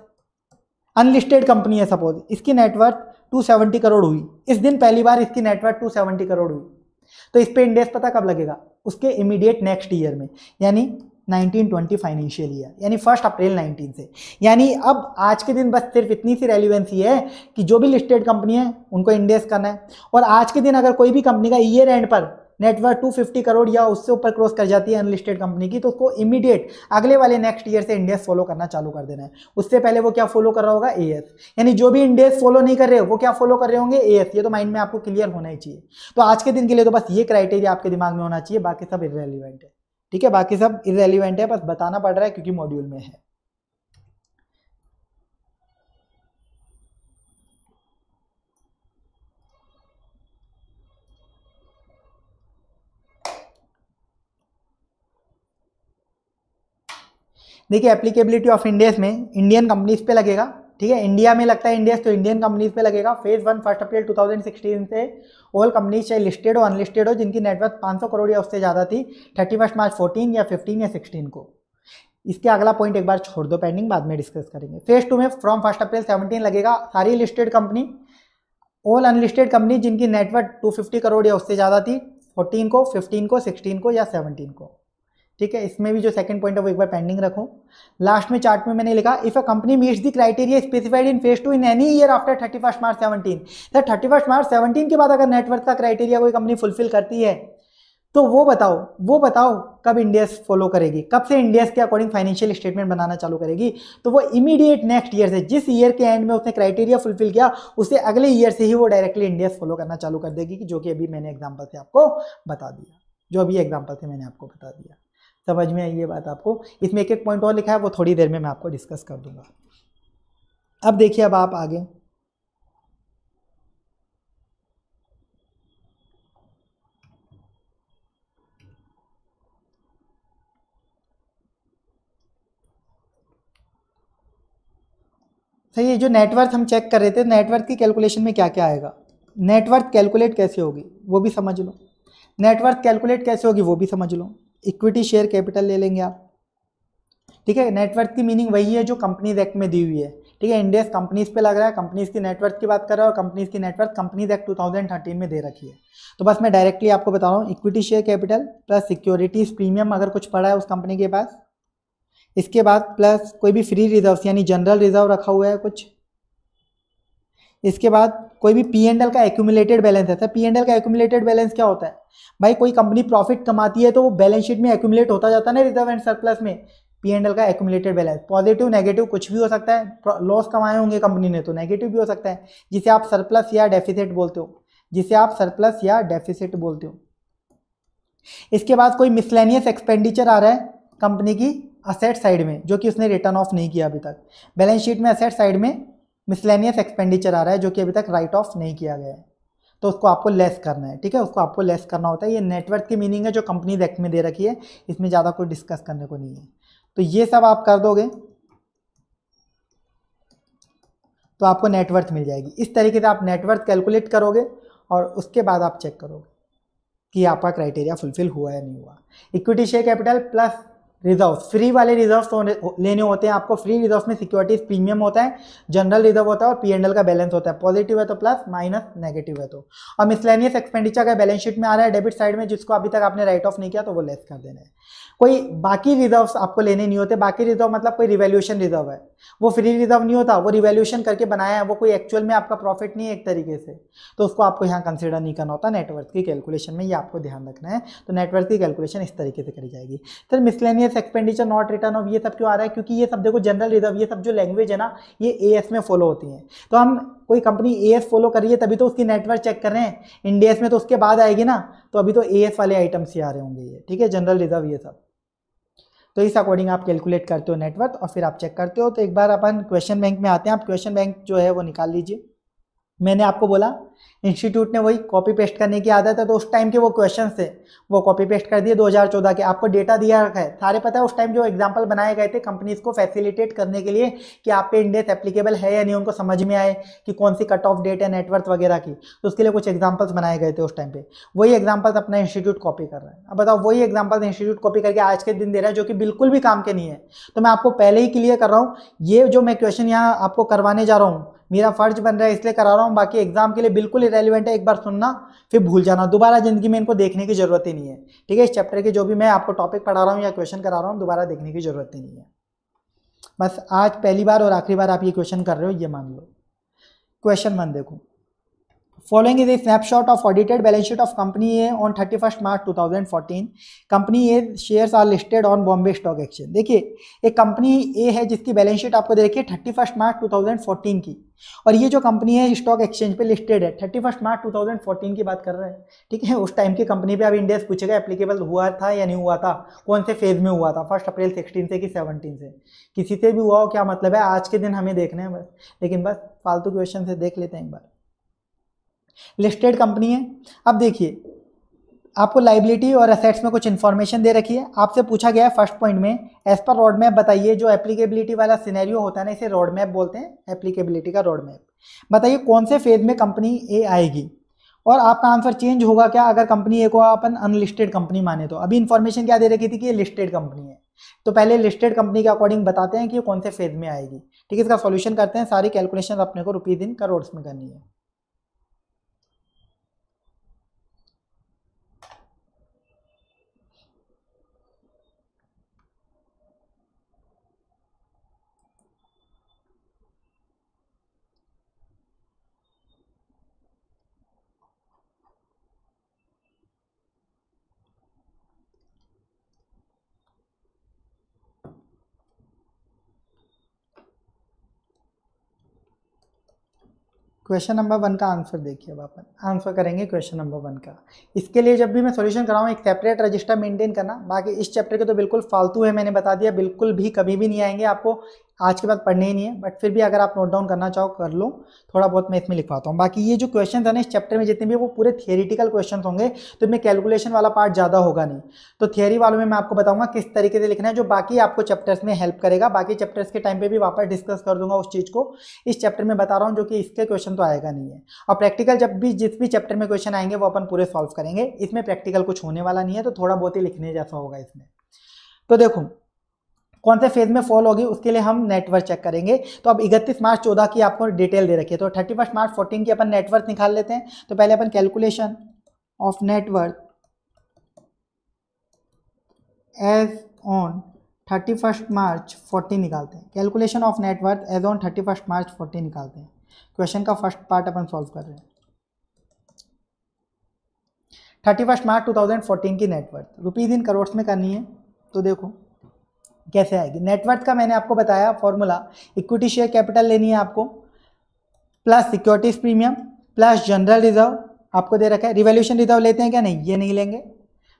अनलिस्टेड कंपनी है सपोज इसकी नेटवर्क 270 करोड़ हुई इस दिन पहली बार इसकी टू 270 करोड़ हुई तो इस पर इंडेक्स पता कब लगेगा उसके इमीडिएट नेक्स्ट ईयर में यानी 1920 फाइनेंशियल ईयर यानी फर्स्ट अप्रैल 19 से यानी अब आज के दिन बस सिर्फ इतनी सी रेलिवेंसी है कि जो भी लिस्टेड कंपनी है उनको इंडेक्स करना है और आज के दिन अगर कोई भी कंपनी का ईयर एंड पर नेटवर्क 250 करोड़ या उससे ऊपर क्रॉस कर जाती है अनलिस्टेड कंपनी की तो उसको इमीडिएट अगले वाले नेक्स्ट ईयर से इंडेक्स फॉलो करना चालू कर देना है उससे पहले वो क्या फॉलो कर रहा होगा ए यानी जो भी इंडेक्स फॉलो नहीं कर रहे हो वो क्या फॉलो कर रहे होंगे ए ये तो माइंड में आपको क्लियर होना ही चाहिए तो आज के दिन के लिए तो बस ये क्राइटेरिया आपके दिमाग में होना चाहिए बाकी सब इरेलीवेंट है ठीक है बाकी सब इरेलीवेंट है बस बताना पड़ रहा है क्योंकि मॉड्यूल में है देखिए एप्लीकेबिलिटी ऑफ इंडियस में इंडियन कंपनीज पे लगेगा ठीक है इंडिया में लगता है इंडियस तो इंडियन कंपनीज पे लगेगा फेज वन फर्स्ट अप्रैल 2016 से ऑल कंपनीज चाहे लिस्टेड हो अनलिस्टेड हो जिनकी नेटवर्थ 500 करोड़ या उससे ज़्यादा थी थर्टी फर्स्ट मार्च फोर्टीन या फिफ्टीन या सिक्सटीन को इसके अगला पॉइंट एक बार छोड़ दो पेंडिंग बाद में डिस्कस करेंगे फेज टू में फ्रॉम फर्स्ट अप्रैल सेवनटीन लगेगा सारी listed company all unlisted company जिनकी नेटवर्क 250 करोड़ या उससे ज़्यादा थी 14 को 15 को 16 को या 17 को ठीक है इसमें भी जो सेकंड पॉइंट है वो एक बार पेंडिंग रखो लास्ट में चार्ट में मैंने लिखा if a company meets the criteria specified in phase two in any year after thirty first March seventeen sir thirty first March seventeen के बाद अगर नेटवर्क का क्राइटेरिया कोई कंपनी फुलफिल करती है तो वो बताओ वो बताओ कब इंडियस फॉलो करेगी कब से इंडियस के अकॉर्डिंग फाइनेंशियल स्टेटमेंट बनाना चालू करेगी तो वो इमीडिएट नेक्स्ट ईयर से जिस ईयर के एंड में उसने क्राइटेरिया फुलफिल किया उसे अगले ईयर से ही वो डायरेक्टली इंडियस फॉलो करना चालू कर देगी जो कि अभी मैंने एग्जाम्पल से आपको बता दिया जो अभी एग्जाम्पल से मैंने आपको बता दिया समझ में आई ये बात आपको इसमें एक एक पॉइंट और लिखा है वो थोड़ी देर में मैं आपको डिस्कस कर दूंगा अब देखिए अब आप आगे सही ये जो नेटवर्थ हम चेक कर रहे थे नेटवर्थ की कैलकुलेशन में क्या क्या आएगा नेटवर्थ कैलकुलेट कैसे होगी वो भी समझ लो नेटवर्थ कैलकुलेट कैसे होगी वो भी समझ लो इक्विटी शेयर कैपिटल ले लेंगे आप ठीक है नेटवर्थ की मीनिंग वही है जो कंपनीज एक्ट में दी हुई है ठीक है इंडियस कंपनीज पे लग रहा है कंपनीज की नेटवर्थ की बात कर रहा है और कंपनीज की नेटवर्थ कंपनीज एक्ट 2013 में दे रखी है तो बस मैं डायरेक्टली आपको बता रहा हूँ equity share capital plus securities premium अगर कुछ पड़ा है उस कंपनी के पास इसके बाद प्लस कोई भी फ्री रिजर्व यानी जनरल रिजर्व रखा हुआ है कुछ इसके बाद कोई भी पी एंड एल का एक्यूमुलेटेड बैलेंस है है पी एंड एल का एक्यूमुलेटेड बैलेंस क्या होता है भाई कोई कंपनी प्रॉफिट कमाती है तो वो बैलेंस शीट में एक्यूमुलेट होता जाता है ना रिजर्व एंड सरप्लस में पी एंड एल का एक्यूमुलेटेड बैलेंस पॉजिटिव नेगेटिव कुछ भी हो सकता है लॉस कमाए होंगे कंपनी ने तो नेगेटिव भी हो सकता है जिसे आप सरप्लस या डेफिसिट बोलते हो जिसे आप सरप्लस या डेफिसिट बोलते हो इसके बाद कोई मिसलेनियस एक्सपेंडिचर आ रहा है कंपनी की असेट साइड में जो कि उसने रिटर्न ऑफ नहीं किया अभी तक बैलेंस शीट में असेट साइड में मिसलेनियस एक्सपेंडिचर आ रहा है जो कि अभी तक राइट ऑफ नहीं किया गया है तो उसको आपको लेस करना है ठीक है उसको आपको लेस करना होता है ये नेटवर्क की मीनिंग है जो कंपनीज एक्ट में दे रखी है इसमें ज़्यादा कोई डिस्कस करने को नहीं है तो ये सब आप कर दोगे तो आपको नेटवर्थ मिल जाएगी इस तरीके से आप नेटवर्थ कैलकुलेट करोगे और उसके बाद आप चेक करोगे कि आपका क्राइटेरिया फुलफिल हुआ या नहीं हुआ equity share capital plus reserve free वाले रिजर्व लेने होते हैं आपको फ्री रिजर्व में सिक्योरिटीज प्रीमियम होता है जनरल रिजर्व होता है और पी एंडल का बैलेंस होता है पॉजिटिव है तो प्लस माइनस नेगेटिव है तो और मिसलेनियस एक्सपेंडिचर का बैलेंस शीट में आ रहा है डेबिट साइड में जिसको अभी तक आपने राइट ऑफ नहीं किया तो वो लेस कर देना है कोई बाकी रिजर्व आपको लेने नहीं होते बाकी रिजर्व मतलब कोई रिवोल्यूशन रिजर्व है वो फ्री रिजर्व नहीं होता वो रिवोल्यूशन करके बनाया है वो कोई एक्चुअल में आपका प्रॉफिट नहीं है एक तरीके से तो उसको आपको यहाँ कंसिडर नहीं करना होता नेटवर्थ की कैलकुलेशन में ये आपको ध्यान रखना है तो नेटवर्थ की कैलकुलेशन इस तरीके से करी जाएगी sir miscellaneous business expenditure not written off ये सब क्यों आ रहा है क्योंकि ये सब देखो जनरल रिजर्व ये सब जो लैंग्वेज है ना ये ए में फॉलो होती है तो हम कोई कंपनी ए फॉलो कर रही है तभी तो उसकी नेटवर्क चेक कर रहे हैं इंडिया में तो उसके बाद आएगी ना तो अभी तो ए वाले आइटम्स ही आ रहे होंगे ये ठीक है जनरल रिजर्व ये सब तो इस अकॉर्डिंग आप कैलकुलेट करते हो नेटवर्क और फिर आप चेक करते हो तो एक बार अपन क्वेश्चन बैंक में आते हैं आप क्वेश्चन बैंक जो है वो निकाल लीजिए मैंने आपको बोला इंस्टीट्यूट ने वही कॉपी पेस्ट करने की आदत है तो उस टाइम के वो क्वेश्चन थे वो कॉपी पेस्ट कर दिए 2014 के आपको डेटा दिया रखा है सारे पता है उस टाइम जो एग्जाम्पल बनाए गए थे कंपनीज को फैसिलिटेट करने के लिए कि आप पे इंडेस एप्लीकेबल है या नहीं उनको समझ में आए कि कौन सी कट ऑफ डेट है नेटवर्थ वगैरह की तो उसके लिए कुछ एग्जाम्पल्स बनाए गए थे उस टाइम पर वही एग्जाम्पल्स अपना इंस्टीट्यूट कॉपी कर रहा है अब बताओ वही एग्जाम्पल्स इंस्टीट्यूट कॉपी करके आज के दिन दे रहा है जो कि बिल्कुल भी काम के नहीं है तो मैं आपको पहले ही क्लियर कर रहा हूँ ये जो मैं क्वेश्चन यहाँ आपको करवाने जा रहा हूँ मेरा फर्ज बन रहा है इसलिए करा रहा हूँ बाकी एग्जाम के लिए बिल्कुल ही रेलिवेंट है एक बार सुनना फिर भूल जाना दोबारा जिंदगी में इनको देखने की जरूरत ही नहीं है ठीक है इस चैप्टर के जो भी मैं आपको टॉपिक पढ़ा रहा हूँ या क्वेश्चन करा रहा हूँ दोबारा देखने की जरूरत ही नहीं है बस आज पहली बार और आखिरी बार आप ये क्वेश्चन कर रहे हो ये मान लो क्वेश्चन वन देखो following is a snapshot of audited balance sheet of company A on thirty first March two thousand fourteen company A shares are listed on Bombay stock exchange देखिए एक कंपनी ए है जिसकी बैलेंस शीट आपको देखिए thirty first March two thousand fourteen की और ये जो कंपनी है स्टॉक एक्सचेंज पे लिस्टेड है thirty first March two thousand fourteen की बात कर रहे हैं ठीक है उस टाइम की कंपनी पे अब इंडिया से पूछेगा एप्लीकेबल हुआ था या नहीं हुआ था कौन से फेज में हुआ था फर्स्ट अप्रैल सिक्सटीन से कि सेवनटीन से किसी से भी हुआ हो क्या मतलब है आज के दिन हमें देखना है बस लेकिन बस फालतू क्वेश्चन से देख लेते हैं एक बार लिस्टेड कंपनी है अब देखिए आपको लाइबिलिटी और असेट्स में कुछ इन्फॉर्मेशन दे रखी है आपसे पूछा गया है फर्स्ट पॉइंट में एज पर रोड मैप बताइए जो एप्लीकेबिलिटी वाला सिनेरियो होता है ना इसे रोड मैप बोलते हैं एप्लीकेबिलिटी का रोड मैप बताइए कौन से फेज में कंपनी ए आएगी और आपका आंसर चेंज होगा क्या अगर कंपनी ए को अपन अनलिस्टेड कंपनी माने तो अभी इन्फॉर्मेशन क्या दे रखी थी कि ये लिस्टेड कंपनी है तो पहले लिस्टेड कंपनी के अकॉर्डिंग बताते हैं कि ये कौन से फेज में आएगी ठीक है इसका सॉल्यूशन करते हैं सारी कैलकुलेशन अपने को रुपीज इन करोड़ में करनी है क्वेश्चन नंबर वन का आंसर देखिए अब अपन आंसर करेंगे क्वेश्चन नंबर वन का इसके लिए जब भी मैं सॉल्यूशन कराऊँ एक सेपरेट रजिस्टर मेंटेन करना बाकी इस चैप्टर के तो बिल्कुल फालतू है मैंने बता दिया बिल्कुल भी कभी भी नहीं आएंगे आपको आज के बाद पढ़ने ही नहीं है बट फिर भी अगर आप नोट डाउन करना चाहो कर लो थोड़ा बहुत मैं इसमें लिखवाता हूँ बाकी ये जो क्वेश्चन है ना इस चैप्टर में जितने भी वो पूरे थियरिटिकल क्वेश्चन होंगे तो इनमें कैलकुलेशन वाला पार्ट ज़्यादा होगा नहीं तो थियरी वालों में मैं आपको बताऊंगा किस तरीके से लिखना है जो बाकी आपको चैप्टर्स में हेल्प करेगा बाकी चैप्टर्स के टाइम पर भी वापस डिस्कस कर दूंगा उस चीज़ को इस चैप्टर में बता रहा हूँ जो कि इसके क्वेश्चन तो आएगा नहीं है और प्रैक्टिकल जब भी जिस भी चैप्टर में क्वेश्चन आएंगे वो अपन पूरे सॉल्व करेंगे इसमें प्रैक्टिकल कुछ होने वाला नहीं है तो थोड़ा बहुत ही लिखने जैसा होगा इसमें तो देखो कौन से फेज में फॉल होगी उसके लिए हम नेटवर्क चेक करेंगे तो अब इकतीस मार्च चौदह की आपको डिटेल दे रखी है तो थर्टी मार्च फोर्टीन की अपन नेटवर्क निकाल लेते हैं तो पहले अपन calculation of net worth as on thirty first March fourteen निकालते हैं calculation of net worth as on thirty first March fourteen निकालते हैं क्वेश्चन का फर्स्ट पार्ट अपन सॉल्व कर रहे हैं thirty first March two thousand fourteen की नेटवर्थ रुपीज़ इन करोड़ में करनी है तो देखो कैसे आएगी नेटवर्थ का मैंने आपको बताया फॉर्मूला इक्विटी शेयर कैपिटल लेनी है आपको plus securities premium plus general reserve आपको दे रखा है रिवोल्यूशन रिजर्व लेते हैं क्या नहीं ये नहीं लेंगे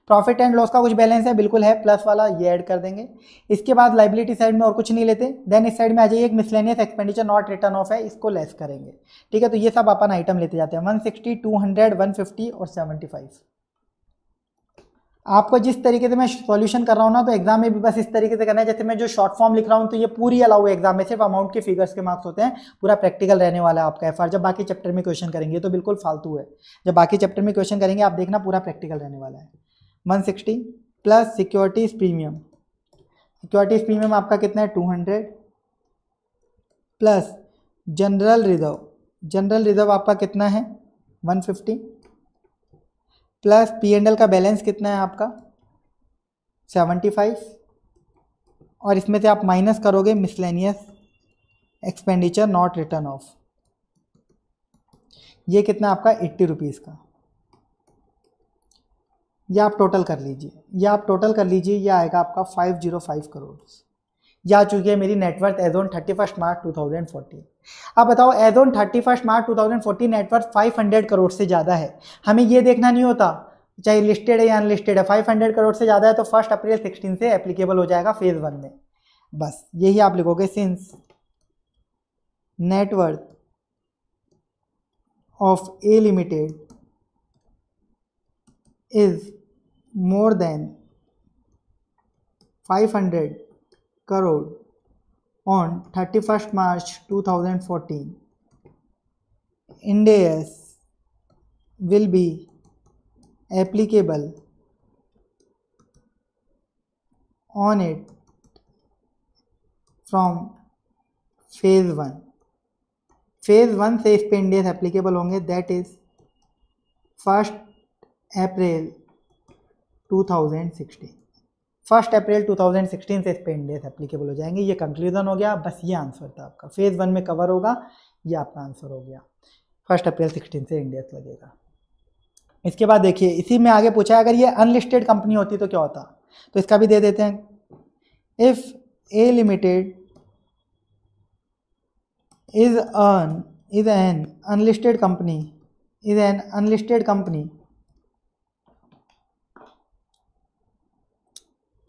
प्रॉफिट एंड लॉस का कुछ बैलेंस है बिल्कुल है प्लस वाला ये ऐड कर देंगे इसके बाद लाइबिलिटी साइड में और कुछ नहीं लेते देन इस साइड में आ जाइए एक miscellaneous expenditure not written off है इसको लेस करेंगे ठीक है तो ये सब अपन आइटम लेते जाते हैं हंड्रेड वन फिफ्टी और फाइव आपको जिस तरीके से मैं सॉल्यूशन कर रहा हूँ ना तो एग्जाम में भी बस इस तरीके से करना है जैसे मैं जो शॉर्ट फॉर्म लिख रहा हूँ तो ये पूरी अलाउ है एग्जाम में सिर्फ अमाउंट के फिगर्स के मार्क्स होते हैं पूरा प्रैक्टिकल रहने वाला है आपका एफ जब बाकी चैप्टर में क्वेश्चन करेंगे तो बिल्कुल फालतू है जब बाकी चैप्टर में क्वेश्चन करेंगे आप देखना पूरा प्रैक्टिकल रहने वाला है one plus securities premium securities premium आपका कितना है two hundred plus general reserve general reserve आपका कितना है one fifty plus P and L का बैलेंस कितना है आपका सेवेंटी फाइव और इसमें से आप माइनस करोगे miscellaneous expenditure not written off ये कितना आपका एट्टी रुपीज़ का या आप टोटल कर लीजिए या आप टोटल कर लीजिए यह आएगा आपका फाइव जीरो फाइव करोड़ या चुकी है मेरी net worth as on thirty first March two thousand fourteen अब बताओ as on thirty first March two thousand fourteen net worth five hundred crore से ज़्यादा है हमें ये देखना नहीं होता चाहे लिस्टेड है या अनलिस्टेड है फाइव हंड्रेड करोड़ से ज़्यादा है तो फर्स्ट अप्रैल सिक्सटीन से एप्लीकेबल हो जाएगा फेज़ वन में बस यही आप लिखोगे since net worth of A limited is more than five hundred crore on 31st March 2014. Ind AS will be applicable on it from phase 1 phase 1 safe pay पे applicable honge that is 1st april 2016 first April 2016 से इस पे applicable हो जाएंगे ये conclusion हो गया बस ये आंसर था आपका फेज़ वन में कवर होगा ये आपका आंसर हो गया फर्स्ट अप्रैल 16 से इंडेस लगेगा इसके बाद देखिए इसी में आगे पूछा अगर ये अनलिस्टेड कंपनी होती तो क्या होता तो इसका भी दे देते हैं if A limited is an is an unlisted company is an unlisted company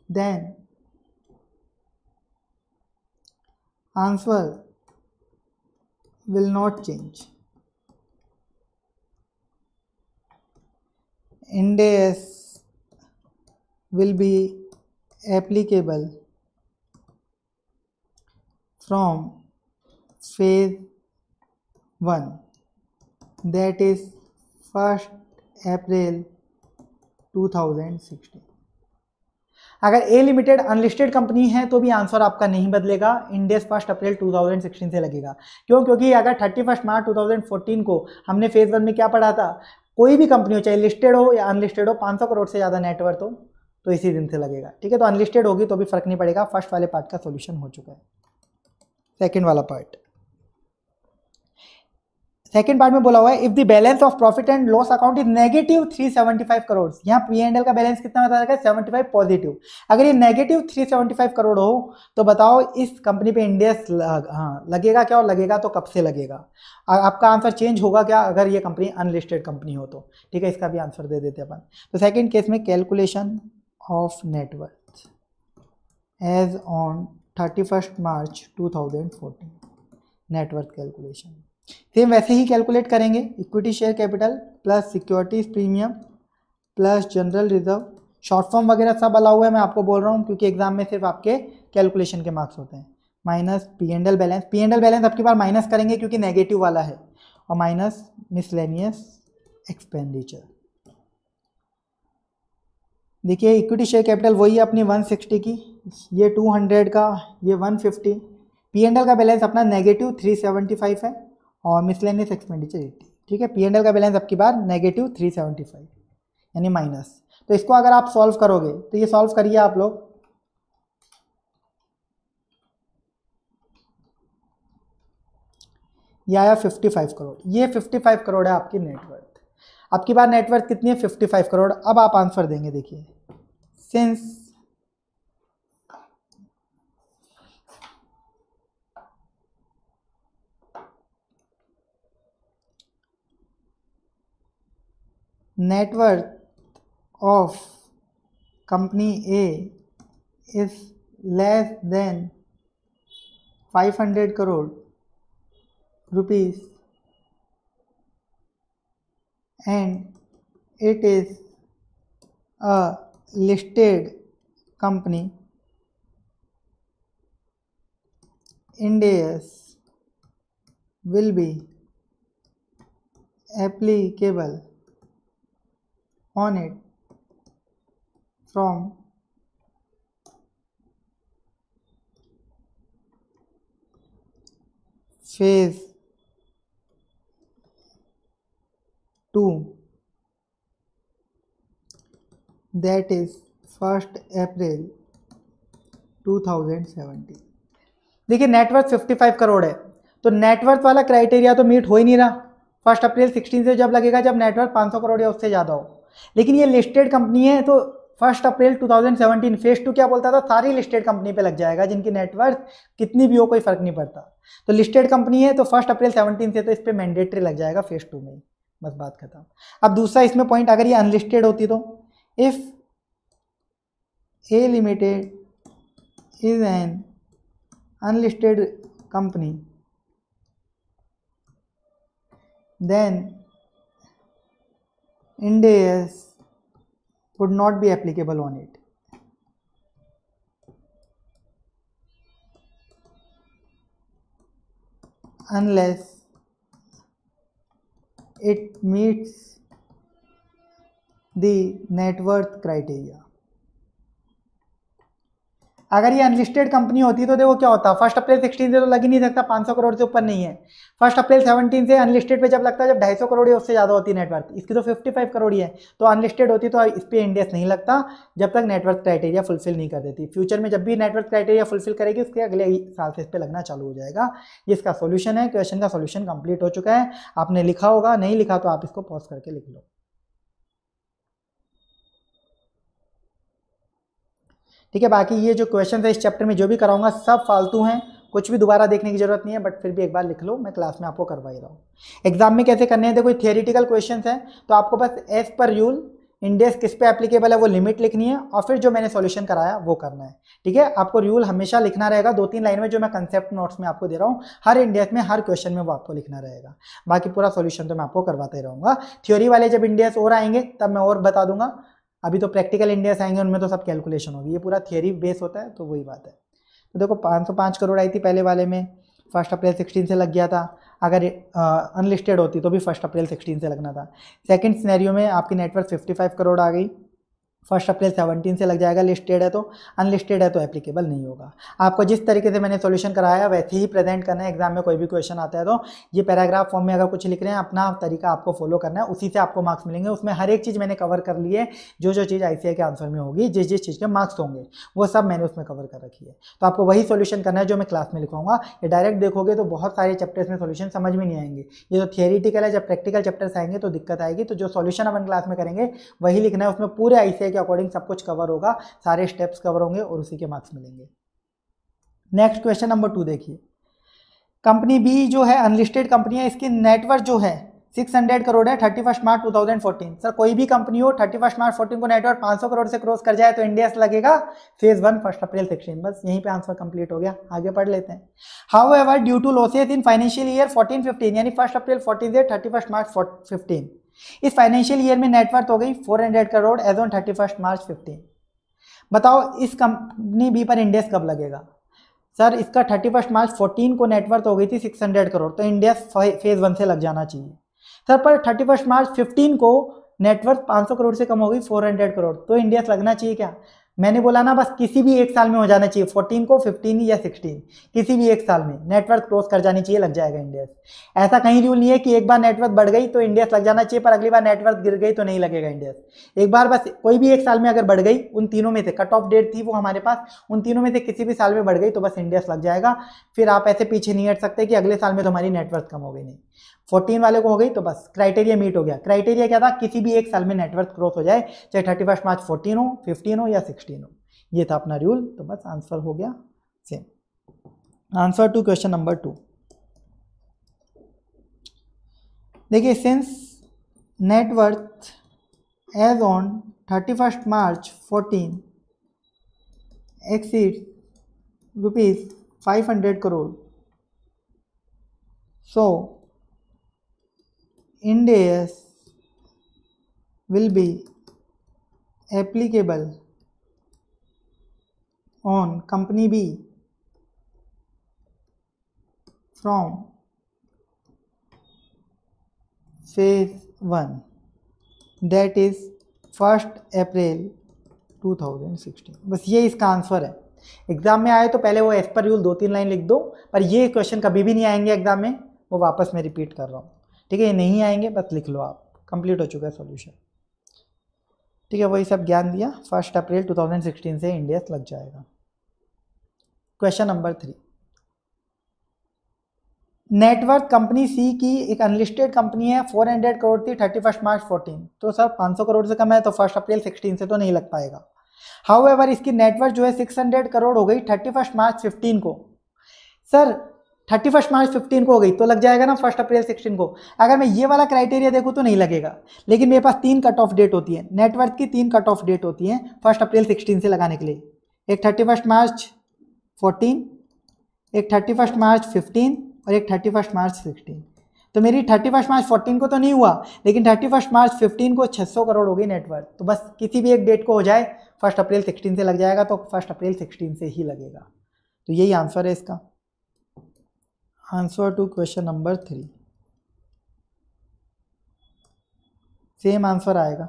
then answer will not change. INDAS will be applicable from phase 1 that is 1st April 2016. अगर ए लिमिटेड अनलिस्टेड कंपनी है तो भी answer आपका नहीं बदलेगा इंडेस first April 2016 से लगेगा क्यों क्योंकि अगर थर्टी फर्स्ट मार्च 2014 को हमने फेज वन में क्या पढ़ा था कोई भी कंपनी हो चाहे लिस्टेड हो या अनलिस्टेड हो 500 करोड़ से ज़्यादा नेटवर्थ हो तो इसी दिन से लगेगा ठीक है तो अनलिस्टेड होगी तो भी फर्क नहीं पड़ेगा फर्स्ट वाले पार्ट का सोल्यूशन हो चुका है सेकेंड वाला पार्ट सेकेंड पार्ट में बोला हुआ है if the balance of profit and loss account is negative 375 crore यहाँ पी एंड एल का बैलेंस कितना बता रखा है 75 पॉजिटिव अगर ये नेगेटिव 375 करोड़ हो तो बताओ इस कंपनी पे इंडेक्स लग, हाँ लगेगा क्या और लगेगा तो कब से लगेगा आ, आपका आंसर चेंज होगा क्या अगर ये कंपनी अनलिस्टेड कंपनी हो तो ठीक है इसका भी आंसर दे देते अपन तो सेकेंड केस में calculation of net worth as on thirty March two net worth calculation same वैसे ही कैलकुलेट करेंगे equity share capital plus securities premium plus general reserve short form वगैरह सब अला हुआ है मैं आपको बोल रहा हूँ क्योंकि एग्जाम में सिर्फ आपके कैलकुलेशन के मार्क्स होते हैं minus P and L balance P and L balance आपकी बार माइनस करेंगे क्योंकि नेगेटिव वाला है और माइनस मिसलेनियस एक्सपेंडिचर देखिए इक्विटी शेयर कैपिटल वही है अपनी 160 की ये 200 का ये 150 पी एंड एल का बैलेंस अपना नेगेटिव 375 है और मिसलेनियस एक्सपेंडिचर एट्टी ठीक है पी एंड एल का बैलेंस आपकी बार नेगेटिव थ्री सेवेंटी फाइव यानी माइनस तो इसको अगर आप सॉल्व करोगे तो ये सॉल्व करिए आप लोग ये आया 55 करोड़ ये 55 करोड़ है आपकी नेटवर्थ आपकी बार नेटवर्थ कितनी है 55 करोड़ अब आप आंसर देंगे देखिए since net worth of company A is less than 500 crore rupees and it is a listed company India's will be applicable on it from phase 2 that is 1st April 2017 देखिए net worth 55 crore है तो net worth वाला criteria तो meet हो ही नहीं रहा first April 16 से जब लगेगा जब नेटवर्थ 500 करोड़ या उससे ज़्यादा हो लेकिन ये लिस्टेड कंपनी है तो फर्स्ट अप्रैल 2017 फेज टू क्या बोलता था सारी लिस्टेड कंपनी पे लग जाएगा जिनकी नेटवर्थ कितनी भी हो कोई फर्क नहीं पड़ता तो लिस्टेड कंपनी है तो फर्स्ट अप्रैल 17 से तो इस पर मैंडेटरी लग जाएगा फेज टू में बस बात खत्म अब दूसरा इसमें पॉइंट अगर ये अनलिस्टेड होती तो if a limited is an unlisted company then Ind AS would not be applicable on it. unless it meets the net worth criteria. अगर ये अनलिस्टेड कंपनी होती तो देखो क्या होता फर्स्ट अप्रैल सिक्सटीन से तो लग ही नहीं सकता 500 करोड़ से ऊपर नहीं है फर्स्ट अप्रैल सेवनटीन से अनलिस्टेड पे जब लगता है जब ढाई करोड़ है उससे ज़्यादा होती है नेटवर्थ इसकी तो फिफ्टी करोड़ ही है तो अनलिस्टेड होती तो इस पर इंडियस नहीं लगता जब तक नेटवर्क क्राइटेरिया फुलफिल नहीं कर देती फ्यूचर में जब भी नेटवर्क क्राइटेरिया फुलफिल करेगी उसके अगले साल से इस पर लगना चालू हो जाएगा ये इसका सोल्यूशन है क्वेश्चन का सोल्यूशन कंप्लीट हो चुका है आपने लिखा होगा नहीं लिखा तो आप इसको पॉज करके लिख लो ठीक है बाकी ये जो क्वेश्चन है इस चैप्टर में जो भी कराऊंगा सब फालतू हैं कुछ भी दोबारा देखने की जरूरत नहीं है बट फिर भी एक बार लिख लो मैं क्लास में आपको करवा ही रहा हूँ एग्जाम में कैसे करने हैं देखो थियोरिटिकल क्वेश्चन है तो आपको बस एज पर रूल इंडेक्स किस पे एप्लीकेबल है वो लिमिट लिखनी है और फिर जो मैंने सॉल्यूशन कराया वो करना है ठीक है आपको रूल हमेशा लिखना रहेगा दो तीन लाइन में जो मैं कंसेप्ट नोट्स में आपको दे रहा हूँ हर इंडेक्स में हर क्वेश्चन में वो आपको लिखना रहेगा बाकी पूरा सॉल्यूशन तो मैं आपको करवाते रहूँगा थ्योरी वाले जब इंडेक्स और आएंगे तब मैं और बता दूंगा अभी तो प्रैक्टिकल इंडियास आएंगे उनमें तो सब कैलकुलेशन होगी ये पूरा थियोरी बेस होता है तो वही बात है तो देखो पाँच करोड़ आई थी पहले वाले में फर्स्ट अप्रैल सिक्सटीन से लग गया था अगर अनलिस्टेड होती तो भी फर्स्ट अप्रैल सिक्सटीन से लगना था सेकंड सिनेरियो में आपकी नेटवर्क फिफ्टी करोड़ आ गई फर्स्ट अप्रैल सेवनटीन से लग जाएगा लिस्टेड है तो अनलिस्टेड है तो एप्लीकेबल नहीं होगा आपको जिस तरीके से मैंने सॉल्यूशन कराया वैसे ही प्रेजेंट करना है एग्जाम में कोई भी क्वेश्चन आता है तो ये पैराग्राफ फॉर्म में अगर कुछ लिख रहे हैं अपना तरीका आपको फॉलो करना है उसी से आपको मार्क्स मिलेंगे उसमें हर एक चीज़ मैंने कवर कर ली है जो जो चीज़ आई के आंसर में होगी जिस जिस चीज़ के मार्क्स होंगे वो सब मैंने उसमें कवर कर रखी है तो आपको वही सोल्यूशन करना है जो मैं क्लास में लिखवाऊंगा ये डायरेक्ट देखोगे तो बहुत सारे चैप्टर्स में सोल्यूशन समझ में नहीं आएंगे ये तो थियरिटिकल है जब प्रैक्टिकल चैप्टर्स आएंगे तो दिक्कत आएगी तो जो सोल्यूशन अपन क्लास में करेंगे वही लिखना है उसमें पूरे आई के अकॉर्डिंग सब कुछ कवर होगा सारे स्टेप्स कवर होंगे और उसी के मार्क्स मिलेंगे नेक्स्ट क्वेश्चन नंबर टू देखिए कंपनी बी जो है अनलिस्टेड कंपनी है इसकी नेटवर्क जो है 600 करोड़ है thirty first March two sir कोई भी कंपनी हो थर्टी फर्स्ट मार्च फोर्टीन को नेटवर्क 500 करोड़ से क्रॉस कर जाए तो इंडिया से लगेगा phase one first April sixteen बस यहीं पे आंसर कंप्लीट हो गया आगे पढ़ लेते हैं however due to losses in financial year fourteen fifteen यानी फर्स्ट अप्रैल फोर्टीन से थर्टी मार्च फिफ्टीन इस फाइनेंशियल ईयर में नेटवर्थ हो गई 400 crore as on thirty first March fifteen बताओ इस कंपनी बी पर इंडेक्स कब लगेगा सर इसका थर्टी फर्स्ट मार्च फोर्टीन को नेटवर्थ हो गई थी सिक्स हंड्रेड करोड़ तो इंडेक्स फेज वन से लग जाना चाहिए सर पर थर्टी फर्स्ट मार्च फिफ्टीन को नेटवर्थ 500 करोड़ से कम हो गई 400 करोड़ तो इंडेक्स लगना चाहिए क्या मैंने बोला ना बस किसी भी एक साल में हो जाना चाहिए फोर्टीन को फिफ्टीन या सिक्सटीन किसी भी एक साल में नेटवर्क क्रॉस कर जानी चाहिए लग जाएगा इंडियस ऐसा कहीं रूल नहीं है कि एक बार नेटवर्क बढ़ गई तो इंडियस लग जाना चाहिए पर अगली बार नेटवर्क गिर गई तो नहीं लगेगा इंडियस एक बार बस कोई भी एक साल में अगर बढ़ गई उन तीनों में से कट ऑफ डेट थी वो हमारे पास उन तीनों में से किसी भी साल में बढ़ गई तो बस इंडियस लग जाएगा फिर आप ऐसे पीछे नहीं हट सकते कि अगले साल में तो हमारी नेटवर्क कम हो गई नहीं फोर्टीन वाले को हो गई तो बस क्राइटेरिया मीट हो गया क्राइटेरिया क्या था किसी भी एक साल में नेटवर्क क्रॉस हो जाए चाहे थर्टी फर्स्ट मार्च फोर्टीन हो फिफ्टीन हो या सिक्सटीन हो ये था अपना रूल तो बस आंसर हो गया same answer to question number two देखिए since net worth as on thirty first March fourteen exceeds rupees 500 so so Ind AS will be applicable on company B from phase 1 that is first April 2016 बस ये इसका answer है exam में आए तो पहले वो एज पर यूल दो तीन लाइन लिख दो पर ये क्वेश्चन कभी भी नहीं आएंगे एग्जाम में वो वापस मैं रिपीट कर रहा हूँ ठीक है ये नहीं आएंगे बस लिख लो आप कंप्लीट हो चुका है सोल्यूशन ठीक है वही सब ज्ञान दिया फर्स्ट अप्रैल 2016 से इंडिया लग जाएगा question number three net worth company C की एक अनलिस्टेड कंपनी है 400 करोड़ थी 31 मार्च 14 तो सर 500 करोड़ से कम है तो फर्स्ट अप्रैल 16 से तो नहीं लग पाएगा हाउ एवर इसकी नेटवर्क जो है 600 करोड़ हो गई 31 मार्च 15 को sir thirty first March fifteen को हो गई तो लग जाएगा ना फर्स्ट अप्रैल सिक्सटीन को अगर मैं ये वाला क्राइटेरिया देखूँ तो नहीं लगेगा लेकिन मेरे पास तीन कट ऑफ डेट होती है नेटवर्थ की तीन कट ऑफ डेट होती हैं फर्स्ट अप्रैल सिक्सटीन से लगाने के लिए एक थर्टी फर्स्ट मार्च फोर्टीन एक थर्टी फर्स्ट मार्च फिफ्टीन और एक थर्टी फर्स्ट मार्च सिक्सटीन तो मेरी थर्टी फर्स्ट मार्च फोर्टीन को तो नहीं हुआ लेकिन थर्टी फर्स्ट मार्च फिफ्टीन को छः सौ करोड़ होगी नेटवर्थ तो बस किसी भी एक डेट को हो जाए फर्स्ट अप्रैल सिक्सटीन से लग जाएगा तो फर्स्ट अप्रैल सिक्सटीन से ही लगेगा तो यही आंसर है इसका answer to question number three same answer आएगा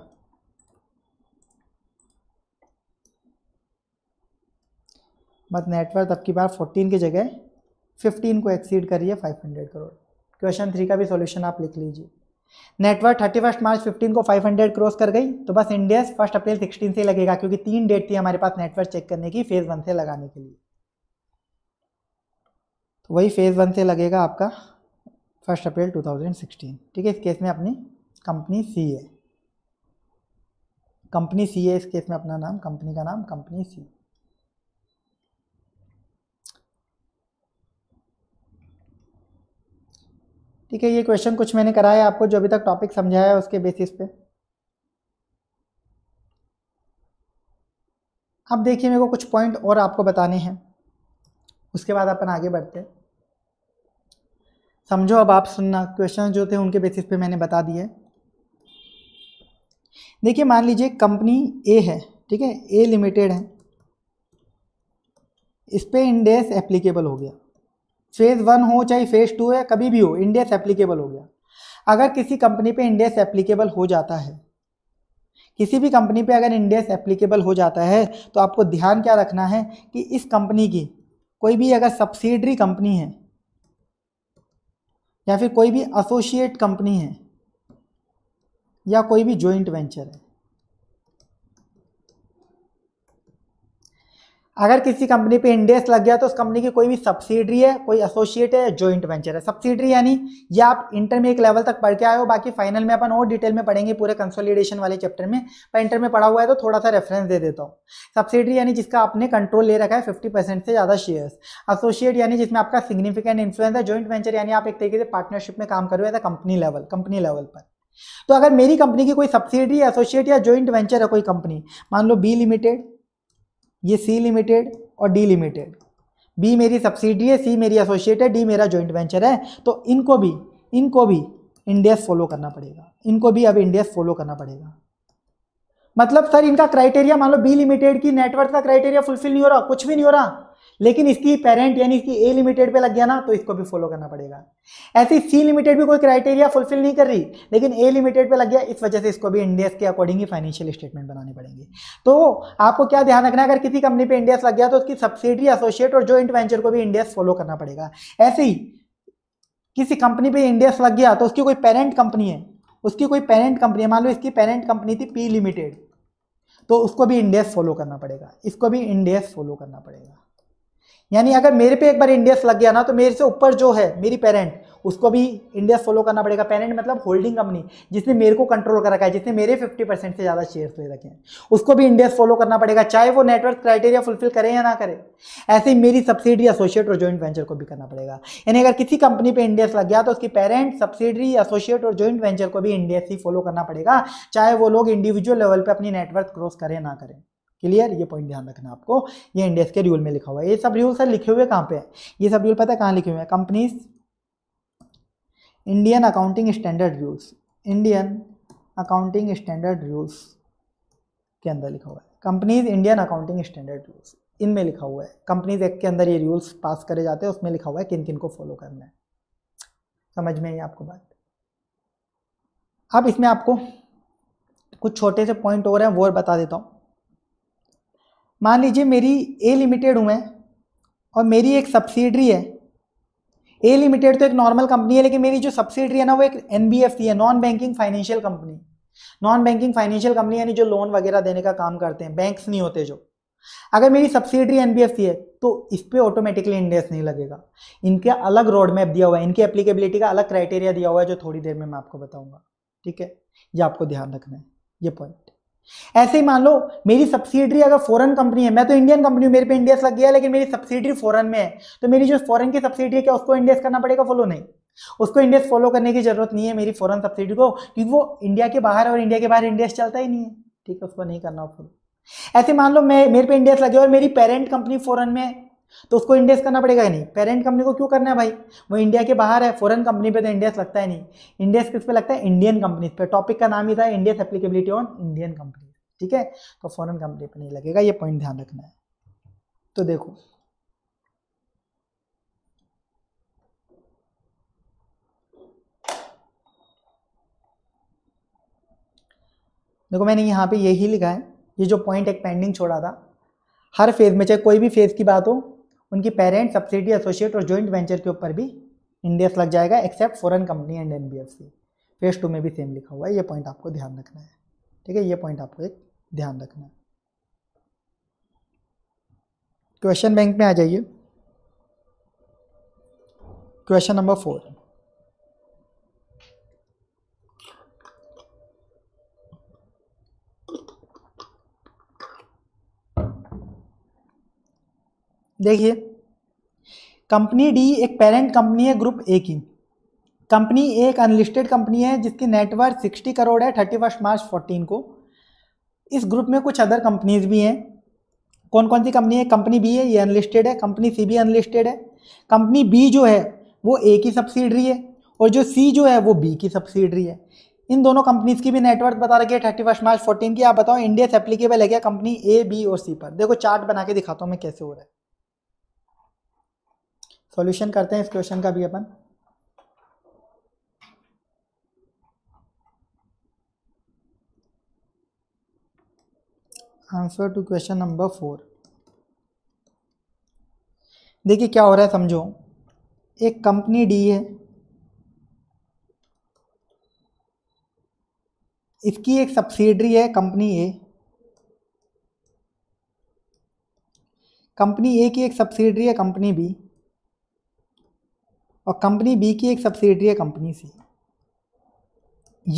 बट नेटवर्थ अब की बार 14 की जगह 15 को एक्सीड करिए 500 करोड़ क्वेश्चन थ्री का भी सॉल्यूशन आप लिख लीजिए net worth thirty first March fifteen को फाइव हंड्रेड क्रॉस कर गई तो बस इंडिया फर्स्ट अप्रैल सिक्सटीन से लगेगा क्योंकि तीन डेट थी हमारे पास नेटवर्क चेक करने की फेज वन से लगाने के लिए तो वही फेज़ वन से लगेगा आपका फर्स्ट अप्रैल 2016 ठीक है इस केस में अपनी कंपनी सी है कंपनी सी है इस केस में अपना नाम कंपनी का नाम कंपनी सी ठीक है ये क्वेश्चन कुछ मैंने कराया आपको जो अभी तक टॉपिक समझाया है उसके बेसिस पे अब देखिए मेरे को कुछ पॉइंट और आपको बताने हैं उसके बाद अपन आगे बढ़ते हैं समझो अब आप सुनना क्वेश्चन जो थे उनके बेसिस पे मैंने बता दिए देखिए मान लीजिए कंपनी ए है ठीक है ए लिमिटेड है इस पर इंडेस एप्लीकेबल हो गया फेज़ वन हो चाहे फेज़ टू है कभी भी हो इंडेस एप्लीकेबल हो गया अगर किसी कंपनी पे इंडेस एप्लीकेबल हो जाता है किसी भी कंपनी पे अगर इंडेस एप्लीकेबल हो जाता है तो आपको ध्यान क्या रखना है कि इस कंपनी की कोई भी अगर सब्सिडरी कंपनी है या फिर कोई भी एसोशिएट कंपनी है या कोई भी जॉइंट वेंचर है अगर किसी कंपनी पे इंडेक्स लग गया तो उस कंपनी की कोई भी सब्सिडरी है कोई एसोसिएट है जॉइंट वेंचर है सब्सिडरी यानी ये आप इंटर में एक लेवल तक पढ़ के आए हो बाकी फाइनल में अपन और डिटेल में पढ़ेंगे पूरे कंसोलिडेशन वाले चैप्टर में पर इंटर में पढ़ा हुआ है तो थोड़ा सा रेफरेंस दे देता हूँ सब्सिडरी यानी जिसका आपने कंट्रोल ले रखा है फिफ्टी परसेंट से ज़्यादा शेयर्स एसोसिएट यानी जिसमें आपका सिग्निफिकेंट इन्फ्लुएंस है जॉइंट वेंचर यानी आप एक तरीके से पार्टनरशिप में काम कर रहे हो कंपनी लेवल कंपनी लेवल पर तो अगर मेरी कंपनी की कोई सब्सिडरी एसोसिएट या जॉइंट वेंचर है कोई कंपनी मान लो बी लिमिटेड ये सी लिमिटेड और डी लिमिटेड बी मेरी सब्सिडी है सी मेरी एसोसिएट है डी मेरा जॉइंट वेंचर है तो इनको भी इनको भी इंडियस फॉलो करना पड़ेगा इनको भी अब इंडियस फॉलो करना पड़ेगा मतलब सर इनका क्राइटेरिया मान लो बी लिमिटेड की नेटवर्क का क्राइटेरिया फुलफिल नहीं हो रहा कुछ भी नहीं हो रहा लेकिन इसकी पेरेंट यानी इसकी ए लिमिटेड पे लग गया ना तो इसको भी फॉलो करना पड़ेगा ऐसे सी लिमिटेड भी कोई क्राइटेरिया फुलफिल नहीं कर रही लेकिन ए लिमिटेड पे लग गया इस वजह से इसको भी इंडियस के अकॉर्डिंग ही फाइनेंशियल स्टेटमेंट बनाने पड़ेंगे तो आपको क्या ध्यान रखना है अगर किसी कंपनी पर इंडियस लग गया तो उसकी सब्सिडी एसोसिएट और जॉइंट वेंचर को भी इंडियस फॉलो करना पड़ेगा ऐसे ही किसी कंपनी पर इंडियस लग गया तो उसकी कोई पेरेंट कंपनी है उसकी कोई पेरेंट कंपनी है मान लो इसकी पेरेंट कंपनी थी पी लिमिटेड तो उसको भी इंडियस फॉलो करना पड़ेगा इसको भी इंडियस फॉलो करना पड़ेगा यानी अगर मेरे पे एक बार इंडियस लग गया ना तो मेरे से ऊपर जो है मेरी पेरेंट उसको भी इंडियस फॉलो करना पड़ेगा पेरेंट मतलब होल्डिंग कंपनी जिसने मेरे को कंट्रोल कर रखा है जिसने मेरे 50 परसेंट से ज़्यादा शेयर्स ले रखे हैं उसको भी इंडियस फॉलो करना पड़ेगा चाहे वो नेटवर्क क्राइटेरिया फुलफिल करें या ना करें ऐसे ही मेरी सब्सिडरी एसोसिएट और जॉइंट वेंचर को भी करना पड़ेगा यानी अगर किसी कंपनी पर इंडियस लग गया तो उसकी पेरेंट सब्सिडरी एसोसिएट और जॉइंट वेंचर को भी इंडियस ही फॉलो करना पड़ेगा चाहे वो लोग इंडिविजुअल लेवल पर अपनी नेटवर्क क्रॉस करें ना करें क्लियर ये पॉइंट ध्यान रखना आपको ये इंडेक्स के रूल में लिखा हुआ है ये सब रूल सर लिखे हुए कहाँ पे है ये सब रूल पता है कहाँ लिखे हुए हैं companies Indian accounting standard rules Indian accounting standard rules के अंदर लिखा हुआ है companies Indian accounting standard rules इनमें लिखा हुआ है कंपनीज एक्ट के अंदर ये रूल्स पास करे जाते हैं उसमें लिखा हुआ है किन किन को फॉलो करना है समझ में आई आपको बात अब इसमें आपको कुछ छोटे से पॉइंट और हैं वो बता देता हूँ मान लीजिए मेरी ए लिमिटेड हूँ मैं और मेरी एक सब्सिडरी है ए लिमिटेड तो एक नॉर्मल कंपनी है लेकिन मेरी जो सब्सिडरी है ना वो एक एन है non banking financial company non banking financial company यानी जो लोन वगैरह देने का काम करते हैं बैंक्स नहीं होते जो अगर मेरी सब्सिडरी एन है तो इस पर ऑटोमेटिकली इंडेस नहीं लगेगा इनके अलग रोड मैप दिया हुआ है इनकी एप्लीकेबिलिटी का अलग क्राइटेरिया दिया हुआ है जो थोड़ी देर में मैं आपको बताऊंगा ठीक है ये आपको ध्यान रखना है ये पॉइंट ऐसे ही मान लो मेरी सब्सिडरी अगर फॉरेन कंपनी है मैं तो इंडियन कंपनी हूँ मेरे पे इंडियस लग गया लेकिन मेरी सब्सिडरी फॉरेन में है तो मेरी जो फॉरेन की सब्सिडरी क्या उसको इंडियस करना पड़ेगा फॉलो नहीं उसको इंडियस फॉलो करने की जरूरत नहीं है मेरी फॉरेन सब्सिडी को क्योंकि वो इंडिया के बाहर है और इंडिया के बाहर इंडियस चलता ही नहीं है ठीक है उसको नहीं करना फॉलो ऐसे मान लो मैं मेरे पे इंडियस लगे और मेरी पेरेंट कंपनी फॉरन में तो उसको इंडेक्स करना पड़ेगा या नहीं पेरेंट कंपनी को क्यों करना है भाई वो इंडिया के बाहर है फॉरेन कंपनी पे तो इंडेक्स लगता है नहीं इंडेक्स किस पे लगता है इंडियन कंपनीज पे टॉपिक का नाम ही था Ind AS applicability on Indian companies ठीक है तो फॉरेन कंपनी पे नहीं लगेगा ये पॉइंट ध्यान रखना है तो देखो देखो मैंने यहाँ पे यही लिखा है ये जो पॉइंट एक पेंडिंग छोड़ा था हर फेज में चाहे कोई भी फेज की बात हो उनकी पेरेंट सब्सिडी एसोसिएट और जॉइंट वेंचर के ऊपर भी इंडियस लग जाएगा except foreign company and an phase two में भी सेम लिखा हुआ है ये पॉइंट आपको ध्यान रखना है ठीक है ये पॉइंट आपको एक ध्यान रखना है क्वेश्चन बैंक में आ जाइए क्वेश्चन नंबर फोर देखिए कंपनी डी एक पेरेंट कंपनी है ग्रुप ए की कंपनी ए एक अनलिस्टेड कंपनी है जिसकी नेटवर्क सिक्सटी करोड़ है थर्टी फर्स्ट मार्च फोर्टीन को इस ग्रुप में कुछ अदर कंपनीज भी हैं कौन कौन सी कंपनी है कंपनी बी है ये अनलिस्टेड है कंपनी सी भी अनलिस्टेड है कंपनी बी जो है वो ए की सब्सिडरी है और जो सी जो है वो बी की सब्सिडरी है इन दोनों कंपनीज की भी नेटवर्क बता रखी है थर्टी फर्स्ट मार्च फोर्टीन की आप बताओ इंडिया से एप्लीकेबल है क्या कंपनी ए बी और सी पर देखो चार्ट बना के दिखाता हूँ मैं कैसे हो रहा है सॉल्यूशन करते हैं इस क्वेश्चन का भी अपन answer to question number four देखिए क्या हो रहा है समझो एक कंपनी डी है इसकी एक सब्सिडरी है कंपनी ए कंपनी ए की एक सब्सिडरी है कंपनी बी और कंपनी बी की एक सब्सिडरी है कंपनी सी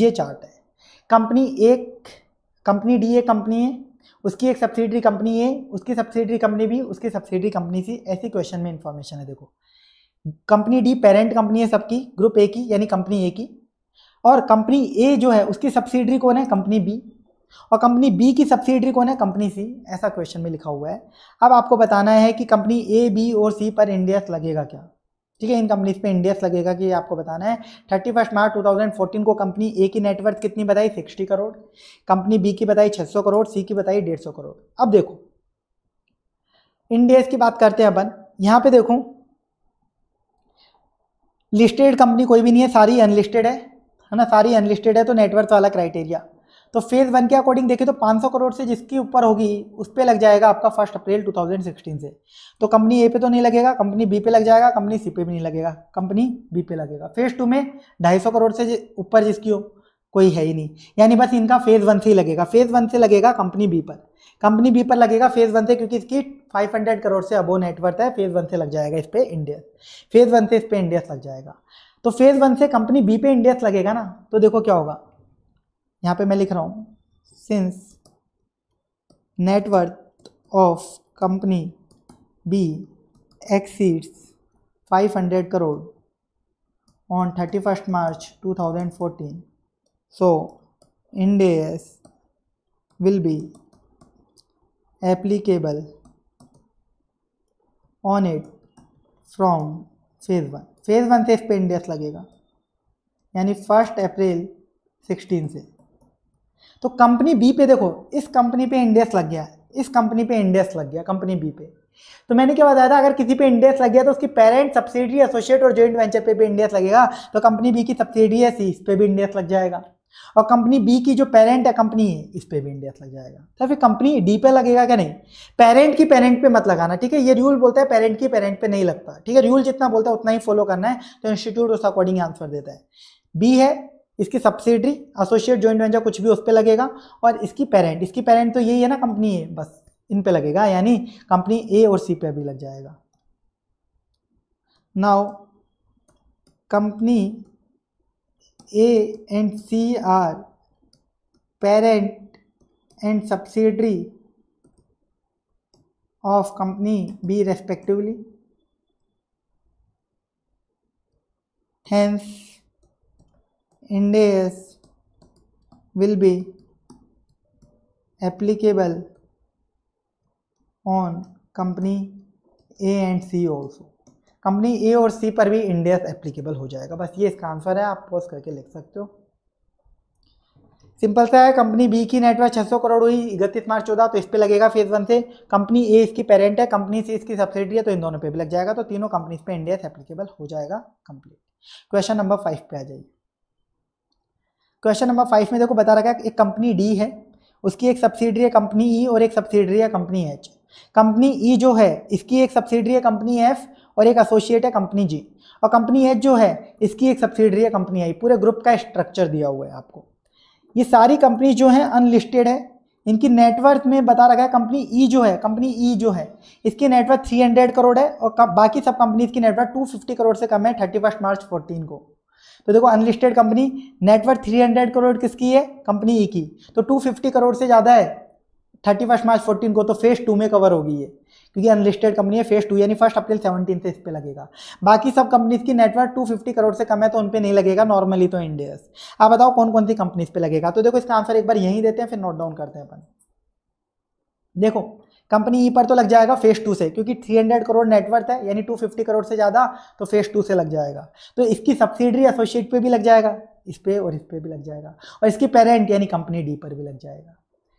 ये चार्ट है कंपनी एक कंपनी डी एक कंपनी है उसकी एक सब्सिडरी कंपनी है उसकी सब्सिडरी कंपनी भी उसकी सब्सिडरी कंपनी सी ऐसे क्वेश्चन में इंफॉर्मेशन है देखो कंपनी डी पेरेंट कंपनी है सबकी ग्रुप ए की यानी कंपनी ए की और कंपनी ए जो है उसकी सब्सिडरी कौन है कंपनी बी और कंपनी बी की सब्सिडरी कौन है कंपनी सी ऐसा क्वेश्चन में लिखा हुआ है अब आपको बताना है कि कंपनी ए बी और सी पर इंडियस लगेगा क्या ठीक है इन कंपनीज पे इंडियस लगेगा कि आपको बताना है thirty first March two thousand fourteen को कंपनी ए की नेटवर्थ कितनी बताई सिक्सटी करोड़ कंपनी बी की बताई सौ करोड़ सी की बताई डेढ़ सौ करोड़ अब देखो इंडियस की बात करते हैं अपन यहाँ पे देखो लिस्टेड कंपनी कोई भी नहीं है सारी अनलिस्टेड है है ना सारी अनलिस्टेड है तो नेटवर्थ वाला क्राइटेरिया तो फेज वन के अकॉर्डिंग देखें तो 500 करोड़ से जिसकी ऊपर होगी उस पर लग जाएगा आपका फर्स्ट अप्रैल 2016 से तो कंपनी ए पे तो नहीं लगेगा कंपनी बी पे लग जाएगा कंपनी सी पे भी नहीं लगेगा कंपनी बी पे लगेगा फेज टू में ढाई करोड़ से ऊपर जिसकी हो कोई है ही नहीं यानी बस इनका फेज वन से ही लगेगा फेज वन से लगेगा कंपनी बी पर कंपनी बी पर लगेगा फेज वन से क्योंकि इसकी 500 करोड़ से अबो नेटवर्थ है फेज वन से लग जाएगा इस पर इंडियस फेज वन से इस पर इंडियस लग जाएगा तो फेज वन से कंपनी बी पे इंडियस लगेगा ना तो देखो क्या होगा यहाँ पे मैं लिख रहा हूँ since net worth of company B exceeds 500 crore on 31 March 2014. So Ind AS will be applicable on it from phase one phase one से इस पर इंडेस लगेगा यानी फर्स्ट अप्रैल 16 से तो कंपनी बी पे देखो इस कंपनी पे इंडेक्स लग गया इस कंपनी पे इंडेक्स लग गया कंपनी बी पे तो मैंने क्या बताया था अगर किसी पे इंडेक्स लग गया तो उसकी पेरेंट सब्सिडी एसोसिएट और जॉइंट वेंचर पे भी इंडेक्स लगेगा तो कंपनी बी की सब्सिडी है सी इस पर भी इंडेक्स लग जाएगा और कंपनी बी की जो पेरेंट है कंपनी है इस पर भी इंडेक्स लग जाएगा तो फिर कंपनी डी पे लगेगा क्या नहीं पेरेंट की पेरेंट पे मत लगाना ठीक है ये रूल बोलता है पेरेंट की पेरेंट पे नहीं लगता ठीक है रूल जितना बोलता है उतना ही फॉलो करना है तो इंस्टीट्यूट उस अकॉर्डिंग आंसर देता है बी है इसकी सब्सिडरी एसोसिएट जॉइंट वेंचर कुछ भी उस पर लगेगा और इसकी पेरेंट इसकी पेरेंट तो यही है ना कंपनी है बस इन पे लगेगा यानी कंपनी ए और सी पे भी लग जाएगा now company A and C are parent and subsidiary of company B respectively hence Ind AS will be applicable on company A and C also company A और सी पर भी इंडियस एप्लीकेबल हो जाएगा बस ये इसका आंसर है आप पोस्ट करके लिख सकते हो सिंपल सा है कंपनी बी की नेटवर्क 600 करोड़ हुई इकतीस मार्च चौदह तो इस पर लगेगा फेज वन से कंपनी ए इसकी पेरेंट है कंपनी सी इसकी सब्सिडी है तो इन दोनों पे भी लग जाएगा तो तीनों कंपनीज पे इंडियस एप्लीकेबल हो जाएगा कंप्लीट क्वेश्चन नंबर फाइव पे आ जाइए क्वेश्चन नंबर फाइव में देखो बता रखा है एक कंपनी डी है उसकी एक सब्सिडरी है कंपनी ई और एक सब्सिडरी है कंपनी एच कंपनी ई जो है इसकी एक सब्सिडरी है कंपनी एफ और एक एसोसिएट है कंपनी जी और कंपनी एच जो है इसकी एक सब्सिडरी है कंपनी आई पूरे ग्रुप का स्ट्रक्चर दिया हुआ है आपको ये सारी कंपनी जो है अनलिस्टेड है इनकी नेटवर्थ में बता रखा है कंपनी ई e जो है कंपनी ई e जो है इसकी नेटवर्थ 300 करोड़ है और बाकी सब कंपनीज की नेटवर्थ 250 करोड़ से कम है थर्टी मार्च 14 को तो देखो अनलिस्टेड कंपनी नेटवर्क 300 करोड़ किसकी है कंपनी ई e की तो 250 करोड़ से ज़्यादा है थर्टी फर्स्ट मार्च फोर्टीन को तो फेज टू में कवर होगी ये क्योंकि अनलिस्टेड कंपनी है फेज टू यानी फर्स्ट अप्रैल सेवनटीन से इस पर लगेगा बाकी सब कंपनीज की नेटवर्क टू फिफ्टी करोड़ से कम है तो उन पर नहीं लगेगा नॉर्मली तो इंडियस आप बताओ कौन कौन सी कंपनीज पे लगेगा तो देखो इसका आंसर एक बार यहीं देते हैं फिर नोट डाउन करते हैं अपन देखो कंपनी ई e पर तो लग जाएगा फेस टू से क्योंकि 300 करोड़ नेटवर्थ है यानी 250 करोड़ से ज़्यादा तो फेस टू से लग जाएगा तो इसकी सब्सिडरी एसोसिएट पे भी लग जाएगा इस पे और इस पे भी लग जाएगा और इसकी पेरेंट यानी कंपनी डी पर भी लग जाएगा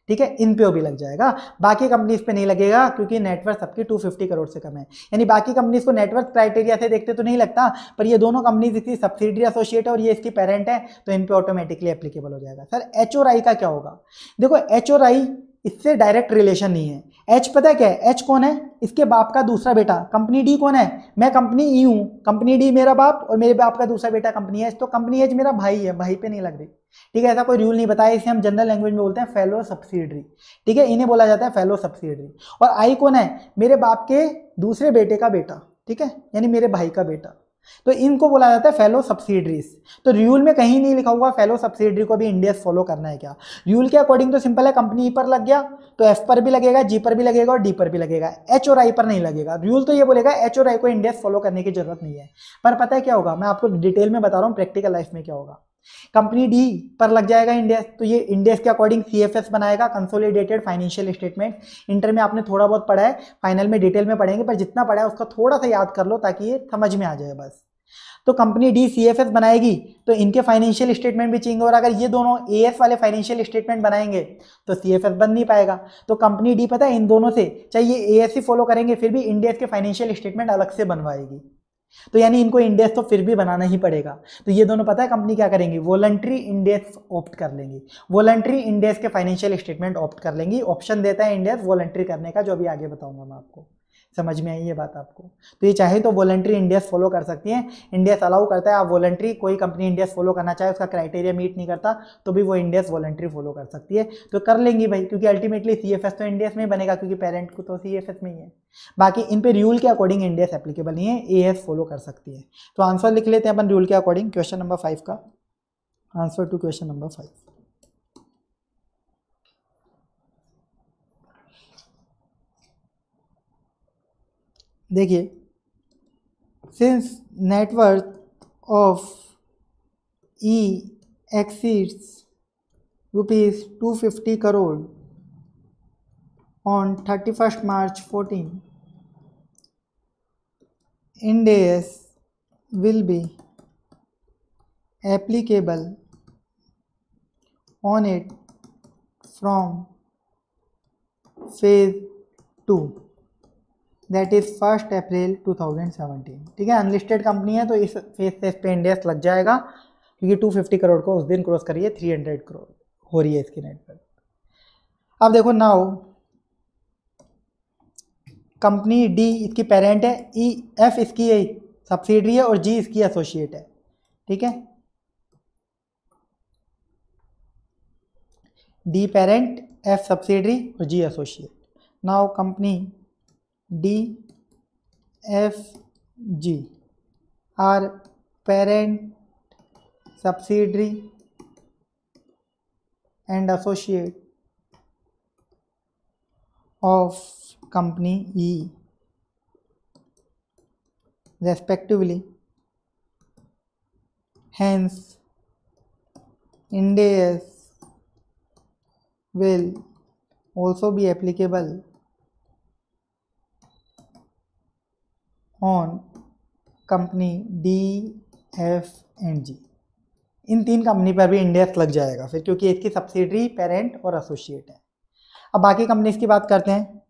ठीक है इन पे भी लग जाएगा बाकी कंपनीज पे नहीं लगेगा क्योंकि नेटवर्क सबकी 250 करोड़ से कम है यानी बाकी कंपनीज को नेटवर्क क्राइटेरिया से देखते तो नहीं लगता पर ये दोनों कंपनीज इसकी सब्सिडरी एसोसिएट है और ये इसकी पेरेंट है तो इन पे ऑटोमेटिकली एप्लीकेबल हो जाएगा सर एच ओर आई का क्या होगा देखो एच ओर आई इससे डायरेक्ट रिलेशन नहीं है एच पता है क्या है एच कौन है इसके बाप का दूसरा बेटा कंपनी डी कौन है मैं कंपनी ई e हूँ कंपनी डी मेरा बाप और मेरे बाप का दूसरा बेटा कंपनी एच तो कंपनी एच मेरा भाई है भाई पे नहीं लग रही ठीक है ऐसा कोई रूल नहीं बताया इसे हम जनरल लैंग्वेज में बोलते हैं फेलो सब्सिडरी ठीक है इन्हें बोला जाता है फेलो सब्सिडरी और आई कौन है मेरे बाप के दूसरे बेटे का बेटा ठीक है यानी मेरे भाई का बेटा तो इनको बोला जाता है फेलो सब्सिडरीज तो रूल में कहीं नहीं लिखा हुआ फेलो सब्सिडरी को भी इंडिया फॉलो करना है क्या रूल के अकॉर्डिंग तो सिंपल है कंपनी e पर लग गया तो एफ पर भी लगेगा जी पर भी लगेगा और डी पर भी लगेगा एच और आई पर नहीं लगेगा रूल तो ये बोलेगा एच और आई को इंडिया फॉलो करने की जरूरत नहीं है पर पता है क्या होगा मैं आपको डिटेल में बता रहा हूँ प्रैक्टिकल लाइफ में क्या होगा कंपनी डी पर लग जाएगा इंडेक्स तो ये इंडेक्स के अकॉर्डिंग सीएफएस बनाएगा कंसोलिडेटेड फाइनेंशियल स्टेटमेंट इंटर में आपने थोड़ा बहुत पढ़ा है फाइनल में डिटेल में पढ़ेंगे पर जितना पढ़ा है उसका थोड़ा सा याद कर लो ताकि ये समझ में आ जाए बस तो company D C F S बनाएगी तो इनके फाइनेंशियल स्टेटमेंट भी चाहिए और अगर ये दोनों ए एस वाले फाइनेंशियल स्टेटमेंट बनाएंगे तो सी एफ एस बन नहीं पाएगा तो कंपनी डी पता है इन दोनों से चाहे ये ए एस ही फॉलो करेंगे फिर भी इंडिया के फाइनेंशियल स्टेटमेंट अलग से बनवाएगी तो यानी इनको इंडेक्स तो फिर भी बनाना ही पड़ेगा तो ये दोनों पता है कंपनी क्या करेंगी वॉलंट्री इंडेक्स ऑप्ट कर लेंगी वॉलंट्री इंडेक्स के फाइनेंशियल स्टेटमेंट ऑप्ट कर लेंगी ऑप्शन देता है इंडेक्स वॉलंट्री करने का जो अभी आगे बताऊंगा मैं आपको समझ में आई ये बात आपको तो ये चाहे तो वॉलेंट्री इंडियस फॉलो कर सकती हैं इंडियस अलाउ करता है आप वॉलेंट्री कोई कंपनी इंडियस फॉलो करना चाहे उसका क्राइटेरिया मीट नहीं करता तो भी वो इंडियस वॉलेंट्री फॉलो कर सकती है तो कर लेंगी भाई क्योंकि अल्टीमेटली सी तो इंडियस में बनेगा क्योंकि पेरेंट को तो सी में ही है बाकी इन पर रूल के अकॉर्डिंग इंडियस एप्लीकेबल नहीं है ए फॉलो कर सकती है तो आंसर लिख लेते हैं अपन रूल के अकॉर्डिंग क्वेश्चन नंबर फाइव का answer to question number five देखिए since net worth of E exceeds rupees two fifty crore on thirty first March fourteen Ind AS will be applicable on it from phase two that is first April 2017 ठीक है unlisted company है तो इस face से पे index लग जाएगा क्योंकि 250 करोड़ को उस दिन क्रॉस करिए 300 करोड़ हो रही है इसकी नेट पर अब देखो नाउ कंपनी डी इसकी पेरेंट है ई e, एफ इसकी सब्सिडरी है और जी इसकी एसोसिएट है ठीक है डी पेरेंट एफ सब्सिडरी और G associate now company D, F, G are parent, subsidiary and associate of company E respectively. Hence, India's will also be applicable on company D F and G इन तीन company पर भी index लग जाएगा फिर क्योंकि इसकी सब्सिडरी पेरेंट और एसोसिएट है अब बाकी कंपनीज की बात करते हैं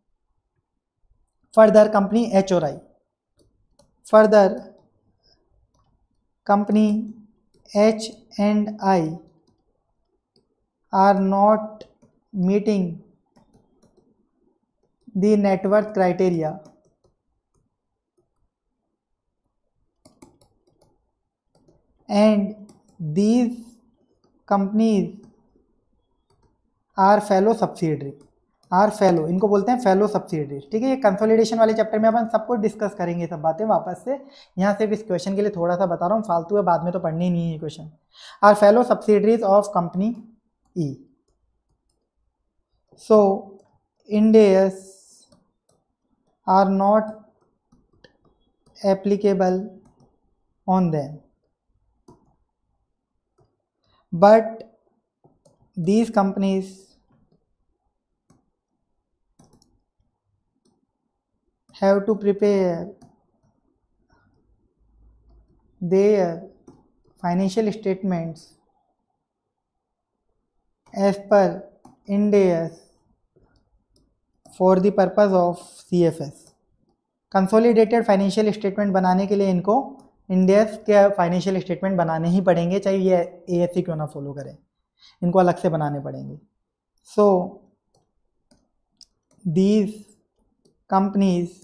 फर्दर कंपनी एच और I further company H and I are not meeting the net worth criteria and these companies are fellow subsidiary are fellow इनको बोलते हैं फेलो सब्सिडीज ठीक है ये कंसोलिडेशन वाले चैप्टर में अपन सबको डिस्कस करेंगे सब बातें वापस से यहाँ सिर्फ इस क्वेश्चन के लिए थोड़ा सा बता रहा हूँ फालतू है बाद में तो पढ़ने ही नहीं है question are fellow subsidiaries of company E so Ind AS are not applicable on them but these companies have to prepare their financial statements as per Ind AS for the purpose of CFS consolidated financial statement banane ke liye inko Ind AS के financial statement बनाने ही पड़ेंगे चाहे ये A S C क्यों ना follow करें इनको अलग से बनाने पड़ेंगे सो दीज कंपनीज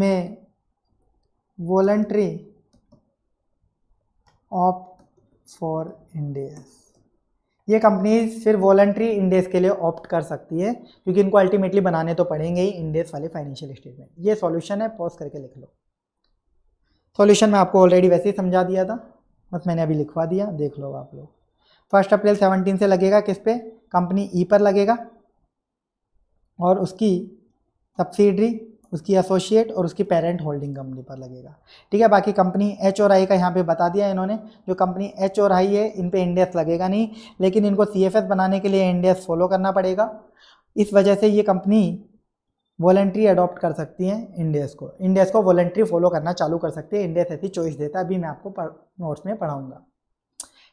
में वॉलंट्री ऑप फॉर इंडियस ये कंपनीज फिर वॉलंट्री इंडेस के लिए ऑप्ट कर सकती है क्योंकि इनको अल्टीमेटली बनाने तो पड़ेंगे ही इंडेस वाले फाइनेंशियल स्टेटमेंट ये सॉल्यूशन है पॉज करके लिख लो सॉल्यूशन में आपको ऑलरेडी वैसे ही समझा दिया था बस मैंने अभी लिखवा दिया देख लो आप लोग फर्स्ट अप्रैल सेवनटीन से लगेगा किस पे कंपनी ई e पर लगेगा और उसकी सब्सिडरी उसकी एसोसिएट और उसकी पेरेंट होल्डिंग कंपनी पर लगेगा ठीक है बाकी कंपनी एच और आई का यहाँ पे बता दिया इन्होंने जो कंपनी एच और आई है इन पे इंडियस लगेगा नहीं लेकिन इनको सी बनाने के लिए इंडेस फॉलो करना पड़ेगा इस वजह से ये कंपनी वॉलेंट्री अडॉप्ट कर सकती हैं इंडियस को इंडियस को वॉलेंट्री फॉलो करना चालू कर सकती है इंडियस ऐसी चॉइस देता है अभी मैं आपको नोट्स में पढ़ाऊंगा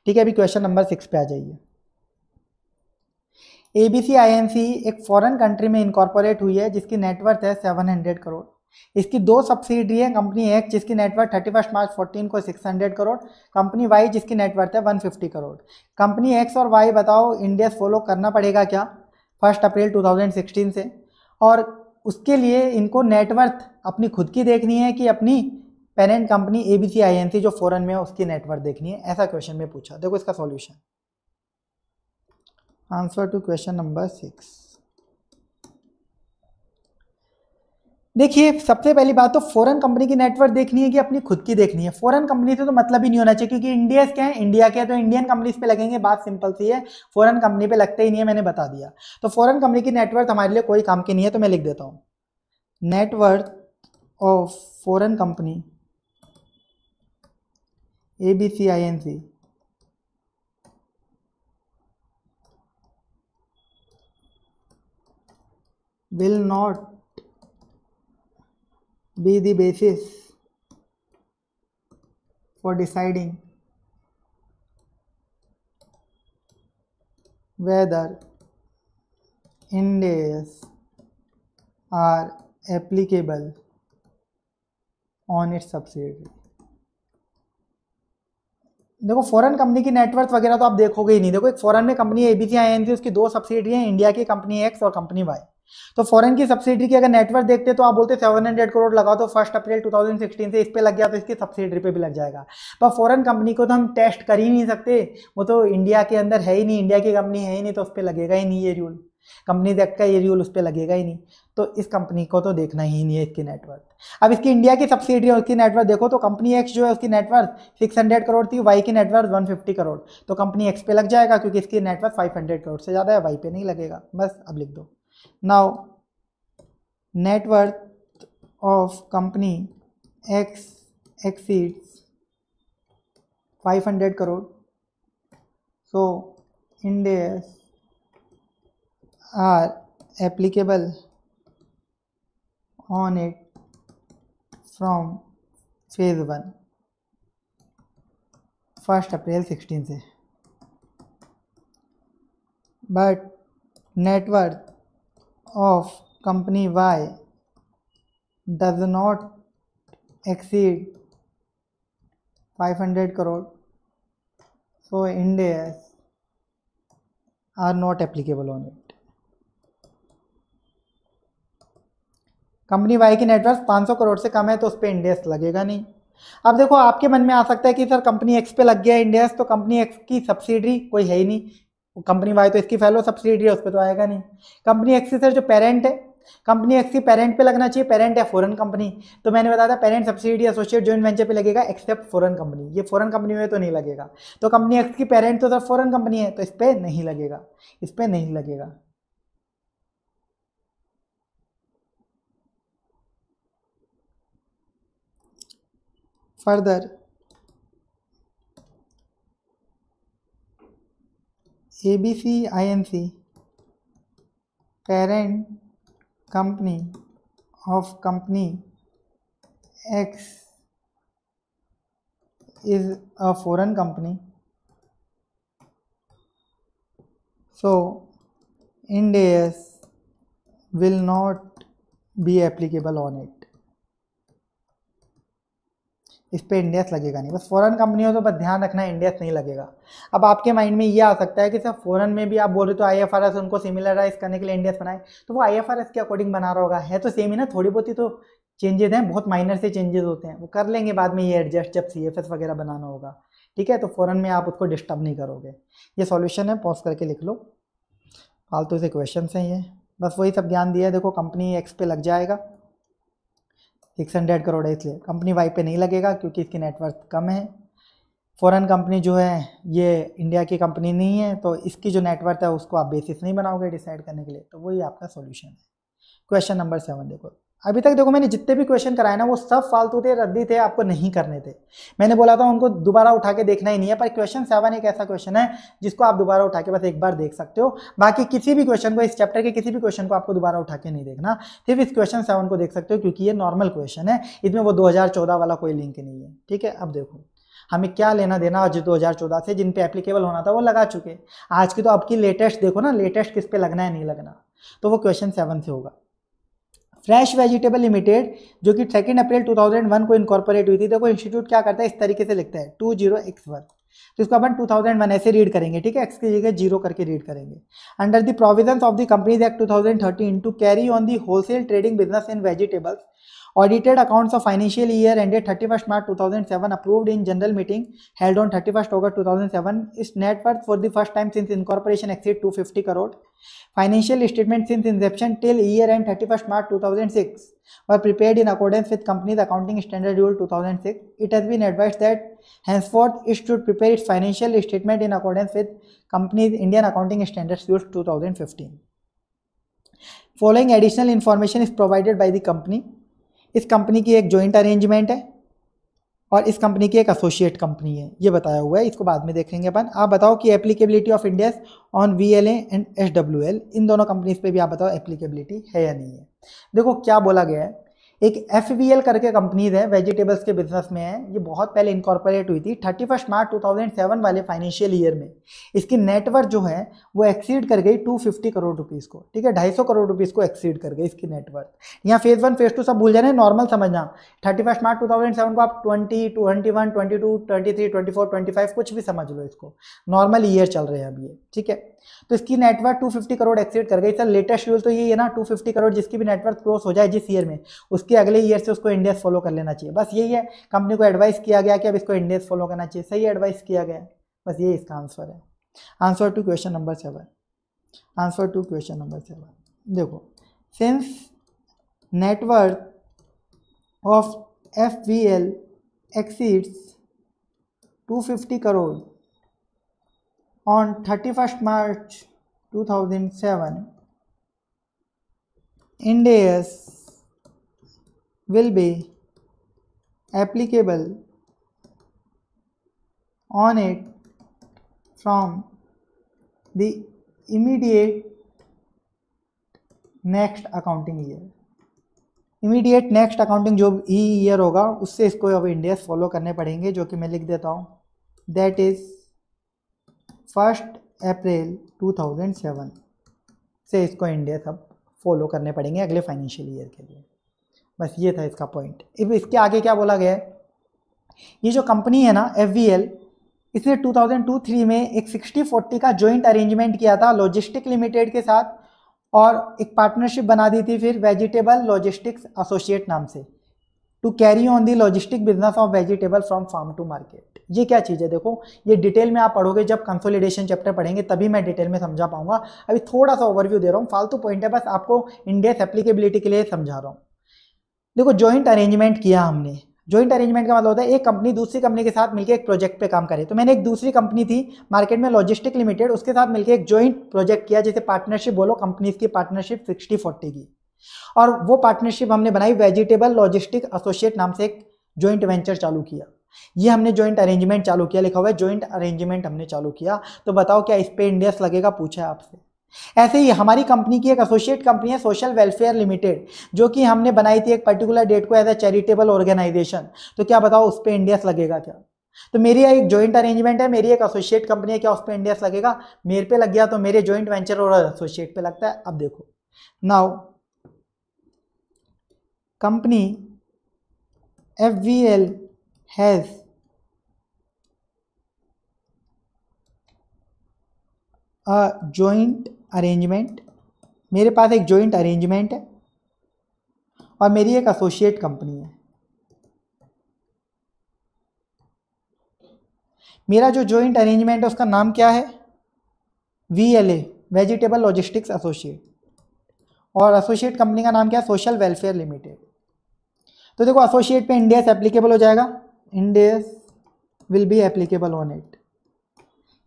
ठीक है अभी क्वेश्चन नंबर सिक्स पे आ जाइए ए बी सी आई एन सी एक फॉरेन कंट्री में इंकॉर्पोरेट हुई है जिसकी नेटवर्थ है सेवन हंड्रेड करोड़ इसकी दो सब्सिडी है कंपनी एक जिसकी net worth thirty first March fourteen को six hundred crore company Y जिसकी नेटवर्थ है one fifty crore company X और वाई बताओ इंडियस फॉलो करना पड़ेगा क्या first April two thousand sixteen से और उसके लिए इनको नेटवर्थ अपनी खुद की देखनी है कि अपनी parent company A B C I N C जो फॉरन में है उसकी नेटवर्थ देखनी है ऐसा क्वेश्चन में पूछा देखो इसका solution answer to question number six देखिए सबसे पहली बात तो फॉरेन कंपनी की नेटवर्क देखनी है कि अपनी खुद की देखनी है फॉरेन कंपनी से तो मतलब ही नहीं होना चाहिए क्योंकि इंडिया क्या है इंडिया के है तो इंडियन कंपनीज पे लगेंगे बात सिंपल सी है फॉरेन कंपनी पे लगते ही नहीं है मैंने बता दिया तो फॉरेन कंपनी की नेटवर्क हमारे लिए कोई काम की नहीं है तो मैं लिख देता हूँ net worth of foreign company A B C I N C will not be the basis for deciding whether indices are applicable on its subsidiary देखो फॉरेन कंपनी की नेटवर्थ वगैरह तो आप देखोगे ही नहीं देखो एक फॉरेन में कंपनी एबीसी आई एन उसकी दो सब्सिडी है इंडिया की कंपनी एक्स और कंपनी वाई तो फॉरेन की सब्सिडी की अगर नेटवर्क देखते तो आप बोलते सेवन हंड्रेड करोड़ लगा तो फर्स्ट अप्रैल 2016 से इस पर लग गया तो इसकी सब्सिडी पे भी लग जाएगा पर फॉरेन कंपनी को तो हम टेस्ट कर ही नहीं सकते वो तो इंडिया के अंदर है ही नहीं इंडिया की कंपनी है ही नहीं तो उस पर लगेगा ही नहीं ये रूल कंपनी एक्ट का ये रूल उस पर लगेगा ही नहीं तो इस कंपनी को तो देखना ही नहीं है इसकी नेटवर्क अब इसकी इंडिया की सब्सिडी और उसकी नेटवर्क देखो तो कंपनी एक्स जो है उसकी नेटवर्क सिक्स हंड्रेड करोड़ थी वाई की नेटवर्क वन फिफ्टी करोड़ तो कंपनी एक्स पे लग जाएगा क्योंकि इसकी नेटवर्क फाइव हंड्रेड करोड़ से ज़्यादा है वाई पे नहीं लगेगा बस अब लिख दो now net worth of company x exceeds 500 crore so index are applicable on it from phase 1 first April 16 से but net worth of company Y does not exceed 500 crore so indias are not applicable on it company Y की net worth 500 crore से कम है तो उस पर इंडेस लगेगा नहीं अब देखो आपके मन में आ सकता है कि सर कंपनी एक्स पे लग गया इंडियास तो कंपनी एक्स की सब्सिडरी कोई है ही नहीं कंपनी वाई तो इसकी फैलो सब्सिडी है उस पर तो आएगा नहीं कंपनी एक्सी सर जो पेरेंट है कंपनी एक्सी पेरेंट पे लगना चाहिए पेरेंट है फॉरन कंपनी तो मैंने बताया था parent subsidiary associate joint venture पे लगेगा एक्सेप्ट फॉरेन कंपनी ये फॉरन कंपनी में तो नहीं लगेगा तो कंपनी एक्स की पेरेंट तो सर फॉरन कंपनी है तो इस पर नहीं लगेगा इस पर नहीं लगेगा further ABC INC parent company of company X is a foreign company so Ind AS will not be applicable on it इस पर इंडियस लगेगा नहीं बस फॉरेन कंपनी हो तो बस ध्यान रखना इंडियस नहीं लगेगा अब आपके माइंड में ये आ सकता है कि सर फॉरेन में भी आप बोल रहे हो तो एस उनको सिमिलराइज करने के लिए इंडियस बनाए तो वो आई एफ आर एस के अकॉर्डिंग बना रहा होगा है तो सेम ही ना थोड़ी बहुत ही तो चेंजेस हैं बहुत माइनर से चेंजेस होते हैं वो कर लेंगे बाद में ये एडजस्ट जब सी एफ एस वगैरह बनाना होगा ठीक है तो फ़ौरन में आप उसको डिस्टर्ब नहीं करोगे ये सॉल्यूशन है पॉज करके लिख लो फालतू से क्वेश्चन हैं ये बस वही सब ज्ञान दिया है देखो कंपनी एक्स पे लग जाएगा सिक्स हंड्रेड करोड़ है इसलिए कंपनी वाई पे नहीं लगेगा क्योंकि इसकी नेटवर्थ कम है फ़ॉरन कंपनी जो है ये इंडिया की कंपनी नहीं है तो इसकी जो नेटवर्थ है उसको आप बेसिस नहीं बनाओगे डिसाइड करने के लिए तो वही आपका सोल्यूशन है क्वेश्चन नंबर सेवन देखो अभी तक देखो मैंने जितने भी क्वेश्चन कराए ना वो सब फालतू थे रद्दी थे आपको नहीं करने थे मैंने बोला था उनको दोबारा उठा के देखना ही नहीं है पर क्वेश्चन सेवन एक ऐसा क्वेश्चन है जिसको आप दोबारा उठा के बस एक बार देख सकते हो बाकी किसी भी क्वेश्चन को इस चैप्टर के किसी भी क्वेश्चन को आपको दोबारा उठा के नहीं देखना सिर्फ इस क्वेश्चन सेवन को देख सकते हो क्योंकि ये नॉर्मल क्वेश्चन है इसमें वो दो वाला कोई लिंक नहीं है ठीक है अब देखो हमें क्या लेना देना आज चौदह से जिन पे एप्लीकेबल होना था वो लगा चुके आज की तो आपकी लेटेस्ट देखो ना लेटेस्ट किस पे लगना है नहीं लगना तो वो क्वेश्चन सेवन से होगा फ्रेश वेजिटेबल लिमिटेड जो कि सेकेंड अप्रैल 2001 को इनकॉर्पोरेट हुई थी देखो इंस्टीट्यूट क्या करता है इस तरीके से लिखता है टू जीरो एक्स वन तो इसको अपन 2001 ऐसे रीड करेंगे ठीक है एक्स की जगह जीरो करके रीड करेंगे under the provision of the Companies Act 2013 to carry on the wholesale trading business in vegetables Audited accounts of financial year ended 31st March 2007 approved in general meeting held on 31st August 2007 is net worth for the first time since incorporation exceed 250 crore. Financial statements since inception till year end 31st March 2006 were prepared in accordance with company's accounting standard rule 2006. It has been advised that henceforth it should prepare its financial statement in accordance with company's Indian accounting standards rule 2015. Following additional information is provided by the company इस company की एक joint arrangement है और इस company की एक associate company है ये बताया हुआ है इसको बाद में देखेंगे अपन आप बताओ कि applicability of Ind AS on V L and S W L इन दोनों कंपनीज पे भी आप बताओ एप्लीकेबिलिटी है या नहीं है देखो क्या बोला गया है एक एफ वी एल करके कंपनीज है वेजिटेबल्स के बिजनेस में है ये बहुत पहले इनकॉर्पोरेट हुई थी thirty first March two thousand seven वाले फाइनेंशियल ईयर में इसकी नेटवर्क जो है वो एक्सीड कर गई टू फिफ्टी करोड़ रुपीज़ को ठीक है ढाई सौ करोड़ रुपीज़ को एक्सीड कर गई इसकी नेटवर्क यहाँ फेज़ वन फेज़ टू सब भूल जाना नॉर्मल समझना thirty first March two thousand seven को आप twenty twenty one twenty two twenty three twenty four twenty five कुछ भी समझ लो इसको नॉर्मल ईयर चल रहे हैं अभी ये ठीक है तो इसकी नेटवर्क 250 करोड़ एक्सीड कर गई सर लेटेस्ट रूल तो यही है ना 250 करोड़ जिसकी भी नेटवर्क क्रॉस हो जाए जिस ईयर में उसके अगले ईयर से उसको इंडियस फॉलो कर लेना चाहिए बस यही है कंपनी को एडवाइस किया गया कि अब इसको इंडियस फॉलो करना चाहिए सही एडवाइस किया गया बस यही इसका आंसर है answer to question number seven answer to question number seven देखो since net worth of net worth of FVL exceeds 250 crore on 31st March 2007 Ind will be applicable on it from the immediate next accounting year immediate next accounting जो ही e year होगा उससे इसको अब India follow करने पड़ेंगे जो कि मैं लिख देता हूँ दैट इज़ फर्स्ट अप्रैल 2007 से इसको इंडिया सब फॉलो करने पड़ेंगे अगले फाइनेंशियल ईयर के लिए बस ये था इसका पॉइंट अब इसके आगे क्या बोला गया है ये जो कंपनी है ना एफ वी एल इसने टू थाउजेंड टू थ्री में एक सिक्सटी फोर्टी का जॉइंट अरेंजमेंट किया था लॉजिस्टिक लिमिटेड के साथ और एक पार्टनरशिप बना दी थी फिर वेजिटेबल लॉजिस्टिक्स एसोसिएट नाम से to carry on the logistic business of vegetable from farm to market ये क्या चीज़ है देखो ये डिटेल में आप पढ़ोगे जब कंसोलिडेशन चैप्टर पढ़ेंगे तभी मैं डिटेल में समझा पाऊंगा अभी थोड़ा सा ओवरव्यू दे रहा हूँ फालतू पॉइंट है बस आपको इंडियस एप्लीकेबिलिटी के लिए समझा रहा हूँ देखो जॉइंट अरेंजमेंट किया हमने जॉइंट अरेंजमेंट का मतलब होता है एक कंपनी दूसरी कंपनी के साथ मिलकर एक प्रोजेक्ट पे काम करे तो मैंने एक दूसरी कंपनी थी मार्केट में लॉजिस्टिक लिमिटेड उसके साथ मिलकर एक जॉइंट प्रोजेक्ट किया जैसे पार्टनरशिप बोलो कंपनीज की पार्टनरशिप सिक्सटी फोर्टी की और वो पार्टनरशिप हमने बनाई वेजिटेबल लॉजिस्टिक एसोसिएट नाम से एक जॉइंट वेंचर चालू किया ये हमने ज्वाइंट अरेंजमेंट चालू किया लिखा हुआ है ज्वाइंट अरेंजमेंट हमने चालू किया तो बताओ क्या इस पर इंडियस लगेगा पूछा है आपसे ऐसे ही हमारी कंपनी की एक एसोसिएट कंपनी है सोशल वेलफेयर लिमिटेड जो कि हमने बनाई थी एक पर्टिकुलर डेट को एज अ चैरिटेबल ऑर्गेनाइजेशन तो क्या बताओ उस पर इंडियस लगेगा क्या तो मेरी एक ज्वाइंट अरेंजमेंट है मेरी एक एसोसिएट कंपनी है क्या उस पर इंडियस लगेगा मेरे पे लग गया तो मेरे ज्वाइंट वेंचर और एसोसिएट पे लगता है अब देखो now company F V L have a joint arrangement मेरे पास एक जॉइंट अरेंजमेंट है और मेरी एक एसोसिएट कंपनी है मेरा जो जॉइंट अरेंजमेंट है उसका नाम क्या है V L A vegetable logistics associate और एसोसिएट कंपनी का नाम क्या है सोशल वेलफेयर लिमिटेड तो देखो एसोसिएट पे इंडिया से एप्लीकेबल हो जाएगा index will be applicable on it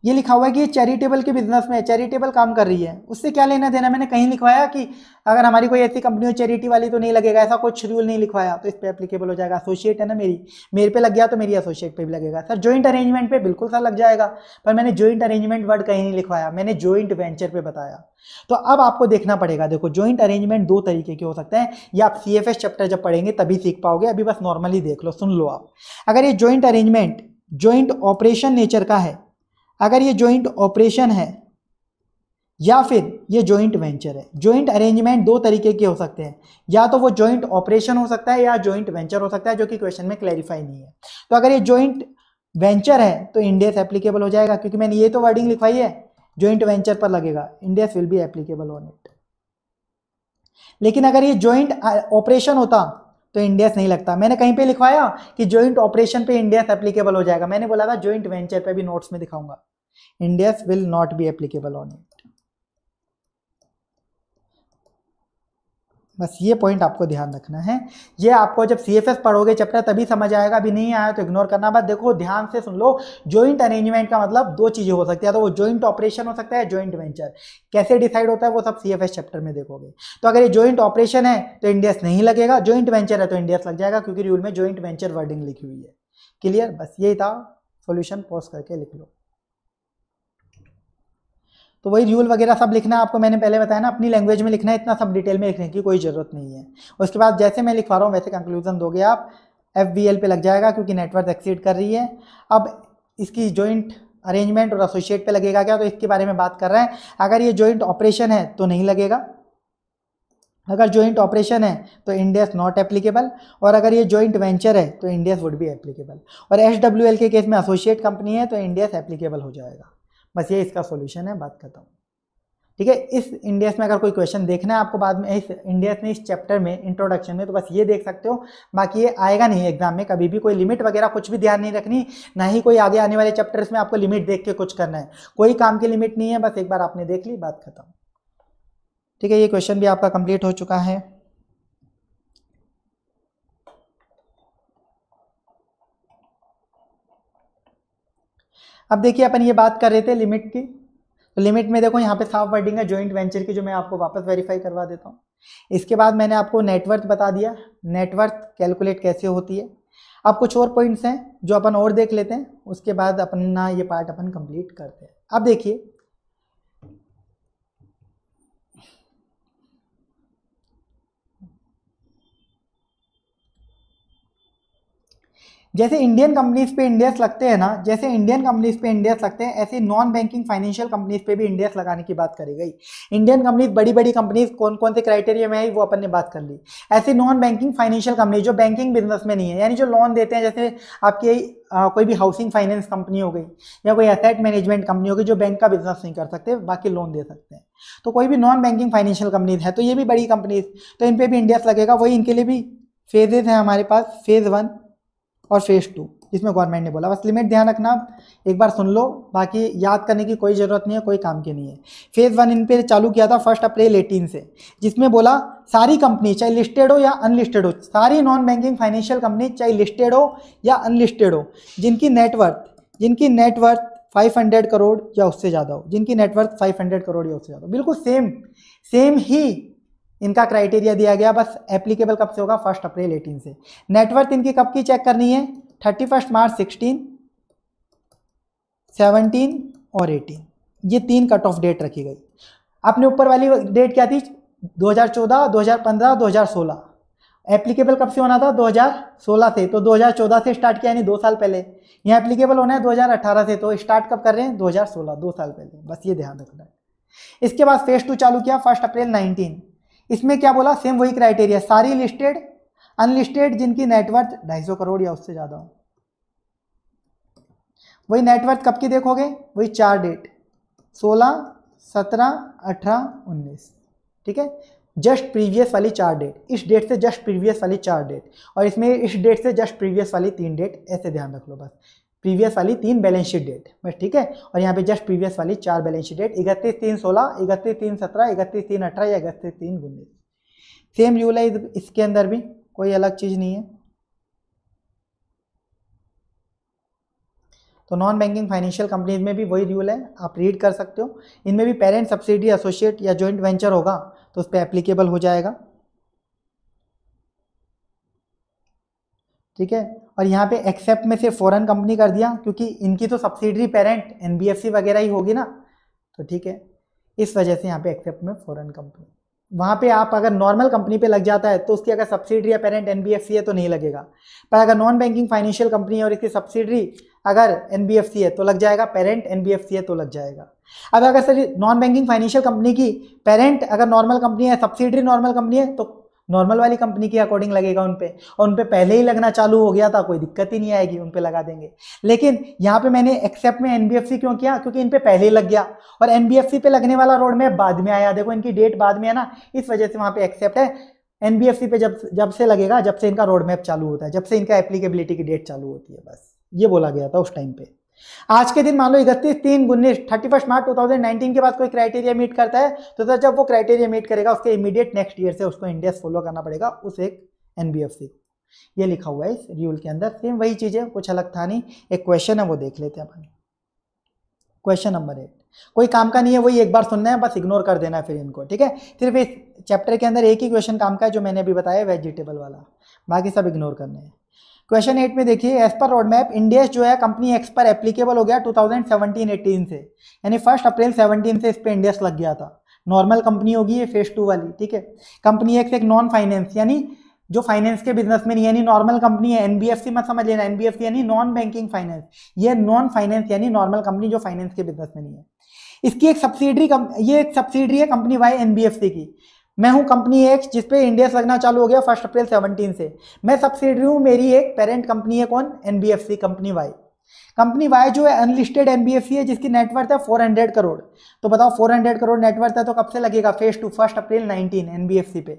ये लिखा हुआ है कि ये चैरिटेबल के बिजनेस में चैरिटेबल काम कर रही है उससे क्या लेना देना मैंने कहीं लिखवाया कि अगर हमारी कोई ऐसी कंपनी हो चैरिटी वाली तो नहीं लगेगा ऐसा कोई शेड्यूल नहीं लिखवाया तो इस पर एप्लीकेबल हो जाएगा एसोसिएट है ना मेरी मेरे पे लग गया तो मेरी एसोसिएट पर भी लगेगा सर ज्वाइंट अरेंजमेंट पर बिल्कुल सर लग जाएगा पर मैंने जॉइंट अरेंजमेंट वर्ड कहीं नहीं लिखवाया मैंने जॉइंट वेंचर पर बताया तो अब आपको देखना पड़ेगा देखो जॉइंट अरेंजमेंट दो तरीके के हो सकते हैं या आप सी चैप्टर जब पढ़ेंगे तभी सीख पाओगे अभी बस नॉर्मली देख लो सुन लो आप अगर ये joint arrangement joint operation nature का है अगर ये जॉइंट ऑपरेशन है या फिर ये जॉइंट वेंचर है जॉइंट अरेंजमेंट दो तरीके के हो सकते हैं या तो वो जॉइंट ऑपरेशन हो सकता है या जॉइंट वेंचर हो सकता है जो कि क्वेश्चन में क्लैरिफाई नहीं है तो अगर ये जॉइंट वेंचर है तो इंडियस एप्लीकेबल हो जाएगा क्योंकि मैंने ये तो वर्डिंग लिखवाई है जॉइंट वेंचर पर लगेगा Ind AS will be applicable on it लेकिन अगर ये जॉइंट ऑपरेशन होता तो इंडियस नहीं लगता मैंने कहीं पे लिखवाया कि जॉइंट ऑपरेशन पे इंडियस एप्लीकेबल हो जाएगा मैंने बोला था जॉइंट वेंचर पे भी नोट्स में दिखाऊंगा Ind AS will not be applicable on it बस ये पॉइंट आपको ध्यान रखना है ये आपको जब सी एफ एस पढ़ोगे चैप्टर तभी समझ आएगा अभी नहीं आया तो इग्नोर करना बस देखो ध्यान से सुन लो जॉइंट अरेंजमेंट का मतलब दो चीज़ें हो सकती है तो वो जॉइंट ऑपरेशन हो सकता है जॉइंट वेंचर कैसे डिसाइड होता है वो सब सी एफ एस चैप्टर में देखोगे तो अगर ये जॉइंट ऑपरेशन है तो इंडियस नहीं लगेगा जॉइंट वेंचर है तो इंडियस लग जाएगा क्योंकि रूल में जॉइंट वेंचर वर्डिंग लिखी हुई है क्लियर बस यही था सोल्यूशन पॉज करके लिख लो तो वही रूल वगैरह सब लिखना आपको मैंने पहले बताया ना अपनी लैंग्वेज में लिखना है इतना सब डिटेल में लिखने की कोई ज़रूरत नहीं है उसके बाद जैसे मैं लिखवा रहा हूँ वैसे कंक्लूजन दोगे आप एफ बी एल पे लग जाएगा क्योंकि नेटवर्क एक्सीड कर रही है अब इसकी जॉइंट अरेंजमेंट और एसोसिएट पे लगेगा क्या तो इसके बारे में बात कर रहे हैं अगर ये जॉइंट ऑपरेशन है तो नहीं लगेगा अगर जॉइंट ऑपरेशन है तो इंडियस नॉट एप्लीकेबल और अगर ये जॉइंट वेंचर है तो इंडियस वुड बी एप्लीकेबल और एस के केस में एसोसिएट कंपनी है तो इंडियस एप्लीकेबल हो जाएगा बस ये इसका सोल्यूशन है बात खत्म ठीक है इस इंडियस में अगर कोई क्वेश्चन देखना है आपको बाद में इस इंडियस में इस चैप्टर में इंट्रोडक्शन में तो बस ये देख सकते हो बाकी ये आएगा नहीं एग्जाम में कभी भी कोई लिमिट वगैरह कुछ भी ध्यान नहीं रखनी ना ही कोई आगे आने वाले चैप्टर्स में आपको लिमिट देख के कुछ करना है कोई काम की लिमिट नहीं है बस एक बार आपने देख ली बात खत्म ठीक है ये क्वेश्चन भी आपका कंप्लीट हो चुका है अब देखिए अपन ये बात कर रहे थे लिमिट की तो लिमिट में देखो यहाँ पे साफ वर्डिंग है ज्वाइंट वेंचर की जो मैं आपको वापस वेरीफाई करवा देता हूँ इसके बाद मैंने आपको नेटवर्थ बता दिया नेटवर्थ कैलकुलेट कैसे होती है अब कुछ और पॉइंट्स हैं जो अपन और देख लेते हैं उसके बाद अपना ये पार्ट अपन कंप्लीट करते हैं अब देखिए जैसे इंडियन कंपनीज पे इंडेक्स लगते हैं ना जैसे इंडियन कंपनीज पे इंडेक्स लगते हैं ऐसे नॉन बैंकिंग फाइनेंशियल कंपनीज पे भी इंडेक्स लगाने की बात करी गई इंडियन कंपनीज बड़ी बड़ी कंपनीज कौन कौन से क्राइटेरिया में है वो अपन ने बात कर ली ऐसे नॉन बैंकिंग फाइनेंशियल कंपनी जो बैंकिंग बिजनेस में नहीं है यानी जो लोन देते हैं जैसे आपके आ, कोई भी हाउसिंग फाइनेंस कंपनी हो गई या कोई एसेट मैनेजमेंट कंपनी हो गई जो बैंक का बिजनेस नहीं कर सकते बाकी लोन दे सकते हैं तो कोई भी नॉन बैंकिंग फाइनेंशियल कंपनीज है तो ये भी बड़ी कंपनीज तो इन पर भी इंडेक्स लगेगा वही इनके लिए भी फेजेज हैं हमारे पास फेज़ वन और फेज़ टू जिसमें गवर्नमेंट ने बोला बस लिमिट ध्यान रखना एक बार सुन लो बाकी याद करने की कोई ज़रूरत नहीं है कोई काम की नहीं है फेज़ वन इन पे चालू किया था फर्स्ट अप्रैल एटीन से जिसमें बोला सारी कंपनी चाहे लिस्टेड हो या अनलिस्टेड हो सारी नॉन बैंकिंग फाइनेंशियल कंपनी चाहे लिस्टेड हो या अनलिस्टेड हो जिनकी नेटवर्थ जिनकी नेटवर्थ 500 करोड़ या उससे ज़्यादा हो जिनकी नेटवर्थ 500 करोड़ या उससे ज़्यादा बिल्कुल सेम सेम ही इनका क्राइटेरिया दिया गया बस एप्लीकेबल कब से होगा फर्स्ट अप्रैल एटीन से नेटवर्थ इनकी कब की चेक करनी है thirty first March sixteen seventeen और एटीन ये तीन कट ऑफ डेट रखी गई आपने ऊपर वाली डेट क्या थी 2014, 2015, 2016 एप्लीकेबल कब से होना था 2016 से तो 2014 से स्टार्ट किया यानी दो साल पहले यहाँ एप्लीकेबल होना है 2018 से तो स्टार्ट कब कर रहे हैं 2016 दो साल पहले बस ये ध्यान रखना है इसके बाद फेज टू चालू किया फर्स्ट अप्रैल नाइनटीन इसमें क्या बोला सेम वही क्राइटेरिया सारी लिस्टेड अनलिस्टेड जिनकी नेटवर्थ ढाई सौ करोड़ या उससे ज़्यादा हो वही नेटवर्थ कब की देखोगे वही चार डेट सोलह सत्रह अठारह उन्नीस ठीक है जस्ट प्रीवियस वाली चार डेट इस डेट से जस्ट प्रीवियस वाली चार डेट और इसमें इस डेट से जस्ट प्रीवियस वाली तीन डेट ऐसे ध्यान रख लो बस प्रीवियस वाली तीन बैलेंस शीट डेट बस ठीक है और यहाँ पे जस्ट प्रीवियस वाली चार बैलेंस शीट डेट इकतीस तीन सोलह इकतीस तीन सत्रह इकतीस तीन अठारह या इकतीस तीन उन्नीस सेम यूल है इसके अंदर भी कोई अलग चीज़ नहीं है तो नॉन बैंकिंग फाइनेंशियल कंपनीज में भी वही रूल है आप रीड कर सकते हो इनमें भी पेरेंट सब्सिडी एसोसिएट या जॉइंट वेंचर होगा तो उस पर एप्लीकेबल हो जाएगा ठीक है और यहाँ पे एक्सेप्ट में से फॉरेन कंपनी कर दिया क्योंकि इनकी तो सब्सिडरी पेरेंट एन वगैरह ही होगी ना तो ठीक है इस वजह से यहाँ पे एक्सेप्ट में फॉरेन कंपनी वहाँ पे आप अगर नॉर्मल कंपनी पे लग जाता है तो उसकी अगर सब्सिडरी या पेरेंट एन है तो नहीं लगेगा पर अगर नॉन बैंकिंग फाइनेंशियल कंपनी है और इसकी सब्सिडरी अगर एन है तो लग जाएगा पेरेंट एन है तो लग जाएगा अब अगर sir non banking financial company की पेरेंट अगर नॉर्मल कंपनी है सब्सिडरी नॉर्मल कंपनी है तो नॉर्मल वाली कंपनी के अकॉर्डिंग लगेगा उन और उन पहले ही लगना चालू हो गया था कोई दिक्कत ही नहीं आएगी उन पर लगा देंगे लेकिन यहाँ पे मैंने एक्सेप्ट में एनबीएफसी क्यों किया क्योंकि इन पहले ही लग गया और एनबीएफसी पे लगने वाला रोड मैप बाद में आया देखो इनकी डेट बाद में है ना इस वजह से वहाँ पे एक्सेप्ट है एनबीएफसी पे जब जब से लगेगा जब से इनका रोड मैप चालू होता है जब से इनका एप्लीकेबिलिटी की डेट चालू होती है बस ये बोला गया था उस टाइम पे आज के दिन मान लो इकतीस तीन उन्नीस thirty first March two thousand nineteen के बाद कोई क्राइटेरिया मीट करता है तो, सर जब वो क्राइटेरिया मीट करेगा उसके इमीडिएट नेक्स्ट ईयर से उसको इंडेक्स फॉलो करना पड़ेगा उस एक एनबीएफसी को ये लिखा हुआ है इस रूल के अंदर सेम वही चीज है कुछ अलग था नहीं एक क्वेश्चन है वो देख लेते हैं अपन क्वेश्चन नंबर एट कोई काम का नहीं है वही एक बार सुनना है बस इग्नोर कर देना है फिर इनको ठीक है सिर्फ इस चैप्टर के अंदर एक ही क्वेश्चन काम का है जो मैंने अभी बताया वेजिटेबल वाला बाकी सब इग्नोर करने हैं क्वेश्चन एट में देखिए as per road map Indians जो है कंपनी एक्स पर एप्लीकेबल हो गया 2017-18 से यानी फर्स्ट अप्रैल 17 से इस पर इंडियस लग गया था नॉर्मल कंपनी होगी ये फेज टू वाली ठीक है कंपनी एक्स एक नॉन फाइनेंस यानी जो फाइनेंस के बिजनेस में नहीं यानी नॉर्मल कंपनी है एनबीएफसी मत समझ लेना एनबीएफसी यानी नॉन बैंकिंग फाइनेंस ये नॉन फाइनेंस यानी नॉर्मल कंपनी जो फाइनेंस के बिजनेस में नहीं है इसकी एक सब्सिडरी ये एक सब्सिडरी है कंपनी वाई एनबीएफसी की मैं हूं कंपनी एक्स जिसपे इंडियस लगना चालू हो गया फर्स्ट अप्रैल 17 से मैं सब्सिडरी हूं मेरी एक पेरेंट कंपनी है कौन NBFC company Y company Y जो है अनलिस्टेड एनबीएफसी है जिसकी नेटवर्थ है 400 करोड़ तो बताओ 400 करोड़ नेटवर्थ है तो कब से लगेगा phase two first April 19 NBFC पे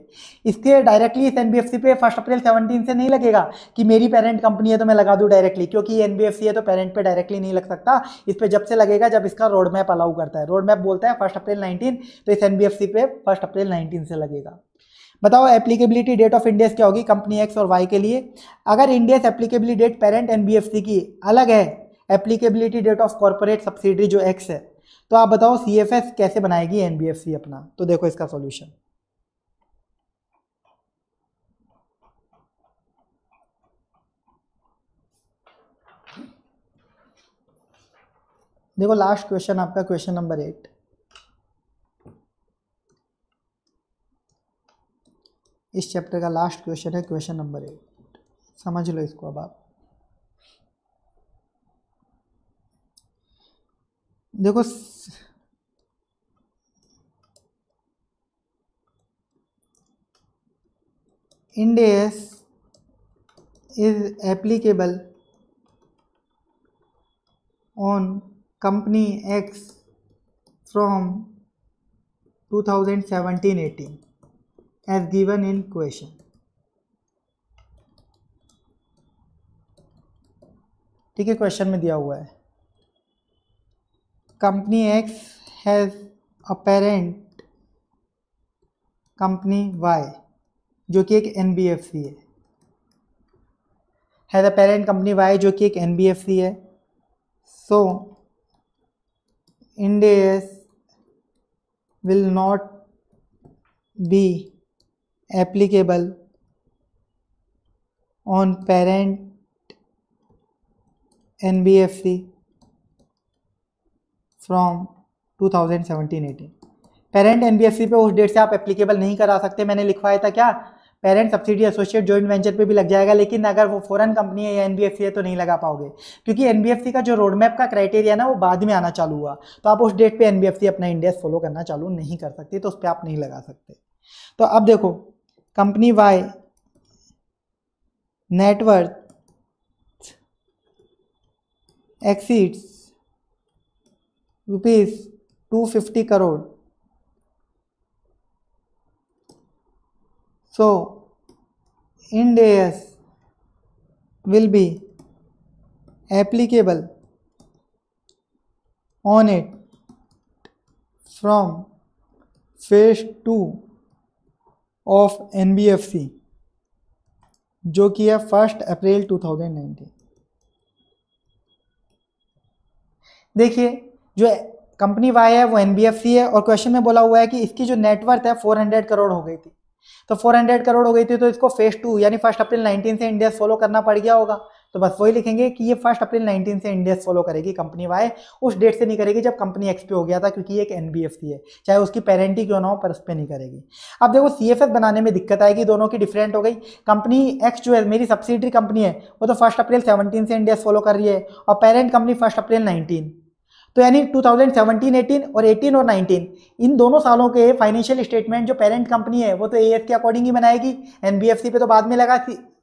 इसके डायरेक्टली इस एनबीएफसी पे फर्स्ट अप्रैल 17 से नहीं लगेगा कि मेरी पेरेंट कंपनी है तो मैं लगा दूँ डायरेक्टली क्योंकि ये एनबीएफसी है तो पेरेंट पे डायरेक्टली नहीं लग सकता इस पर जब से लगेगा जब इसका रोड मैप अलाउ करता है रोड मैप बोलता है फर्स्ट अप्रैल नाइनटीन तो इस एनबीएफसी पे फर्स्ट अप्रैल नाइनटीन से लगेगा बताओ एप्लीकेबिलिटी डेट ऑफ इंडियस क्या होगी कंपनी एक्स और वाई के लिए अगर Ind AS applicability date parent NBFC की अलग है applicability date of corporate subsidiary जो एक्स है तो आप बताओ सी कैसे बनाएगी एनबीएफसी अपना तो देखो इसका सोल्यूशन देखो लास्ट क्वेश्चन आपका क्वेश्चन नंबर एट इस चैप्टर का लास्ट क्वेश्चन है क्वेश्चन नंबर एट समझ लो इसको अब आप देखो Ind AS is applicable on company X from 2017-18 as given in question ठीक है क्वेश्चन में दिया हुआ है company X has a parent company Y जो कि एक एन बी एफ सी है has a parent company Y जो कि एक एन बी एफ सी है so Ind AS will not be applicable on parent NBFC from 2017-18 parent NBFC पर उस डेट से आप एप्लीकेबल नहीं करा सकते मैंने लिखवाया था क्या parent subsidiary associate joint venture पे भी लग जाएगा लेकिन अगर वो फॉरन कंपनी है या एनबीएफसी है तो नहीं लगा पाओगे क्योंकि एनबीएफसी का जो रोड मैप का क्राइटेरिया ना वो बाद में आना चालू हुआ तो आप उस डेट पे एनबीएफसी अपना इंडिया फॉलो करना चालू नहीं कर सकती तो उस पर आप नहीं लगा सकते तो अब देखो company Y net worth exceeds rupees two fifty crore so Ind AS will be applicable on it from phase two of एन जो कि है फर्स्ट अप्रैल 2019 देखिए जो कंपनी वाई है वो एन है और क्वेश्चन में बोला हुआ है कि इसकी जो नेटवर्थ है 400 करोड़ हो गई थी तो 400 करोड़ हो गई थी तो इसको फेज टू यानी फर्स्ट अप्रैल 19 से इंडिया फॉलो करना पड़ गया होगा तो बस वही लिखेंगे कि ये फर्स्ट अप्रैल नाइनटीन से इंडेक्स फॉलो करेगी कंपनी वाई उस डेट से नहीं करेगी जब कंपनी एक्सपे हो गया था क्योंकि एक एन है चाहे उसकी पेरेंटी क्यों ना हो पर उस पर नहीं करेगी अब देखो सी बनाने में दिक्कत आएगी दोनों की डिफरेंट हो गई कंपनी एक्स जो है मेरी सब्सिडरी कंपनी है वो तो फर्स्ट अप्रैल सेवनटीन से इंडेक्स फॉलो कर रही है और parent company first April nineteen तो यानी 2017, 18 और 18 और 19 इन दोनों सालों के फाइनेंशियल स्टेटमेंट जो पेरेंट कंपनी है वो तो ए के अकॉर्डिंग ही बनाएगी एन पे तो बाद में लगा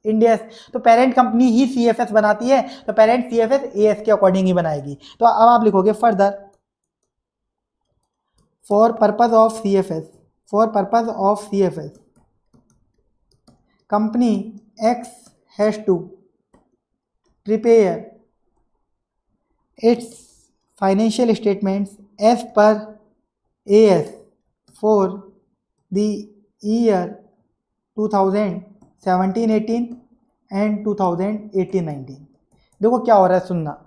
इंडियस तो पेरेंट कंपनी ही सी एफ एस बनाती है तो parent C F S A S के अकॉर्डिंग ही बनाएगी तो अब आप लिखोगे further for purpose of C F S for purpose of C F S company X has to prepare its financial statements as per A S for the two thousand seventeen eighteen and two thousand eighteen nineteen देखो क्या हो रहा है सुनना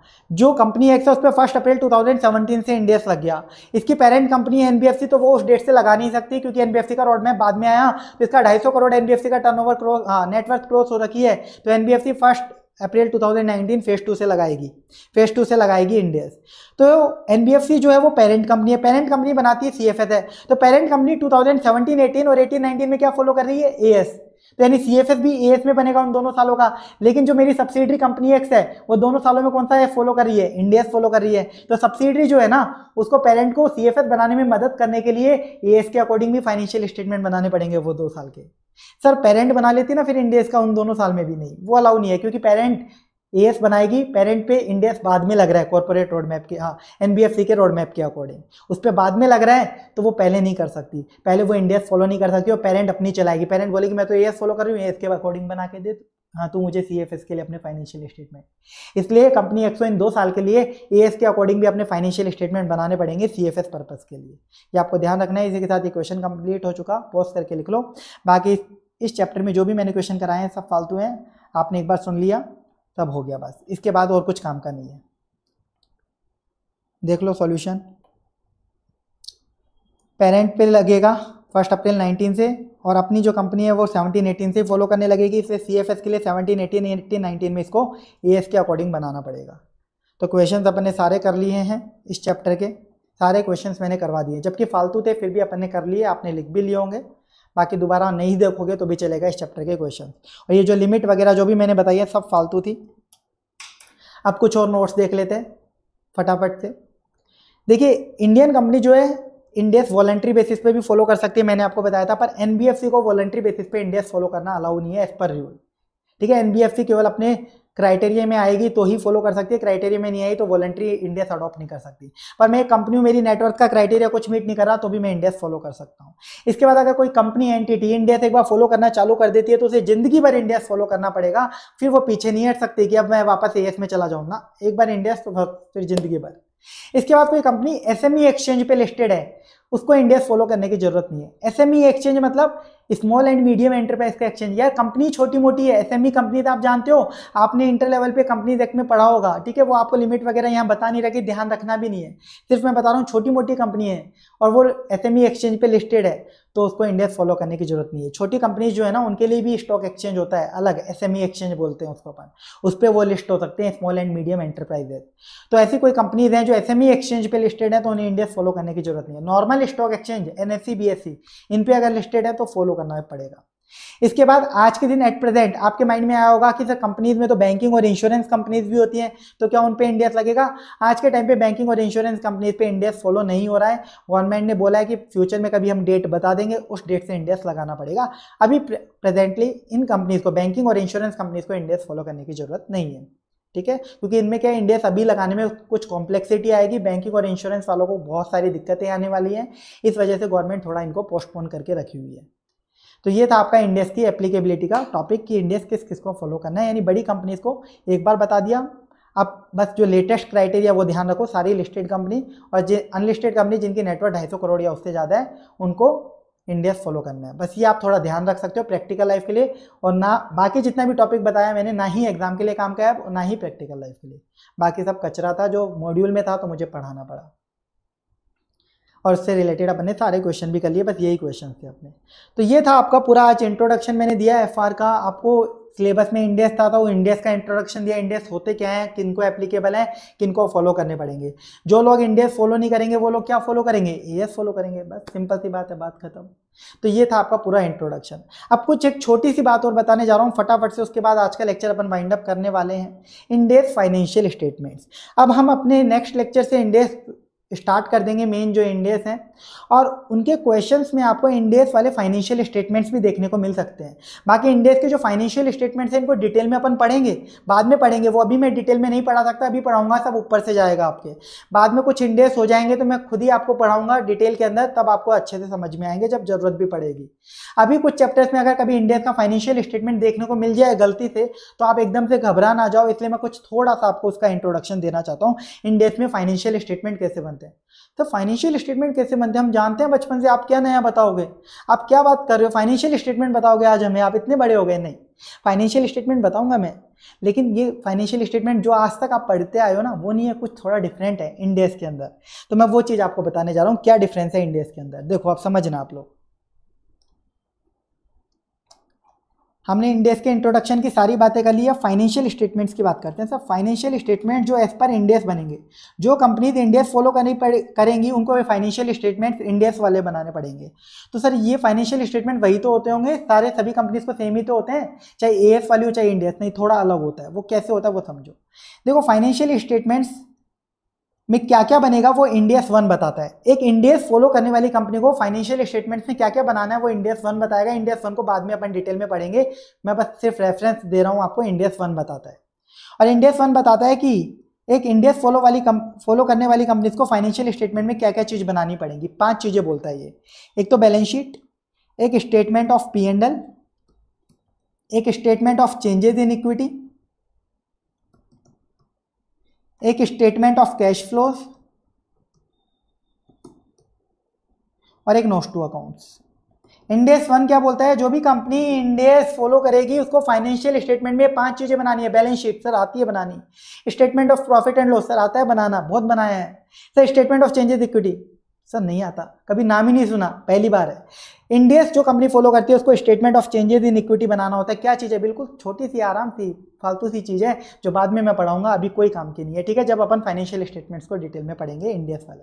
जो company x है उस पर फर्स्ट अप्रैल 2017 से इंडियस लग गया इसकी पेरेंट कंपनी है एनबीएफसी तो वो उस डेट से लगा नहीं सकती क्योंकि एनबीएफसी का रोड मैप बाद में आया तो इसका सौ करोड़ एनबीएफसी का टर्नओवर क्रॉस हाँ नेटवर्क क्रॉस हो रखी है तो NBFC first April 2019 phase two से लगाएगी फेज टू से लगाएगी इंडियस तो एन जो है वो पेरेंट कंपनी है पेरेंट कंपनी बनाती है सी है तो पेरेंट कंपनी 2017 18 और 18 19 में क्या फॉलो कर रही है ए तो यानी सी एफ एस भी ए एस में बनेगा उन दोनों सालों का लेकिन जो मेरी सब्सिडरी कंपनी एक्स है वो दोनों सालों में कौन सा है फॉलो कर रही है इंडियस फॉलो कर रही है तो सब्सिडरी जो है ना उसको पेरेंट को सी एफ एस बनाने में मदद करने के लिए ए एस के अकॉर्डिंग भी फाइनेंशियल स्टेटमेंट बनाने पड़ेंगे वो दो साल के सर पेरेंट बना लेती ना फिर इंडियस का उन दोनों साल में भी नहीं वो अलाउ नहीं है क्योंकि पेरेंट ए एस बनाएगी पेरेंट पे इंडियस बाद में लग रहा है कॉर्पोरेट रोड मैप के हाँ एन के रोड मैप के अकॉर्डिंग उस पर बाद में लग रहा है तो वो पहले नहीं कर सकती पहले वो इंडियस फॉलो नहीं कर सकती और पेरेंट अपनी चलाएगी पेरेंट बोलेगी मैं तो ए एस फॉलो कर रही हूँ ए एस के अकॉर्डिंग बना के दे हाँ तू मुझे सी एफ एस के लिए अपने फाइनेंशियल स्टेटमेंट इसलिए कंपनी एक्सो इन दो साल के लिए ए एस के अकॉर्डिंग भी अपने फाइनेंशियल स्टेटमेंट बनाने पड़ेंगे सी एफ एस पर्पज़ के लिए ये आपको ध्यान रखना है इसी के साथ ये क्वेश्चन कंप्लीट हो चुका पोस्ट करके लिख लो बाकी इस चैप्टर में जो भी मैंने क्वेश्चन कराए हैं सब फालतू हैं आपने एक बार सुन लिया तब हो गया बस इसके बाद और कुछ काम का नहीं है देख लो सॉल्यूशन पेरेंट पे लगेगा फर्स्ट अप्रैल 19 से और अपनी जो कंपनी है वो 17 18 से फॉलो करने लगेगी इसे सी एफ एस के लिए 17 18 18 19 में इसको ए एस के अकॉर्डिंग बनाना पड़ेगा तो क्वेश्चंस अपने सारे कर लिए हैं इस चैप्टर के सारे क्वेश्चंस मैंने करवा दिए जबकि फालतू थे फिर भी अपन ने कर लिए आपने लिख भी लिए होंगे बाकी दोबारा नहीं देखोगे तो भी चलेगा इस चैप्टर के क्वेश्चन और ये जो लिमिट वगैरह जो भी मैंने बताई है सब फालतू थी अब कुछ और नोट्स देख लेते हैं फटाफट से देखिए इंडियन कंपनी जो है इंडियस वॉलेंट्री बेसिस पे भी फॉलो कर सकती है मैंने आपको बताया था पर एन को वॉलेंट्री बेसिस पे इंडियस फॉलो करना अलाउ नहीं है एज पर रूल ठीक है एन केवल अपने क्राइटेरिया में आएगी तो ही फॉलो कर सकती है क्राइटेरिया में नहीं आई तो वॉलेंट्री इंडियस अडॉप्ट नहीं कर सकती पर मैं कंपनी मेरी नेटवर्क का क्राइटेरिया कुछ मीट नहीं कर रहा तो भी मैं इंडियस फॉलो कर सकता हूँ इसके बाद अगर कोई कंपनी एंटिटी इंडियस एक बार फॉलो करना चालू कर देती है तो उसे जिंदगी भर इंडियस फॉलो करना पड़ेगा फिर वो पीछे नहीं हट सकती कि अब मैं वापस एएस में चला जाऊँ ना एक बार इंडियस तो फिर जिंदगी भर इसके बाद कोई कंपनी एसएमई एक्सचेंज पे लिस्टेड है उसको इंडेक्स फॉलो करने की जरूरत नहीं है एसएमई एक्सचेंज e मतलब स्मॉल एंड मीडियम एंटरप्राइज का एक्सचेंज यार कंपनी छोटी मोटी है एसएमई कंपनी e तो आप जानते हो आपने इंटर लेवल पे कंपनीज एक्ट में पढ़ा होगा ठीक है वो आपको लिमिट वगैरह यहाँ बता नहीं रखी ध्यान रखना भी नहीं है सिर्फ मैं बता रहा हूँ छोटी मोटी कंपनी है और वो एस एक्सचेंज पर लिस्टेड है तो उसको इंडेक्स फॉलो करने की जरूरत नहीं है छोटी कंपनीज जो है ना उनके लिए भी स्टॉक एक्सचेंज होता है अलग एस एक्सचेंज e बोलते हैं उसको अपन उस पर वो लिस्ट हो सकते हैं स्मॉल एंड मीडियम एंटरप्राइजेज तो ऐसी कोई कंपनीज हैं जो एस एक्सचेंज e पे लिस्टेड है तो उन्हें इंडेक्स फॉलो करने की जरूरत नहीं है normal stock exchange N S इन पर अगर लिस्टेड है तो फॉलो करना पड़ेगा इसके बाद आज के दिन एट प्रेजेंट आपके माइंड में आया होगा कि सर कंपनीज में तो बैंकिंग और इंश्योरेंस कंपनीज भी होती हैं तो क्या उन पे इंडियस लगेगा आज के टाइम पे बैंकिंग और इंश्योरेंस कंपनीज पे इंडियस फॉलो नहीं हो रहा है गवर्नमेंट ने बोला है कि फ्यूचर में कभी हम डेट बता देंगे उस डेट से इंडियस लगाना पड़ेगा अभी प्रेजेंटली इन कंपनीज को बैंकिंग और इंश्योरेंस कंपनीज को इंडियस फॉलो करने की जरूरत नहीं है ठीक है क्योंकि इनमें क्या इंडियस अभी लगाने में कुछ कॉम्प्लेक्सिटी आएगी बैंकिंग और इंश्योरेंस वालों को बहुत सारी दिक्कतें आने वाली हैं इस वजह से गवर्नमेंट थोड़ा इनको पोस्टपोन करके रखी हुई है तो ये था आपका इंडेक्स की एप्लीकेबिलिटी का टॉपिक कि इंडेक्स किस किस को फॉलो करना है यानी बड़ी कंपनीज को एक बार बता दिया अब बस जो लेटेस्ट क्राइटेरिया वो ध्यान रखो सारी लिस्टेड कंपनी और जिन अनलिस्टेड कंपनी जिनकी नेटवर्क ढाई सौ करोड़ या उससे ज़्यादा है उनको इंडेक्स फॉलो करना है बस ये आप थोड़ा ध्यान रख सकते हो प्रैक्टिकल लाइफ के लिए और ना बाकी जितना भी टॉपिक बताया मैंने ना ही एग्जाम के लिए काम किया है ना ही प्रैक्टिकल लाइफ के लिए बाकी सब कचरा था जो मॉड्यूल में था तो मुझे पढ़ाना पड़ा और उससे रिलेटेड अपने सारे क्वेश्चन भी कर लिए बस यही क्वेश्चन थे अपने तो ये था आपका पूरा आज इंट्रोडक्शन मैंने दिया एफ का आपको सिलेबस में इंडियस था तो इंडियस का इंट्रोडक्शन दिया इंडियस होते क्या हैं किनको एप्लीकेबल है किनको फॉलो करने पड़ेंगे जो लोग इंडियस फॉलो नहीं करेंगे वो लोग क्या फॉलो करेंगे ए फॉलो करेंगे बस सिंपल सी बात है बात खत्म तो ये था आपका पूरा इंट्रोडक्शन अब कुछ एक छोटी सी बात और बताने जा रहा हूँ फटाफट से उसके बाद आज का लेक्चर अपन वाइंड अप करने वाले हैं इंडियस फाइनेंशियल स्टेटमेंट्स अब हम अपने नेक्स्ट लेक्चर से इंडियस स्टार्ट कर देंगे मेन जो इंडेस हैं और उनके क्वेश्चंस में आपको इंडेस वाले फाइनेंशियल स्टेटमेंट्स भी देखने को मिल सकते हैं बाकी इंडेस के जो फाइनेंशियल स्टेटमेंट्स हैं इनको डिटेल में अपन पढ़ेंगे बाद में पढ़ेंगे वो अभी मैं डिटेल में नहीं पढ़ा सकता अभी पढ़ाऊंगा सब ऊपर से जाएगा आपके बाद में कुछ इंडेस हो जाएंगे तो मैं खुद ही आपको पढ़ाऊंगा डिटेल के अंदर तब आपको अच्छे से समझ में आएंगे जब जरूरत भी पड़ेगी अभी कुछ चैप्टर्स में अगर कभी इंडेस का फाइनेंशियल स्टेटमेंट देखने को मिल जाए गलती से तो आप एकदम से घबरा ना जाओ इसलिए मैं कुछ थोड़ा सा आपको उसका इंट्रोडक्शन देना चाहता हूँ इंडेस में फाइनेंशियल स्टेटमेंट कैसे बनता बनते हैं तो फाइनेंशियल स्टेटमेंट कैसे बनते हैं हम जानते हैं बचपन से आप क्या नया बताओगे आप क्या बात कर रहे हो फाइनेंशियल स्टेटमेंट बताओगे आज हमें आप इतने बड़े हो गए नहीं फाइनेंशियल स्टेटमेंट बताऊंगा मैं लेकिन ये फाइनेंशियल स्टेटमेंट जो आज तक आप पढ़ते आए हो ना वो नहीं है कुछ थोड़ा डिफरेंट है इंडियस के अंदर तो मैं वो चीज़ आपको बताने जा रहा हूँ क्या डिफरेंस है इंडियस के अंदर देखो आप समझना आप लोग हमने इंडेक्स के इंट्रोडक्शन की सारी बातें कर ली है फाइनेंशियल स्टेटमेंट्स की बात करते हैं सर फाइनेंशियल स्टेटमेंट जो एज पर इंडेक्स बनेंगे जो कंपनीज इंडेक्स फॉलो करनी पड़े करेंगी उनको फाइनेंशियल स्टेटमेंट्स इंडेक्स वाले बनाने पड़ेंगे तो सर ये फाइनेंशियल स्टेटमेंट वही तो होते होंगे सारे सभी कंपनीज को सेम ही तो होते हैं चाहे ए वाली हो चाहे इंडेक्स नहीं थोड़ा अलग होता है वो कैसे होता है वो समझो देखो फाइनेंशियल स्टेटमेंट्स में क्या क्या बनेगा वो इंडियस वन बताता है एक इंडियस फॉलो करने वाली कंपनी को फाइनेंशियल स्टेटमेंट्स में क्या क्या बनाना है वो इंडियस वन बताएगा इंडियस वन को बाद में अपन डिटेल में पढ़ेंगे मैं बस सिर्फ रेफरेंस दे रहा हूँ आपको इंडियस वन बताता है और इंडियस वन बताता है कि एक इंडियस फॉलो वाली कम फॉलो करने वाली कंपनीज को फाइनेंशियल स्टेटमेंट में क्या क्या चीज़ बनानी पड़ेगी पांच चीज़ें बोलता है ये एक तो बैलेंस शीट एक statement of P and L एक statement of changes in equity एक स्टेटमेंट ऑफ कैश फ्लो और एक note to accounts Ind AS one क्या बोलता है जो भी कंपनी इंडेस फॉलो करेगी उसको फाइनेंशियल स्टेटमेंट में पांच चीजें बनानी है बैलेंस शीट सर आती है बनानी statement of profit and loss sir आता है बनाना बहुत बनाया है sir statement of changes equity sir नहीं आता कभी नाम ही नहीं सुना पहली बार है इंडियस जो कंपनी फॉलो करती है उसको statement of changes in equity बनाना होता है क्या चीज़ है बिल्कुल छोटी सी आराम सी फालतू सी चीज़ है जो बाद में मैं पढ़ाऊंगा अभी कोई काम की नहीं है ठीक है जब अपन फाइनेंशियल स्टेटमेंट्स को डिटेल में पढ़ेंगे इंडियस वाले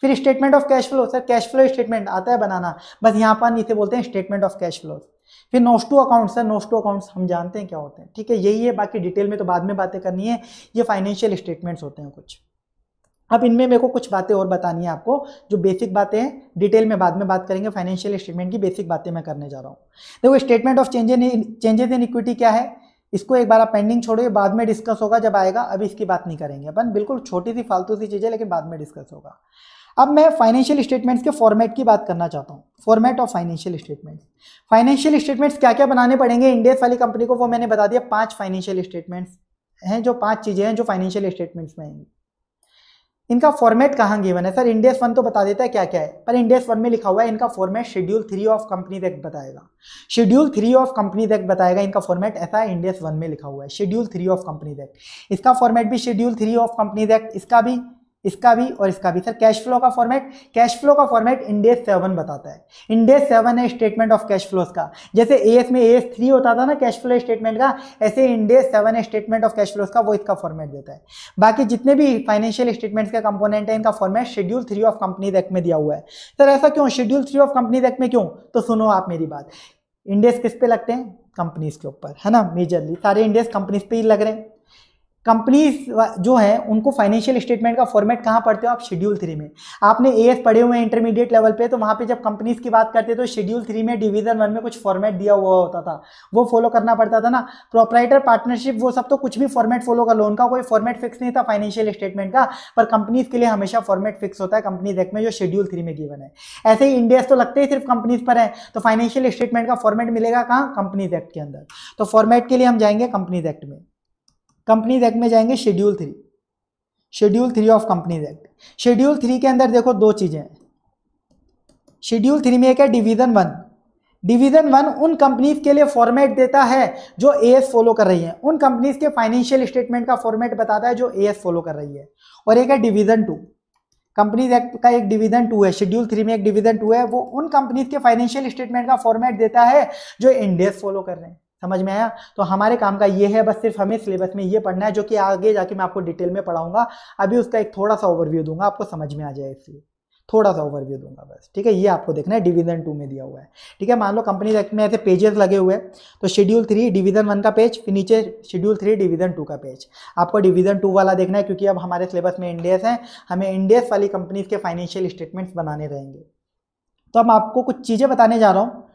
फिर statement of cash flow sir cash flow statement आता है बनाना बस यहाँ पर इसे बोलते हैं स्टेटमेंट ऑफ कैश फ्लो फिर to account sir to accounts हम जानते हैं क्या होते हैं ठीक है यही है बाकी डिटेल में तो बाद में बातें करनी है ये फाइनेंशियल स्टेटमेंट्स होते हैं कुछ अब इनमें मेरे को कुछ बातें और बतानी है आपको जो बेसिक बातें हैं डिटेल में बाद में बात करेंगे फाइनेंशियल स्टेटमेंट की बेसिक बातें मैं करने जा रहा हूँ देखो statement of changes changes in equity क्या है इसको एक बार आप पेंडिंग छोड़ो ये बाद में डिस्कस होगा जब आएगा अभी इसकी बात नहीं करेंगे अपन बिल्कुल छोटी सी फालतू सी चीज़ें लेकिन बाद में डिस्कस होगा अब मैं फाइनेंशियल स्टेटमेंट्स के फॉर्मेट की बात करना चाहता हूँ format of financial statements financial statements क्या क्या बनाने पड़ेंगे इंडियस वाली कंपनी को वो मैंने बता दिया पाँच फाइनेंशियल स्टेटमेंट्स हैं जो पांच चीज़ें हैं जो फाइनेंशियल स्टेटमेंट्स में आएंगी इनका फॉर्मेट कहाँ गिवन है सर इंडेस वन तो बता देता है क्या क्या है पर इंडेस वन में लिखा हुआ है इनका format schedule three of Companies Act बताएगा schedule three of Companies Act बताएगा इनका फॉर्मेट ऐसा है इंडेस वन में लिखा हुआ है schedule three of Companies Act इसका फॉर्मेट भी schedule three of Companies Act इसका भी इसका भी और इसका भी सर कैश फ्लो का फॉर्मेट कैश फ्लो का फॉर्मेट इंडेस सेवन बताता है इंडेस सेवन है स्टेटमेंट ऑफ कैश फ्लोज का जैसे ए एस में ए एस थ्री होता था ना कैश फ्लो स्टेटमेंट का ऐसे इंडेस सेवन है स्टेटमेंट ऑफ कैश फ्लोज का वो इसका फॉर्मेट देता है बाकी जितने भी फाइनेंशियल स्टेटमेंट्स के कंपोनेंट है इनका format schedule three of Companies Act में दिया हुआ है सर ऐसा क्यों schedule three of Companies Act में क्यों तो सुनो आप मेरी बात इंडेस किस पे लगते हैं कंपनीज के ऊपर है ना मेजरली सारे इंडेस कंपनीज पे ही लग रहे हैं कंपनीज जो है उनको फाइनेंशियल स्टेटमेंट का फॉर्मेट कहाँ पढ़ते हो आप शेड्यूल थ्री में आपने ए एस पढ़े हुए हैं इंटरमीडिएट लेवल पे तो वहाँ पे जब कंपनीज की बात करते हैं तो शेड्यूल थ्री में डिवीजन वन में कुछ फॉर्मेट दिया हुआ होता था वो फॉलो करना पड़ता था ना प्रोपराइटर पार्टनरशिप वो सब तो कुछ भी फॉर्मेट फॉलो कर लो उनका कोई फॉर्मेट फिक्स नहीं था फाइनेंशियल स्टेटमेंट का पर कंपनीज के लिए हमेशा फॉर्मेट फिक्स होता है कंपनीज एक्ट में जो शेड्यूल थ्री में गिवन है ऐसे ही इंडियस तो लगते ही सिर्फ कंपनीज पर है तो फाइनेंशियल स्टेटमेंट का फॉर्मेट मिलेगा कहाँ कंपनीज एक्ट के अंदर तो फॉर्मेट के लिए हम जाएंगे कंपनीज एक्ट में कंपनीज एक्ट में जाएंगे schedule three schedule three of Companies Act schedule three के अंदर देखो दो चीज़ें हैं शेड्यूल थ्री में एक है डिवीज़न वन डिवीज़न वन उन कंपनीज के लिए फॉर्मेट देता है जो ए एस फॉलो कर रही है उन कंपनीज के फाइनेंशियल स्टेटमेंट का फॉर्मेट बताता है जो ए एस फॉलो कर रही है और एक है डिवीज़न टू कंपनीज एक्ट का एक डिवीजन टू है शेड्यूल थ्री में एक डिवीजन टू है वो उन कंपनीज के फाइनेंशियल स्टेटमेंट का फॉर्मेट देता है जो इंडियस फॉलो कर रहे हैं समझ में आया तो हमारे काम का ये है बस सिर्फ हमें सिलेबस में ये पढ़ना है जो कि आगे जाके मैं आपको डिटेल में पढ़ाऊंगा अभी उसका एक थोड़ा सा ओवरव्यू दूंगा आपको समझ में आ जाए इसलिए थोड़ा सा ओवरव्यू दूंगा बस ठीक है ये आपको देखना है डिवीजन टू में दिया हुआ है ठीक है मान लो कंपनी एक्ट में ऐसे पेजेस लगे हुए हैं तो शेड्यूल थ्री डिवीजन वन का पेज फिर नीचे शेड्यूल थ्री डिवीजन टू का पेज आपको डिवीजन टू वाला देखना है क्योंकि अब हमारे सिलेबस में इंडियस हैं हमें इंडियस वाली कंपनीज के फाइनेंशियल स्टेटमेंट्स बनाने रहेंगे तो अब आपको कुछ चीज़ें बताने जा रहा हूँ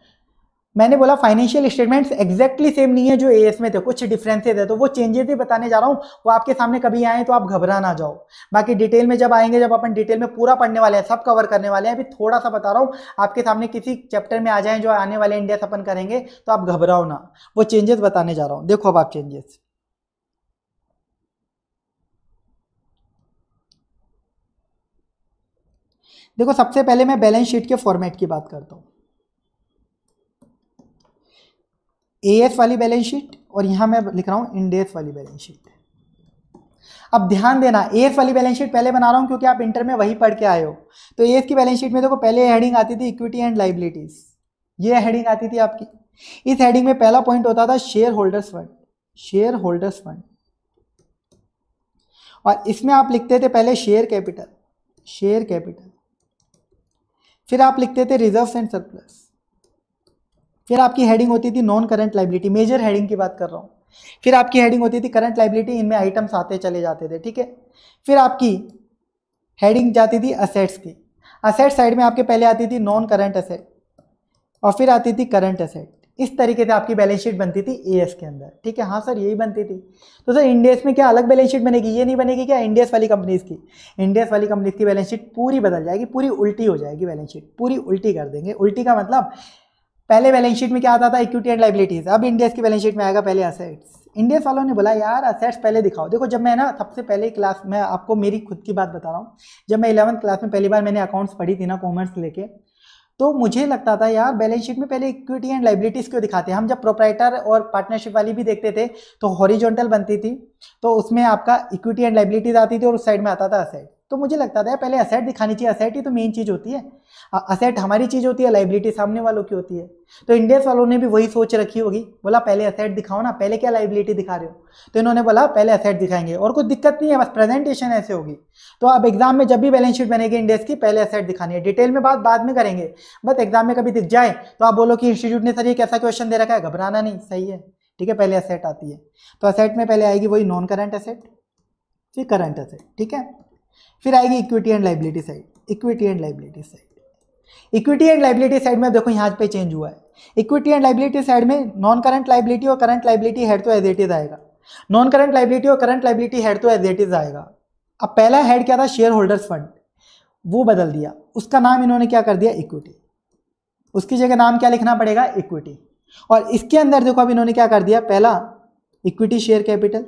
मैंने बोला फाइनेंशियल स्टेटमेंट्स एक्जैक्टली सेम नहीं है जो एएस में थे कुछ डिफरेंसेस है तो वो चेंजेस ही बताने जा रहा हूँ वो आपके सामने कभी आए तो आप घबरा ना जाओ बाकी डिटेल में जब आएंगे जब अपन डिटेल में पूरा पढ़ने वाले हैं सब कवर करने वाले हैं अभी थोड़ा सा बता रहा हूँ आपके सामने किसी चैप्टर में आ जाए जो आने वाले इंडिया अपन करेंगे तो आप घबराओ ना वो चेंजेस बताने जा रहा हूँ देखो अब आप चेंजेस देखो सबसे पहले मैं बैलेंस शीट के फॉर्मेट की बात करता हूँ ए एस वाली बैलेंस शीट और यहां मैं लिख रहा हूँ इंडेस वाली बैलेंस शीट अब ध्यान देना ए एस वाली बैलेंस शीट पहले बना रहा हूं क्योंकि आप इंटर में वही पढ़ के आए हो तो एस की बैलेंस शीट में देखो पहले हेडिंग आती थी इक्विटी एंड लाइबिलिटीज ये हेडिंग आती थी आपकी इस हेडिंग में पहला पॉइंट होता था shareholders fund shareholders fund और इसमें आप लिखते थे पहले शेयर कैपिटल शेयर कैपिटल फिर आप लिखते थे रिजर्व्स एंड सरप्लस फिर आपकी हेडिंग होती थी non current liability major heading की बात कर रहा हूँ फिर आपकी हेडिंग होती थी करंट लाइबिलिटी इनमें आइटम्स आते चले जाते थे ठीक है फिर आपकी हेडिंग जाती थी असेट्स की असेट साइड में आपके पहले आती थी नॉन करंट असेट और फिर आती थी करंट असेट इस तरीके से आपकी बैलेंस शीट बनती थी ए के अंदर ठीक है हाँ सर यही बनती थी तो सर इंडियस में क्या अलग बैलेंस शीट बनेगी ये नहीं बनेगी क्या इंडियस वाली कंपनीज़ की इंडियस वाली कंपनीज़ की बैलेंस शीट पूरी बदल जाएगी पूरी उल्टी हो जाएगी बैलेंस शीट पूरी उल्टी कर देंगे उल्टी का मतलब पहले बैलेंस शीट में क्या आता था इक्विटी एंड लाइबिलिटीज अब इंडियस की बैलेंस शीट में आएगा पहले असेट्स इंडियस वालों ने बोला यार असेट्स पहले दिखाओ देखो जब मैं ना सबसे पहले क्लास में आपको मेरी खुद की बात बता रहा हूँ जब मैं इलेवंथ क्लास में पहली बार मैंने अकाउंट्स पढ़ी थी ना कॉमर्स लेके तो मुझे लगता था यार बैलेंस शीट में पहले इक्विटी एंड लाइबिलिटीज़ क्यों दिखाते हैं हम जब प्रोपराइटर और पार्टनरशिप वाली भी देखते थे तो हॉरिजॉन्टल बनती थी तो उसमें आपका इक्विटी एंड लाइबिलिटीज आती थी और उस साइड में आता था असेट तो मुझे लगता था पहले असेट दिखानी चाहिए असेट ही तो मेन चीज़ होती है असेट हमारी चीज़ होती है लाइबिलिटी सामने वालों की होती है तो इंडियस वालों ने भी वही सोच रखी होगी बोला पहले असेट दिखाओ ना पहले क्या लाइबिलिटी दिखा रहे हो तो इन्होंने बोला पहले असेट दिखाएंगे और कोई दिक्कत नहीं है बस प्रेजेंटेशन ऐसे होगी तो अब एग्जाम में जब भी बैलेंस शीट बनेगी इंडेक्स की पहले असेट दिखानी है डिटेल में बात बाद में करेंगे बस एग्जाम में कभी दिख जाए तो आप बोलो कि इंस्टीट्यूट ने सर ये कैसा क्वेश्चन दे रखा है घबराना नहीं सही है ठीक है पहले असेट आती है तो असेट में पहले आएगी वही नॉन करंट असेट फिर करंट असेट ठीक है फिर आएगी equity and liability side equity and liability side equity and liability side में देखो यहाँ पे चेंज हुआ है इक्विटी एंड लाइबिलिटी साइड में नॉन करंट लाइबिलिटी और करंट लाइबिलिटी हेड तो एज इट इज आएगा नॉन करंट लाइबिलिटी और करंट लाइबिलिटी हेड तो एज इट इज आएगा अब पहला हेड क्या था शेयर होल्डर्स फंड वो बदल दिया उसका नाम इन्होंने क्या कर दिया इक्विटी उसकी जगह नाम क्या लिखना पड़ेगा इक्विटी और इसके अंदर देखो अब इन्होंने क्या कर दिया पहला इक्विटी शेयर कैपिटल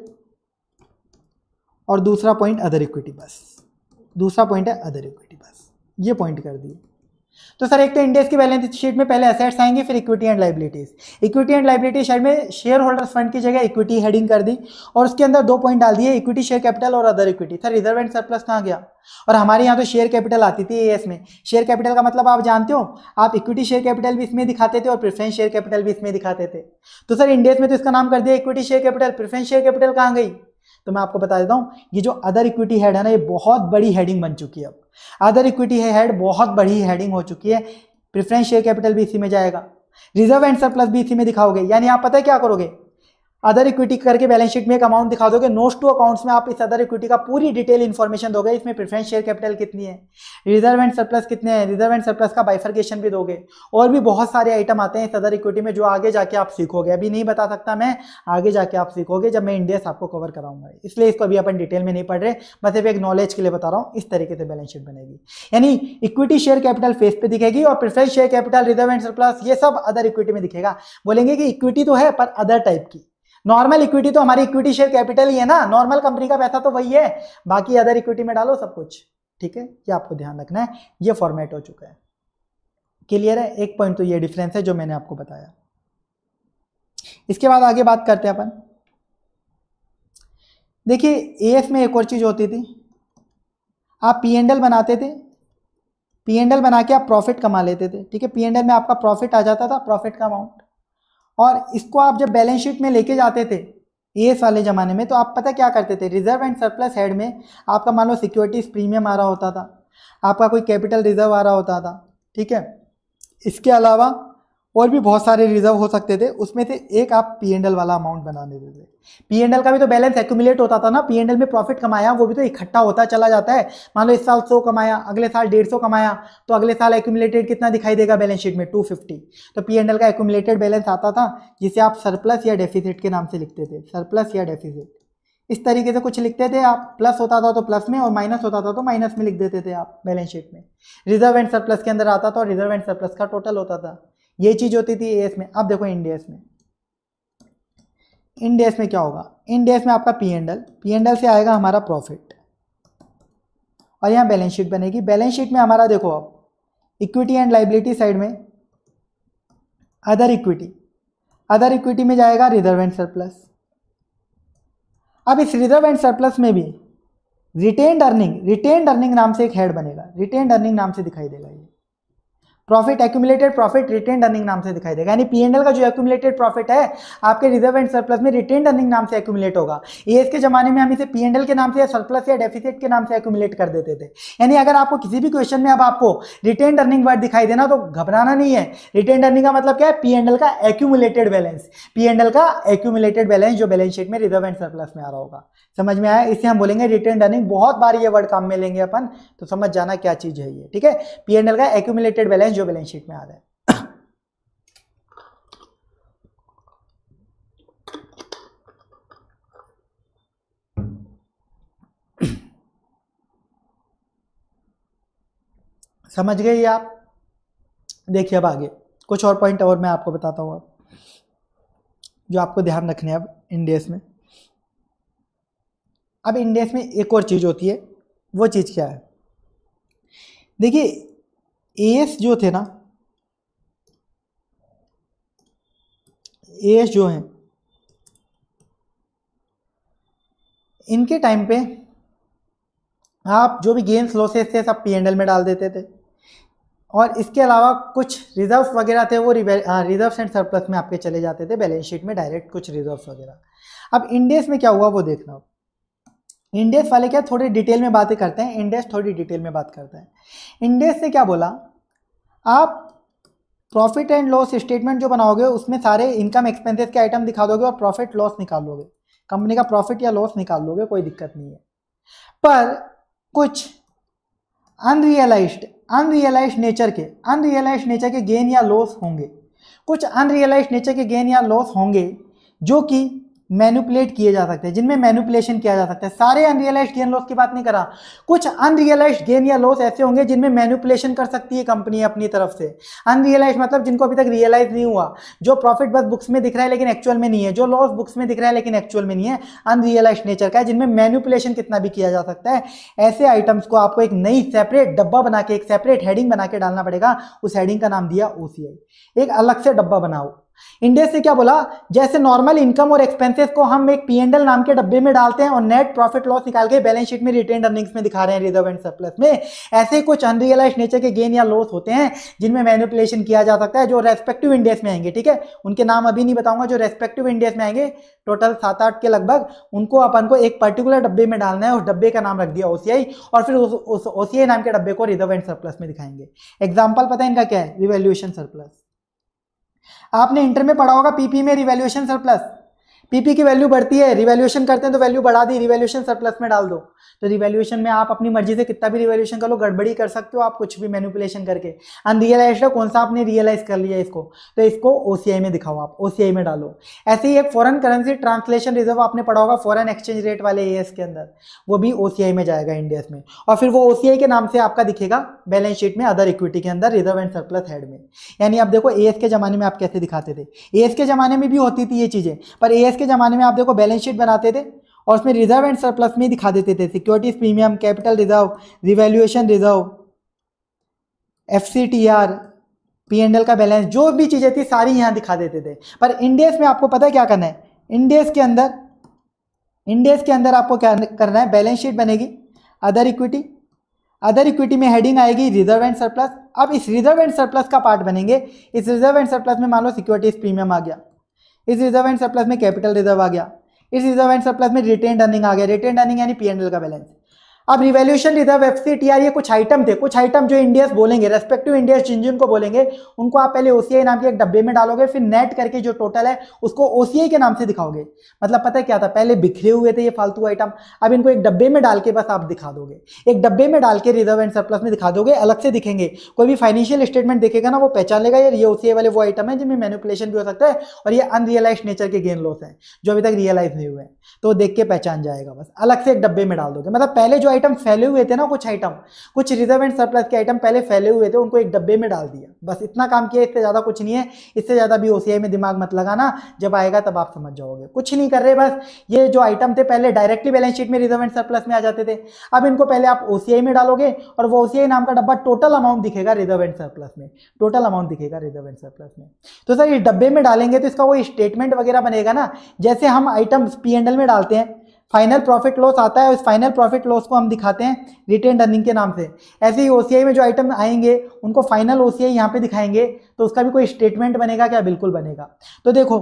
और दूसरा पॉइंट अदर इक्विटी बस दूसरा पॉइंट है अदर इक्विटी बस ये पॉइंट कर दिए तो सर एक तो इंडेक्स की बैलेंस शीट में पहले असेट्स आएंगे फिर equity and liabilities equity and liability share में शेयर होल्डर्स फंड की जगह इक्विटी हेडिंग कर दी और उसके अंदर दो पॉइंट डाल दिए इक्विटी शेयर कैपिटल और other equity sir reserve and surplus कहाँ गया और हमारे यहाँ तो शेयर कैपिटल आती थी एस में शेयर कैपिटल का मतलब आप जानते हो आप इक्विटी शेयर कैपिटल भी इसमें दिखाते थे और प्रेफरेंस शेयर कैपिटल भी इसमें दिखाते थे तो सर इंडेक्स में तो इसका नाम कर दिया equity share capital preference share capital कहाँ गई तो मैं आपको बता देता हूँ ये जो अदर इक्विटी हेड है ना ये बहुत बड़ी हेडिंग बन चुकी है अब अदर इक्विटी हेड बहुत बड़ी हेडिंग हो चुकी है प्रिफरेंस शेयर कैपिटल भी इसी में जाएगा रिजर्व एंड सरप्लस भी इसी में दिखाओगे यानी आप पता है क्या करोगे अदर इक्विटी करके बैलेंस शीट में एक अमाउंट दिखा दोगे नोट टू अकाउंट्स में आप इस अदर इक्विटी का पूरी डिटेल इन्फॉर्मेशन दोगे इसमें प्रिफरेंस शेयर कैपिटल कितनी है रिजर्व एंड सरप्लस कितने हैं रिजर्व एंड सरप्लस का बाइफर्गेशन भी दोगे और भी बहुत सारे आइटम आते हैं इस अदर इक्विटी में जो आगे जाके आप सीखोगे अभी नहीं बता सकता मैं आगे जाके आप सीखोगे जब मैं इंडियस आपको कवर कराऊंगा इसलिए इसको अभी अपन डिटेल में नहीं पढ़ रहे मैं सिर्फ एक नॉलेज के लिए बता रहा हूँ इस तरीके से बैलेंस शीट बनेगी यानी इक्विटी शेयर कैपिटल फेस पे दिखेगी और preference share capital reserve and surplus ये सब अदर इक्विटी में दिखेगा बोलेंगे कि इक्विटी तो है पर अदर टाइप की नॉर्मल इक्विटी तो हमारी इक्विटी शेयर कैपिटल ही है ना नॉर्मल कंपनी का पैसा तो वही है बाकी अदर इक्विटी में डालो सब कुछ ठीक है ये आपको ध्यान रखना है ये फॉर्मेट हो चुका है क्लियर है एक पॉइंट तो ये डिफरेंस है जो मैंने आपको बताया इसके बाद आगे बात करते हैं अपन देखिए एफ में एक और चीज होती थी आप पी एंडल बनाते थे पी एंडल बना के आप प्रॉफिट कमा लेते थे ठीक है पी एंडल में आपका प्रॉफिट आ जाता था प्रॉफिट का अमाउंट और इसको आप जब बैलेंस शीट में लेके जाते थे एस वाले ज़माने में तो आप पता क्या करते थे रिजर्व एंड सरप्लस हेड में आपका मान लो सिक्योरिटीज प्रीमियम आ रहा होता था आपका कोई कैपिटल रिजर्व आ रहा होता था ठीक है इसके अलावा और भी बहुत सारे रिजर्व हो सकते थे उसमें से एक आप पी एंडल वाला अमाउंट बना देते थे पी एंड एल का भी तो बैलेंस एक्यूमुलेट होता था ना पी एंड एल में प्रॉफिट कमाया वो भी तो इकट्ठा होता चला जाता है मान लो इस साल सौ कमाया अगले साल डेढ़ सौ कमाया तो अगले साल एक्यूमुलेटेड कितना दिखाई देगा बैलेंस शीट में टू फिफ्टी तो पी एंड एल का एक्यूमुलेटेड बैलेंस आता था जिसे आप सरप्लस या डेफिसिट के नाम से लिखते थे सरप्लस या डेफिसिट इस तरीके से कुछ लिखते थे आप प्लस होता था तो प्लस में और माइनस होता था तो माइनस में लिख देते थे आप बैलेंस शीट में रिजर्व एंड सरप्लस के अंदर आता था और रिजर्व एंड सरप्लस का टोटल होता था ये चीज़ होती थी एस में अब देखो इंडिया में इन डेज में क्या होगा इन डेज में आपका पी एंडल पी एंडल से आएगा हमारा प्रॉफिट और यहाँ बैलेंस शीट बनेगी बैलेंस शीट में हमारा देखो आप इक्विटी एंड लाइबिलिटी साइड में अदर इक्विटी अदर इक्विटी में जाएगा रिजर्व एंड सरप्लस अब इस रिजर्व एंड सरप्लस में भी रिटेन अर्निंग रिटेन अर्निंग नाम से एक हेड बनेगा रिटेन अर्निंग नाम से दिखाई देगा ये profit accumulated profit retained earning नाम से दिखाई देगा यानी पीएनएल का जो एक्यूमुलेटेड प्रॉफिट है आपके रिजर्व एंड सरप्लस में रिटेन अर्निंग नाम से एक्यूमुलेट होगा एस के जमाने में हम इसे पीएनएल के नाम से या सरप्लस या डेफिसिट के नाम से एक्यूमुलेट कर देते थे यानी अगर आपको किसी भी क्वेश्चन में अब आपको रिटेन अर्निंग वर्ड दिखाई देना तो घबराना नहीं है रिटेन अर्निंग का मतलब क्या है पीएनएल का एक्यूमुलेटेड बैलेंस पीएनएल का एक्यूमुलेटेड बैलेंस जो बैलेंस शीट में रिजर्व एंड सरप्लस में आ रहा होगा समझ में आया इसे हम बोलेंगे रिटर्न अर्निंग बहुत बार ये वर्ड काम में लेंगे अपन तो समझ जाना क्या चीज़ है ये ठीक है पीएनएल का एक्यूमुलेटेड बैलेंस जो जो बैलेंस शीट में आ रहा है समझ गए आप देखिए अब आगे कुछ और पॉइंट और मैं आपको बताता हूँ अब जो आपको ध्यान रखने अब इंडेस में अब इंडेस में एक और चीज़ होती है वो चीज़ क्या है देखिए एस जो थे ना एस जो हैं इनके टाइम पे आप जो भी गेंस लॉसेस थे सब पी एंडल में डाल देते थे और इसके अलावा कुछ रिजर्व्स वगैरह थे वो रिजर्व एंड सरप्लस में आपके चले जाते थे बैलेंस शीट में डायरेक्ट कुछ रिजर्व्स वगैरह अब इंडेस में क्या हुआ वो देखना इंडेस वाले क्या थोड़ी डिटेल में बातें करते हैं इंडेस थोड़ी डिटेल में बात करते हैं इंडेस ने क्या बोला आप प्रॉफिट एंड लॉस स्टेटमेंट जो बनाओगे उसमें सारे इनकम एक्सपेंसेस के आइटम दिखा दोगे और प्रॉफिट लॉस निकाल लोगे कंपनी का प्रॉफिट या लॉस निकाल लोगे कोई दिक्कत नहीं है पर कुछ अनरियलाइज्ड अनरियलाइज्ड नेचर के अनरियलाइज्ड नेचर के गेन या लॉस होंगे कुछ अनरियलाइज्ड नेचर के गेन या लॉस होंगे जो कि मैनुपलेट किए जा सकते हैं जिनमें मैनुपलेशन किया जा सकता है सारे अनरियलाइज गेन लॉस की बात नहीं करा कुछ अनरियलाइज गेन या लॉस ऐसे होंगे जिनमें मैनुपलेशन कर सकती है कंपनी अपनी तरफ से अनरियलाइज मतलब जिनको अभी तक रियलाइज नहीं हुआ जो प्रॉफिट बस बुक्स में दिख रहा है लेकिन एक्चुअल में नहीं है जो लॉस बुक्स में दिख रहा है लेकिन एक्चुअल में नहीं है अनरियलाइज नेचर का है जिनमें मैनुपलेशन कितना भी किया जा सकता है ऐसे आइटम्स को आपको एक नई सेपरेट डब्बा बना के एक सेपरेट हेडिंग बना के डालना पड़ेगा उस हेडिंग का नाम दिया ओ एक अलग से डब्बा बनाओ इंडेस ने क्या बोला जैसे नॉर्मल इनकम और एक्सपेंसेस को हम एक एंडल नाम के डब्बे में डालते हैं और नेट प्रॉफिट लॉस निकाल के बैलेंस शीट में रिटेन अर्निंग्स में दिखा रहे हैं रिजर्व एंड सरप्लस में ऐसे कुछ अनरियलाइज नेचर के गेन या लॉस होते हैं जिनमें मैनिपुलेशन किया जा सकता है जो रेस्पेक्टिव इंडेस में आएंगे ठीक है उनके नाम अभी नहीं बताऊंगा जो रेस्पेक्टिव इंडेस में आएंगे टोटल सात आठ के लगभग उनको अपन को एक पर्टिकुलर डब्बे में डालना है उस डब्बे का नाम रख दिया ओसीआई और फिर उस ओसीआई नाम के डब्बे को रिजर्व एंड सरप्लस में दिखाएंगे एग्जाम्पल पता है इनका क्या है रिवेल्यूशन सरप्लस आपने इंटर में पढ़ा होगा पीपी में रिवेल्यूशन सरप्लस पीपी की वैल्यू बढ़ती है रिवैल्यूएशन करते हैं तो वैल्यू बढ़ा दी रिवैल्यूएशन सरप्लस में डाल दो तो रिवैल्यूएशन में आप अपनी मर्जी से कितना भी रिवैल्यूएशन कर लो गड़बड़ी कर सकते हो आप कुछ भी मैनिपुलेशन करके अनरियलाइज कौन सा आपने रियलाइज कर लिया इसको तो इसको ओसीआई में दिखाओ आप ओसीआई में डालो ऐसे ही एक फॉरन करेंसी ट्रांसलेशन रिजर्व आपने पढ़ा होगा फॉरन एक्सचेंज रेट वाले ए के अंदर वो भी ओसीआई में जाएगा इंडिया में और फिर वो ओसीआई के नाम से आपका दिखेगा बैलेंस शीट में अदर इक्विटी के अंदर रिजर्व एंड सरप्लस हेड में यानी आप देखो ए के जमाने में आप कैसे दिखाते थे ए के जमाने में भी होती थी ये चीज़ें पर ए के के ज़माने में आप देखो बैलेंस शीट बनाते थे और उसमें रिजर्व एंड सरप्लस में दिखा देते थे securities premium capital reserve revaluation reserve F C P and का बैलेंस जो भी चीज़ें थी सारी यहाँ दिखा देते थे पर इंडेस में आपको पता है क्या करना है इंडेस के अंदर इंडेस के अंदर आपको क्या करना है बैलेंस शीट बनेगी अदर इक्विटी अदर इक्विटी में हेडिंग आएगी रिजर्व एंड सरप्लस अब इस रिजर्व एंड सरप्लस का पार्ट बनेंगे इस रिजर्व एंड सरप्लस में मान लो सिक्योरिटीज प्रीमियम आ गया इस रिजर्व एंड सरप्लस में कैपिटल रिजर्व आ गया इस रिजर्व एंड सरप्लस में रिटेन अर्निंग आ गया रिटेन अर्निंग यानी पी का बैलेंस अब रिवोल्यूशन रिजर्व एफ सी ये कुछ आइटम थे कुछ आइटम जो इंडियस बोलेंगे रेस्पेक्टिव इंडियस जिन जिनको बोलेंगे उनको आप पहले ओसीआई नाम के एक डब्बे में डालोगे फिर नेट करके जो टोटल है उसको ओसीआई के नाम से दिखाओगे मतलब पता है क्या था पहले बिखरे हुए थे ये फालतू आइटम अब इनको एक डब्बे में डाल के बस आप दिखा दोगे एक डब्बे में डाल के रिजर्व एंड सरप्लस में दिखा दोगे अलग से दिखेंगे कोई भी फाइनेंशियल स्टेटमेंट देखेगा ना वो पहचान लेगा यार ये ओसीआई वाले वो आइटम है जिनमें मैनिपुलेशन भी हो सकता है और ये अनरियलाइज नेचर के गेन लॉस है जो अभी तक रियलाइज नहीं हुए हैं तो देख के पहचान जाएगा बस अलग से एक डब्बे में डाल दोगे मतलब पहले जो आइटम फैले हुए थे ना कुछ आइटम कुछ रिजर्व एंड सरप्लस के आइटम पहले फैले हुए थे उनको एक डब्बे में डाल दिया बस इतना काम किया इससे ज़्यादा कुछ नहीं है इससे ज़्यादा भी ओ में दिमाग मत लगाना जब आएगा तब आप समझ जाओगे कुछ नहीं कर रहे बस ये जो आइटम थे पहले डायरेक्टली बैलेंस शीट में रिजर्व एंड सरप्लस में आ जाते थे अब इनको पहले आप ओ में डालोगे और वो ओ नाम का डब्बा टोटल अमाउंट दिखेगा रिजर्व एंड सरप्लस में टोटल अमाउंट दिखेगा रिजर्व एंड सरप्लस में तो सर इस डब्बे में डालेंगे तो इसका वो स्टेटमेंट वगैरह बनेगा ना जैसे हम आइटम पी एंड फाइनल में डालते हैं फाइनल प्रॉफिट लॉस आता है उस फाइनल प्रॉफिट लॉस को हम दिखाते हैं रिटेन अर्निंग के नाम से ऐसे ही ओसीआई में जो आइटम आएंगे उनको फाइनल ओसीआई यहाँ पे दिखाएंगे तो उसका भी कोई स्टेटमेंट बनेगा क्या बिल्कुल बनेगा तो देखो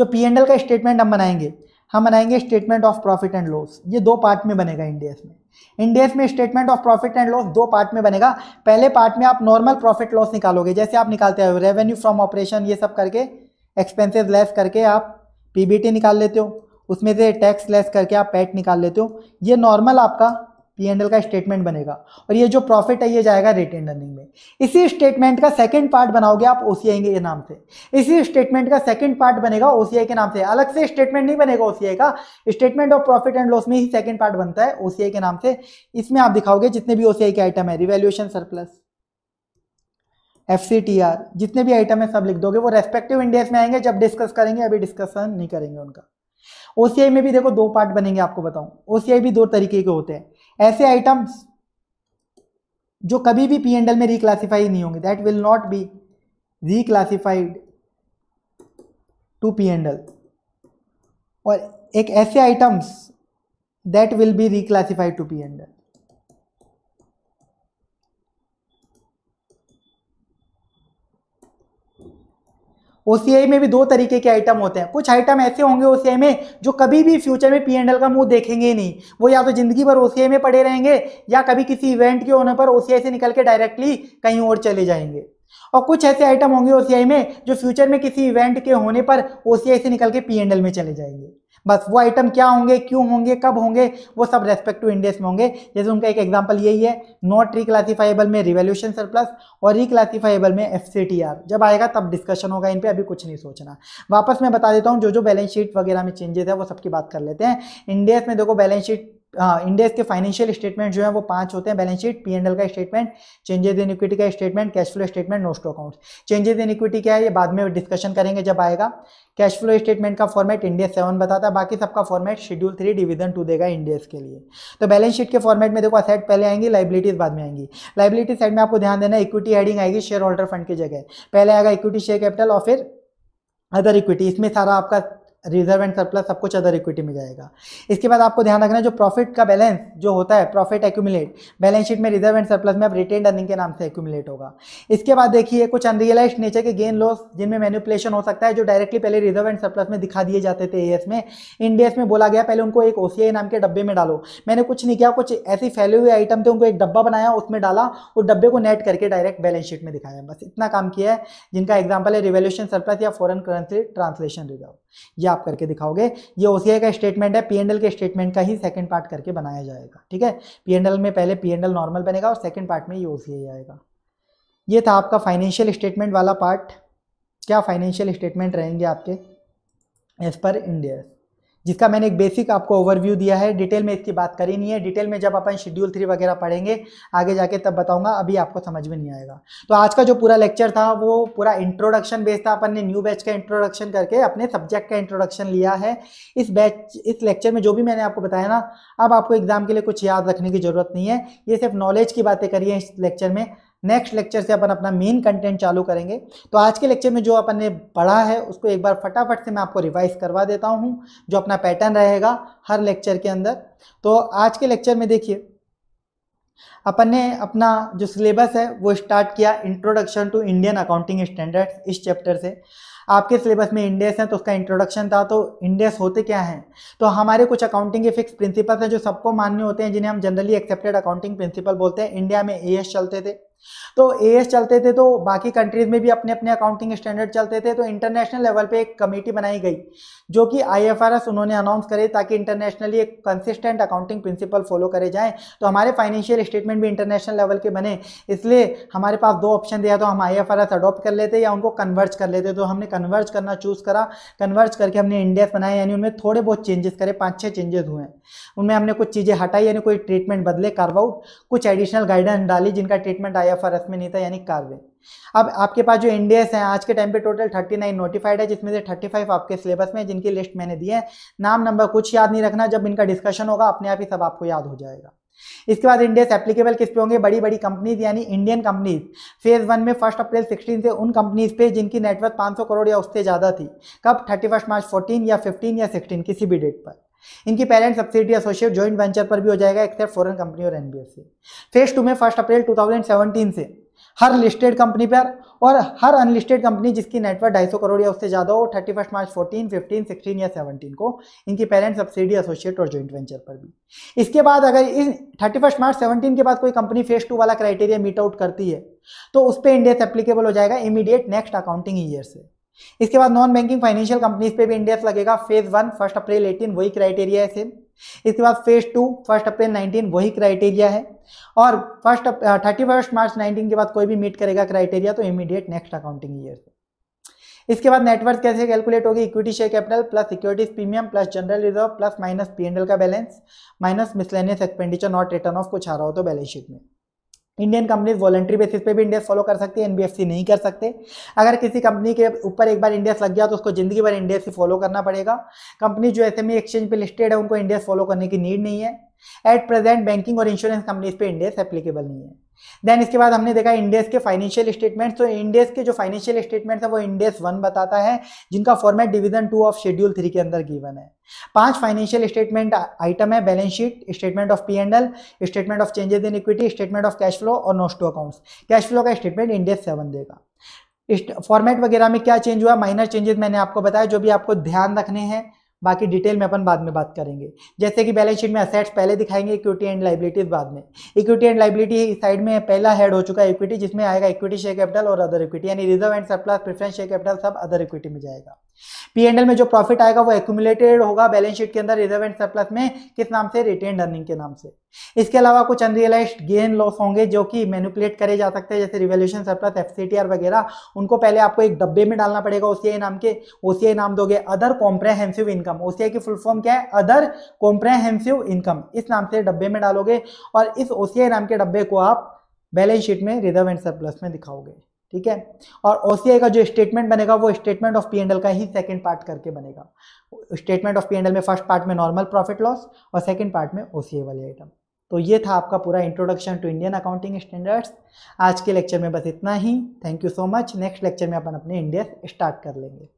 जो पी एंड एल का स्टेटमेंट हम बनाएंगे हम बनाएंगे statement of profit and loss ये दो पार्ट में बनेगा इंडियस में इंडियस में statement of profit and loss दो पार्ट में बनेगा पहले पार्ट में आप नॉर्मल प्रॉफिट लॉस निकालोगे जैसे आप निकालते हो रेवेन्यू फ्रॉम ऑपरेशन ये सब करके एक्सपेंसेस लेस करके आप पीबीटी निकाल लेते हो उसमें से टैक्स लेस करके आप पैट निकाल लेते हो ये नॉर्मल आपका पी एंड एल का स्टेटमेंट बनेगा और ये जो प्रॉफिट है ये जाएगा रिटेन अर्निंग में इसी स्टेटमेंट का सेकंड पार्ट बनाओगे आप ओसीआई के नाम से इसी स्टेटमेंट का सेकंड पार्ट बनेगा ओसीआई के नाम से अलग से स्टेटमेंट नहीं बनेगा ओसीआई का statement of profit and loss में ही सेकंड पार्ट बनता है ओसीआई के नाम से इसमें आप दिखाओगे जितने भी ओसीआई के आइटम है रिवेल्यूशन सरप्लस एफ जितने भी आइटम है सब लिख दोगे वो रेस्पेक्टिव इंडियस में आएंगे जब डिस्कस करेंगे अभी डिस्कशन नहीं करेंगे उनका ओसीआई में भी देखो दो पार्ट बनेंगे आपको बताऊं ओसीआई भी दो तरीके के होते हैं ऐसे आइटम्स जो कभी भी पी एंडल में रिक्लासीफाई नहीं होंगे that will not be reclassified to P and L और एक ऐसे items that will be reclassified to P and L OCI में भी दो तरीके के आइटम होते हैं कुछ आइटम ऐसे होंगे ओसीआई में जो कभी भी फ्यूचर में पी एंड एल का मुंह देखेंगे ही नहीं वो या तो जिंदगी भर ओसीआई में पड़े रहेंगे या कभी किसी इवेंट के होने पर ओसीआई से निकल के डायरेक्टली कहीं और चले जाएंगे और कुछ ऐसे आइटम होंगे ओसीआई में जो फ्यूचर में किसी इवेंट के होने पर ओसीआई से निकल के पी एंड एल में चले जाएंगे बस वो आइटम क्या होंगे क्यों होंगे कब होंगे वो सब रेस्पेक्ट टू इंडेक्स में होंगे जैसे उनका एक एग्जाम्पल यही है नॉट रिक्लासीफाइबल में रिवेल्यूशन सरप्लस और रिक्लासीफाइबल में एफ जब आएगा तब डिस्कशन होगा इन पर अभी कुछ नहीं सोचना वापस मैं बता देता हूँ जो जो बैलेंस शीट वगैरह में चेंजेस है वो सबकी बात कर लेते हैं इंडेक्स में देखो बैलेंस शीट इंडेक्स के फाइनेंशियल स्टेटमेंट जो है वो पांच होते हैं बैलेंस शीट पी एंडल का स्टेटमेंट चेंजेस इन इक्विटी का statement cash flow statement notes to account changes in equity क्या है ये बाद में डिस्कशन करेंगे जब आएगा कैश फ्लो स्टेटमेंट का फॉर्मेट इंडेस सेवन बताता है बाकी सबका format schedule three division two देगा इंडेस के लिए तो बैलेंस शीट के फॉर्मेट में देखो असेट पहले आएंगी लाइबिलिटीज बाद में आएंगी लाइबिलिटी साइड में आपको ध्यान देना इक्विटी हेडिंग आएगी शेयर होल्डर फंड की जगह पहले आएगा इक्विटी शेयर कैपिटल और फिर अदर इक्विटी इसमें सारा आपका रिजर्व एंड सरप्लस सब कुछ अदर इक्विटी में जाएगा इसके बाद आपको ध्यान रखना है जो प्रॉफिट का बैलेंस जो होता है प्रॉफिट एक्यूमुलेट बैलेंस शीट में रिजर्व एंड सरप्लस में अब रिटेन अर्निंग के नाम से एक्यूमुलेट होगा इसके बाद देखिए कुछ अनरियलाइज नेचर के गेन लॉस जिनमें मैन्युपुलेशन हो सकता है जो डायरेक्टली पहले रिजर्व एंड सरप्लस में दिखा दिए जाते थे ए में इंडियस में बोला गया पहले उनको एक ओ नाम के डब्बे में डालो मैंने कुछ नहीं किया कुछ ऐसी फैले हुए आइटम थे उनको एक डब्बा बनाया उसमें डाला उस डब्बे को नेट करके डायरेक्ट बैलेंस शीट में दिखाया बस इतना काम किया है जिनका एग्जाम्पल है रिवोल्यूशन सरप्लस या फॉरन करेंसी ट्रांसलेशन रिजर्व ये आप करके दिखाओगे ये ओसीआई का स्टेटमेंट है पीएनएल के स्टेटमेंट का ही सेकंड पार्ट करके बनाया जाएगा ठीक है पीएनएल में पहले पीएनएल नॉर्मल बनेगा और सेकंड पार्ट में ये ओसीआई आएगा ये था आपका फाइनेंशियल स्टेटमेंट वाला पार्ट क्या फाइनेंशियल स्टेटमेंट रहेंगे आपके एज पर इंडिया जिसका मैंने एक बेसिक आपको ओवरव्यू दिया है डिटेल में इसकी बात करी नहीं है डिटेल में जब अपन शेड्यूल थ्री वगैरह पढ़ेंगे आगे जाके तब बताऊंगा अभी आपको समझ में नहीं आएगा तो आज का जो पूरा लेक्चर था वो पूरा इंट्रोडक्शन बेस्ड था अपन ने न्यू बैच का इंट्रोडक्शन करके अपने सब्जेक्ट का इंट्रोडक्शन लिया है इस बैच इस लेक्चर में जो भी मैंने आपको बताया ना अब आपको एग्जाम के लिए कुछ याद रखने की जरूरत नहीं है ये सिर्फ नॉलेज की बातें करिए इस लेक्चर में नेक्स्ट लेक्चर से अपन अपना मेन कंटेंट चालू करेंगे तो आज के लेक्चर में जो अपन ने पढ़ा है उसको एक बार फटाफट से मैं आपको रिवाइज करवा देता हूँ जो अपना पैटर्न रहेगा हर लेक्चर के अंदर तो आज के लेक्चर में देखिए अपन ने अपना जो सिलेबस है वो स्टार्ट किया introduction to Indian accounting standards इस चैप्टर से आपके सिलेबस में इंडेस हैं तो उसका इंट्रोडक्शन था तो इंडेस होते क्या हैं तो हमारे कुछ अकाउंटिंग के फिक्स प्रिंसिपल्स हैं जो सबको मान्य होते हैं जिन्हें हम जनरली एक्सेप्टेड अकाउंटिंग प्रिंसिपल बोलते हैं इंडिया में ए चलते थे तो ए चलते थे तो बाकी कंट्रीज में भी अपने अपने अकाउंटिंग स्टैंडर्ड चलते थे तो इंटरनेशनल लेवल पे एक कमेटी बनाई गई जो कि आईएफआरएस उन्होंने अनाउंस करे ताकि इंटरनेशनली एक कंसिस्टेंट अकाउंटिंग प्रिंसिपल फॉलो करे जाए तो हमारे फाइनेंशियल स्टेटमेंट भी इंटरनेशनल लेवल के बने इसलिए हमारे पास दो ऑप्शन दिया तो हम आई एफ अडॉप्ट कर लेते या उनको कन्वर्ज कर लेते तो हमने कन्वर्ज करना चूज़ करा कन्वर्ज करके हमने इंडेक्स बनाए यानी उनमें थोड़े बहुत चेंजेस करे पाँच छः चेंजेस हुए उनमें हमने कुछ चीज़ें हटाई यानी कोई ट्रीटमेंट बदले कारवाउट कुछ एडिशनल गाइडेंस डाली जिनका ट्रीटमेंट आई एफ में नहीं था यानी कार्वे अब आपके पास जो इंडियस हैं आज के टाइम पे टोटल 39 नोटिफाइड है जिसमें से 35 आपके सिलेबस में जिनकी लिस्ट मैंने दी है नाम नंबर कुछ याद नहीं रखना जब इनका डिस्कशन होगा अपने आप ही सब आपको याद हो जाएगा इसके बाद इंडियस एप्लीकेबल किस पे होंगे बड़ी बड़ी कंपनीज यानी इंडियन कंपनीज फेज वन में फर्स्ट अप्रैल 16 से उन कंपनीज पे जिनकी नेटवर्क 500 करोड़ या उससे ज़्यादा थी कब 31 मार्च 14 या 15 या 16 किसी भी डेट पर इनकी parent subsidiary associate joint venture पर भी हो जाएगा एक्सेप्ट फॉरन कंपनी और एनबीएससी फेज टू में फर्स्ट अप्रैल 2017 से हर लिस्टेड कंपनी पर और हर अनलिस्टेड कंपनी जिसकी नेटवर्क सौ करोड़ या उससे ज़्यादा हो thirty first March fourteen fifteen sixteen या सेवनटीन को इनकी पेरेंट सब्सिडी एसोसिएट और जॉइंट वेंचर पर भी इसके बाद अगर इस थर्टी फर्स्ट मार्च सेवनटीन के बाद कोई कंपनी फेज टू वाला क्राइटेरिया मीट आउट करती है तो उस पर इंडिया से एप्लीकेबल हो जाएगा इमीडिएट नेक्स्ट अकाउंटिंग ईयर से इसके बाद नॉन बैंकिंग फाइनेंशियल कंपनीज पे भी इंडेक्स लगेगा phase one first April eighteen वही क्राइटेरिया है सेम इसके बाद phase two first April nineteen वही क्राइटेरिया है और first thirty first March nineteen के बाद कोई भी मीट करेगा क्राइटेरिया तो इमीडिएट नेक्स्ट अकाउंटिंग ईयर से इसके बाद नेटवर्क कैसे कैलकुलेट होगी equity share capital plus securities premium plus general reserve plus minus PNL का balance minus miscellaneous expenditure not written off कुछ आ रहा हो तो बैलेंस शीट में इंडियन कंपनीज वॉलेंट्री बेसिस पे भी इंडेक्स फॉलो कर सकती है एनबीएफसी नहीं कर सकते अगर किसी कंपनी के ऊपर एक बार इंडेक्स लग गया तो उसको जिंदगी भर इंडेक्स ही फॉलो करना पड़ेगा कंपनी जो एस एक्सचेंज e पे लिस्टेड है उनको इंडेक्स फॉलो करने की नीड नहीं है एट प्रेजेंट बैंकिंग और इंश्योरेंस कंपनीज पे इंडेक्स एप्लीकेबल नहीं है देन इसके बाद हमने देखा इंडेक्स के फाइनेंशियल स्टेटमेंट्स तो इंडेक्स के जो फाइनेंशियल स्टेटमेंट्स है वो इंडेक्स वन बताता है जिनका format division two of schedule three के अंदर गिवन है पांच फाइनेंशियल स्टेटमेंट आइटम है balance sheet statement of P and L statement of changes in equity statement of cash flow और नोस्टो अकाउंट्स कैश फ्लो का स्टेटमेंट इंडेस सेवन देगा format वगैरह में क्या चेंज हुआ माइनर चेंजेस मैंने आपको बताया जो भी आपको ध्यान रखने हैं बाकी डिटेल में अपन बाद में बात करेंगे जैसे कि बैलेंस शीट में असेट्स पहले दिखाएंगे इक्विटी एंड लाइबिलिटीज बाद में इक्विटी एंड लाइबिलिटी इस साइड में पहला हेड हो चुका है इक्विटी जिसमें आएगा इक्विटी शेयर कैपिटल और अदर इक्विटी यानी reserve and surplus preference share capital सब अदर इक्विटी में जाएगा पी एंड एल में जो प्रॉफिट आएगा वो एक्यूमुलेटेड होगा बैलेंस शीट के अंदर रिजर्व एंड सरप्लस में किस नाम से रिटेन अर्निंग के नाम से इसके अलावा कुछ अनरियलाइज गेन लॉस होंगे जो कि मैनिपुलेट करे जा सकते हैं जैसे रिवोल्यूशन सरप्लस एफ वगैरह उनको पहले आपको एक डब्बे में डालना पड़ेगा ओसीआई नाम के ओसीआई नाम दोगे अदर कॉम्प्रेहेंसिव इनकम ओसीआई की फुल फॉर्म क्या है अदर कॉम्प्रेहेंसिव इनकम इस नाम से डब्बे में डालोगे और इस ओसीआई नाम के डब्बे को आप बैलेंस शीट में रिजर्व एंड सरप्लस में दिखाओगे ठीक है और ओसीआई का जो स्टेटमेंट बनेगा वो स्टेटमेंट ऑफ एंडल का ही सेकंड पार्ट करके बनेगा स्टेटमेंट ऑफ एंडल में फर्स्ट पार्ट में नॉर्मल प्रॉफिट लॉस और सेकंड पार्ट में ओसीआई वाली आइटम तो ये था आपका पूरा introduction to Indian accounting standards आज के लेक्चर में बस इतना ही thank you so much next lecture में अपन अपने इंडिया स्टार्ट कर लेंगे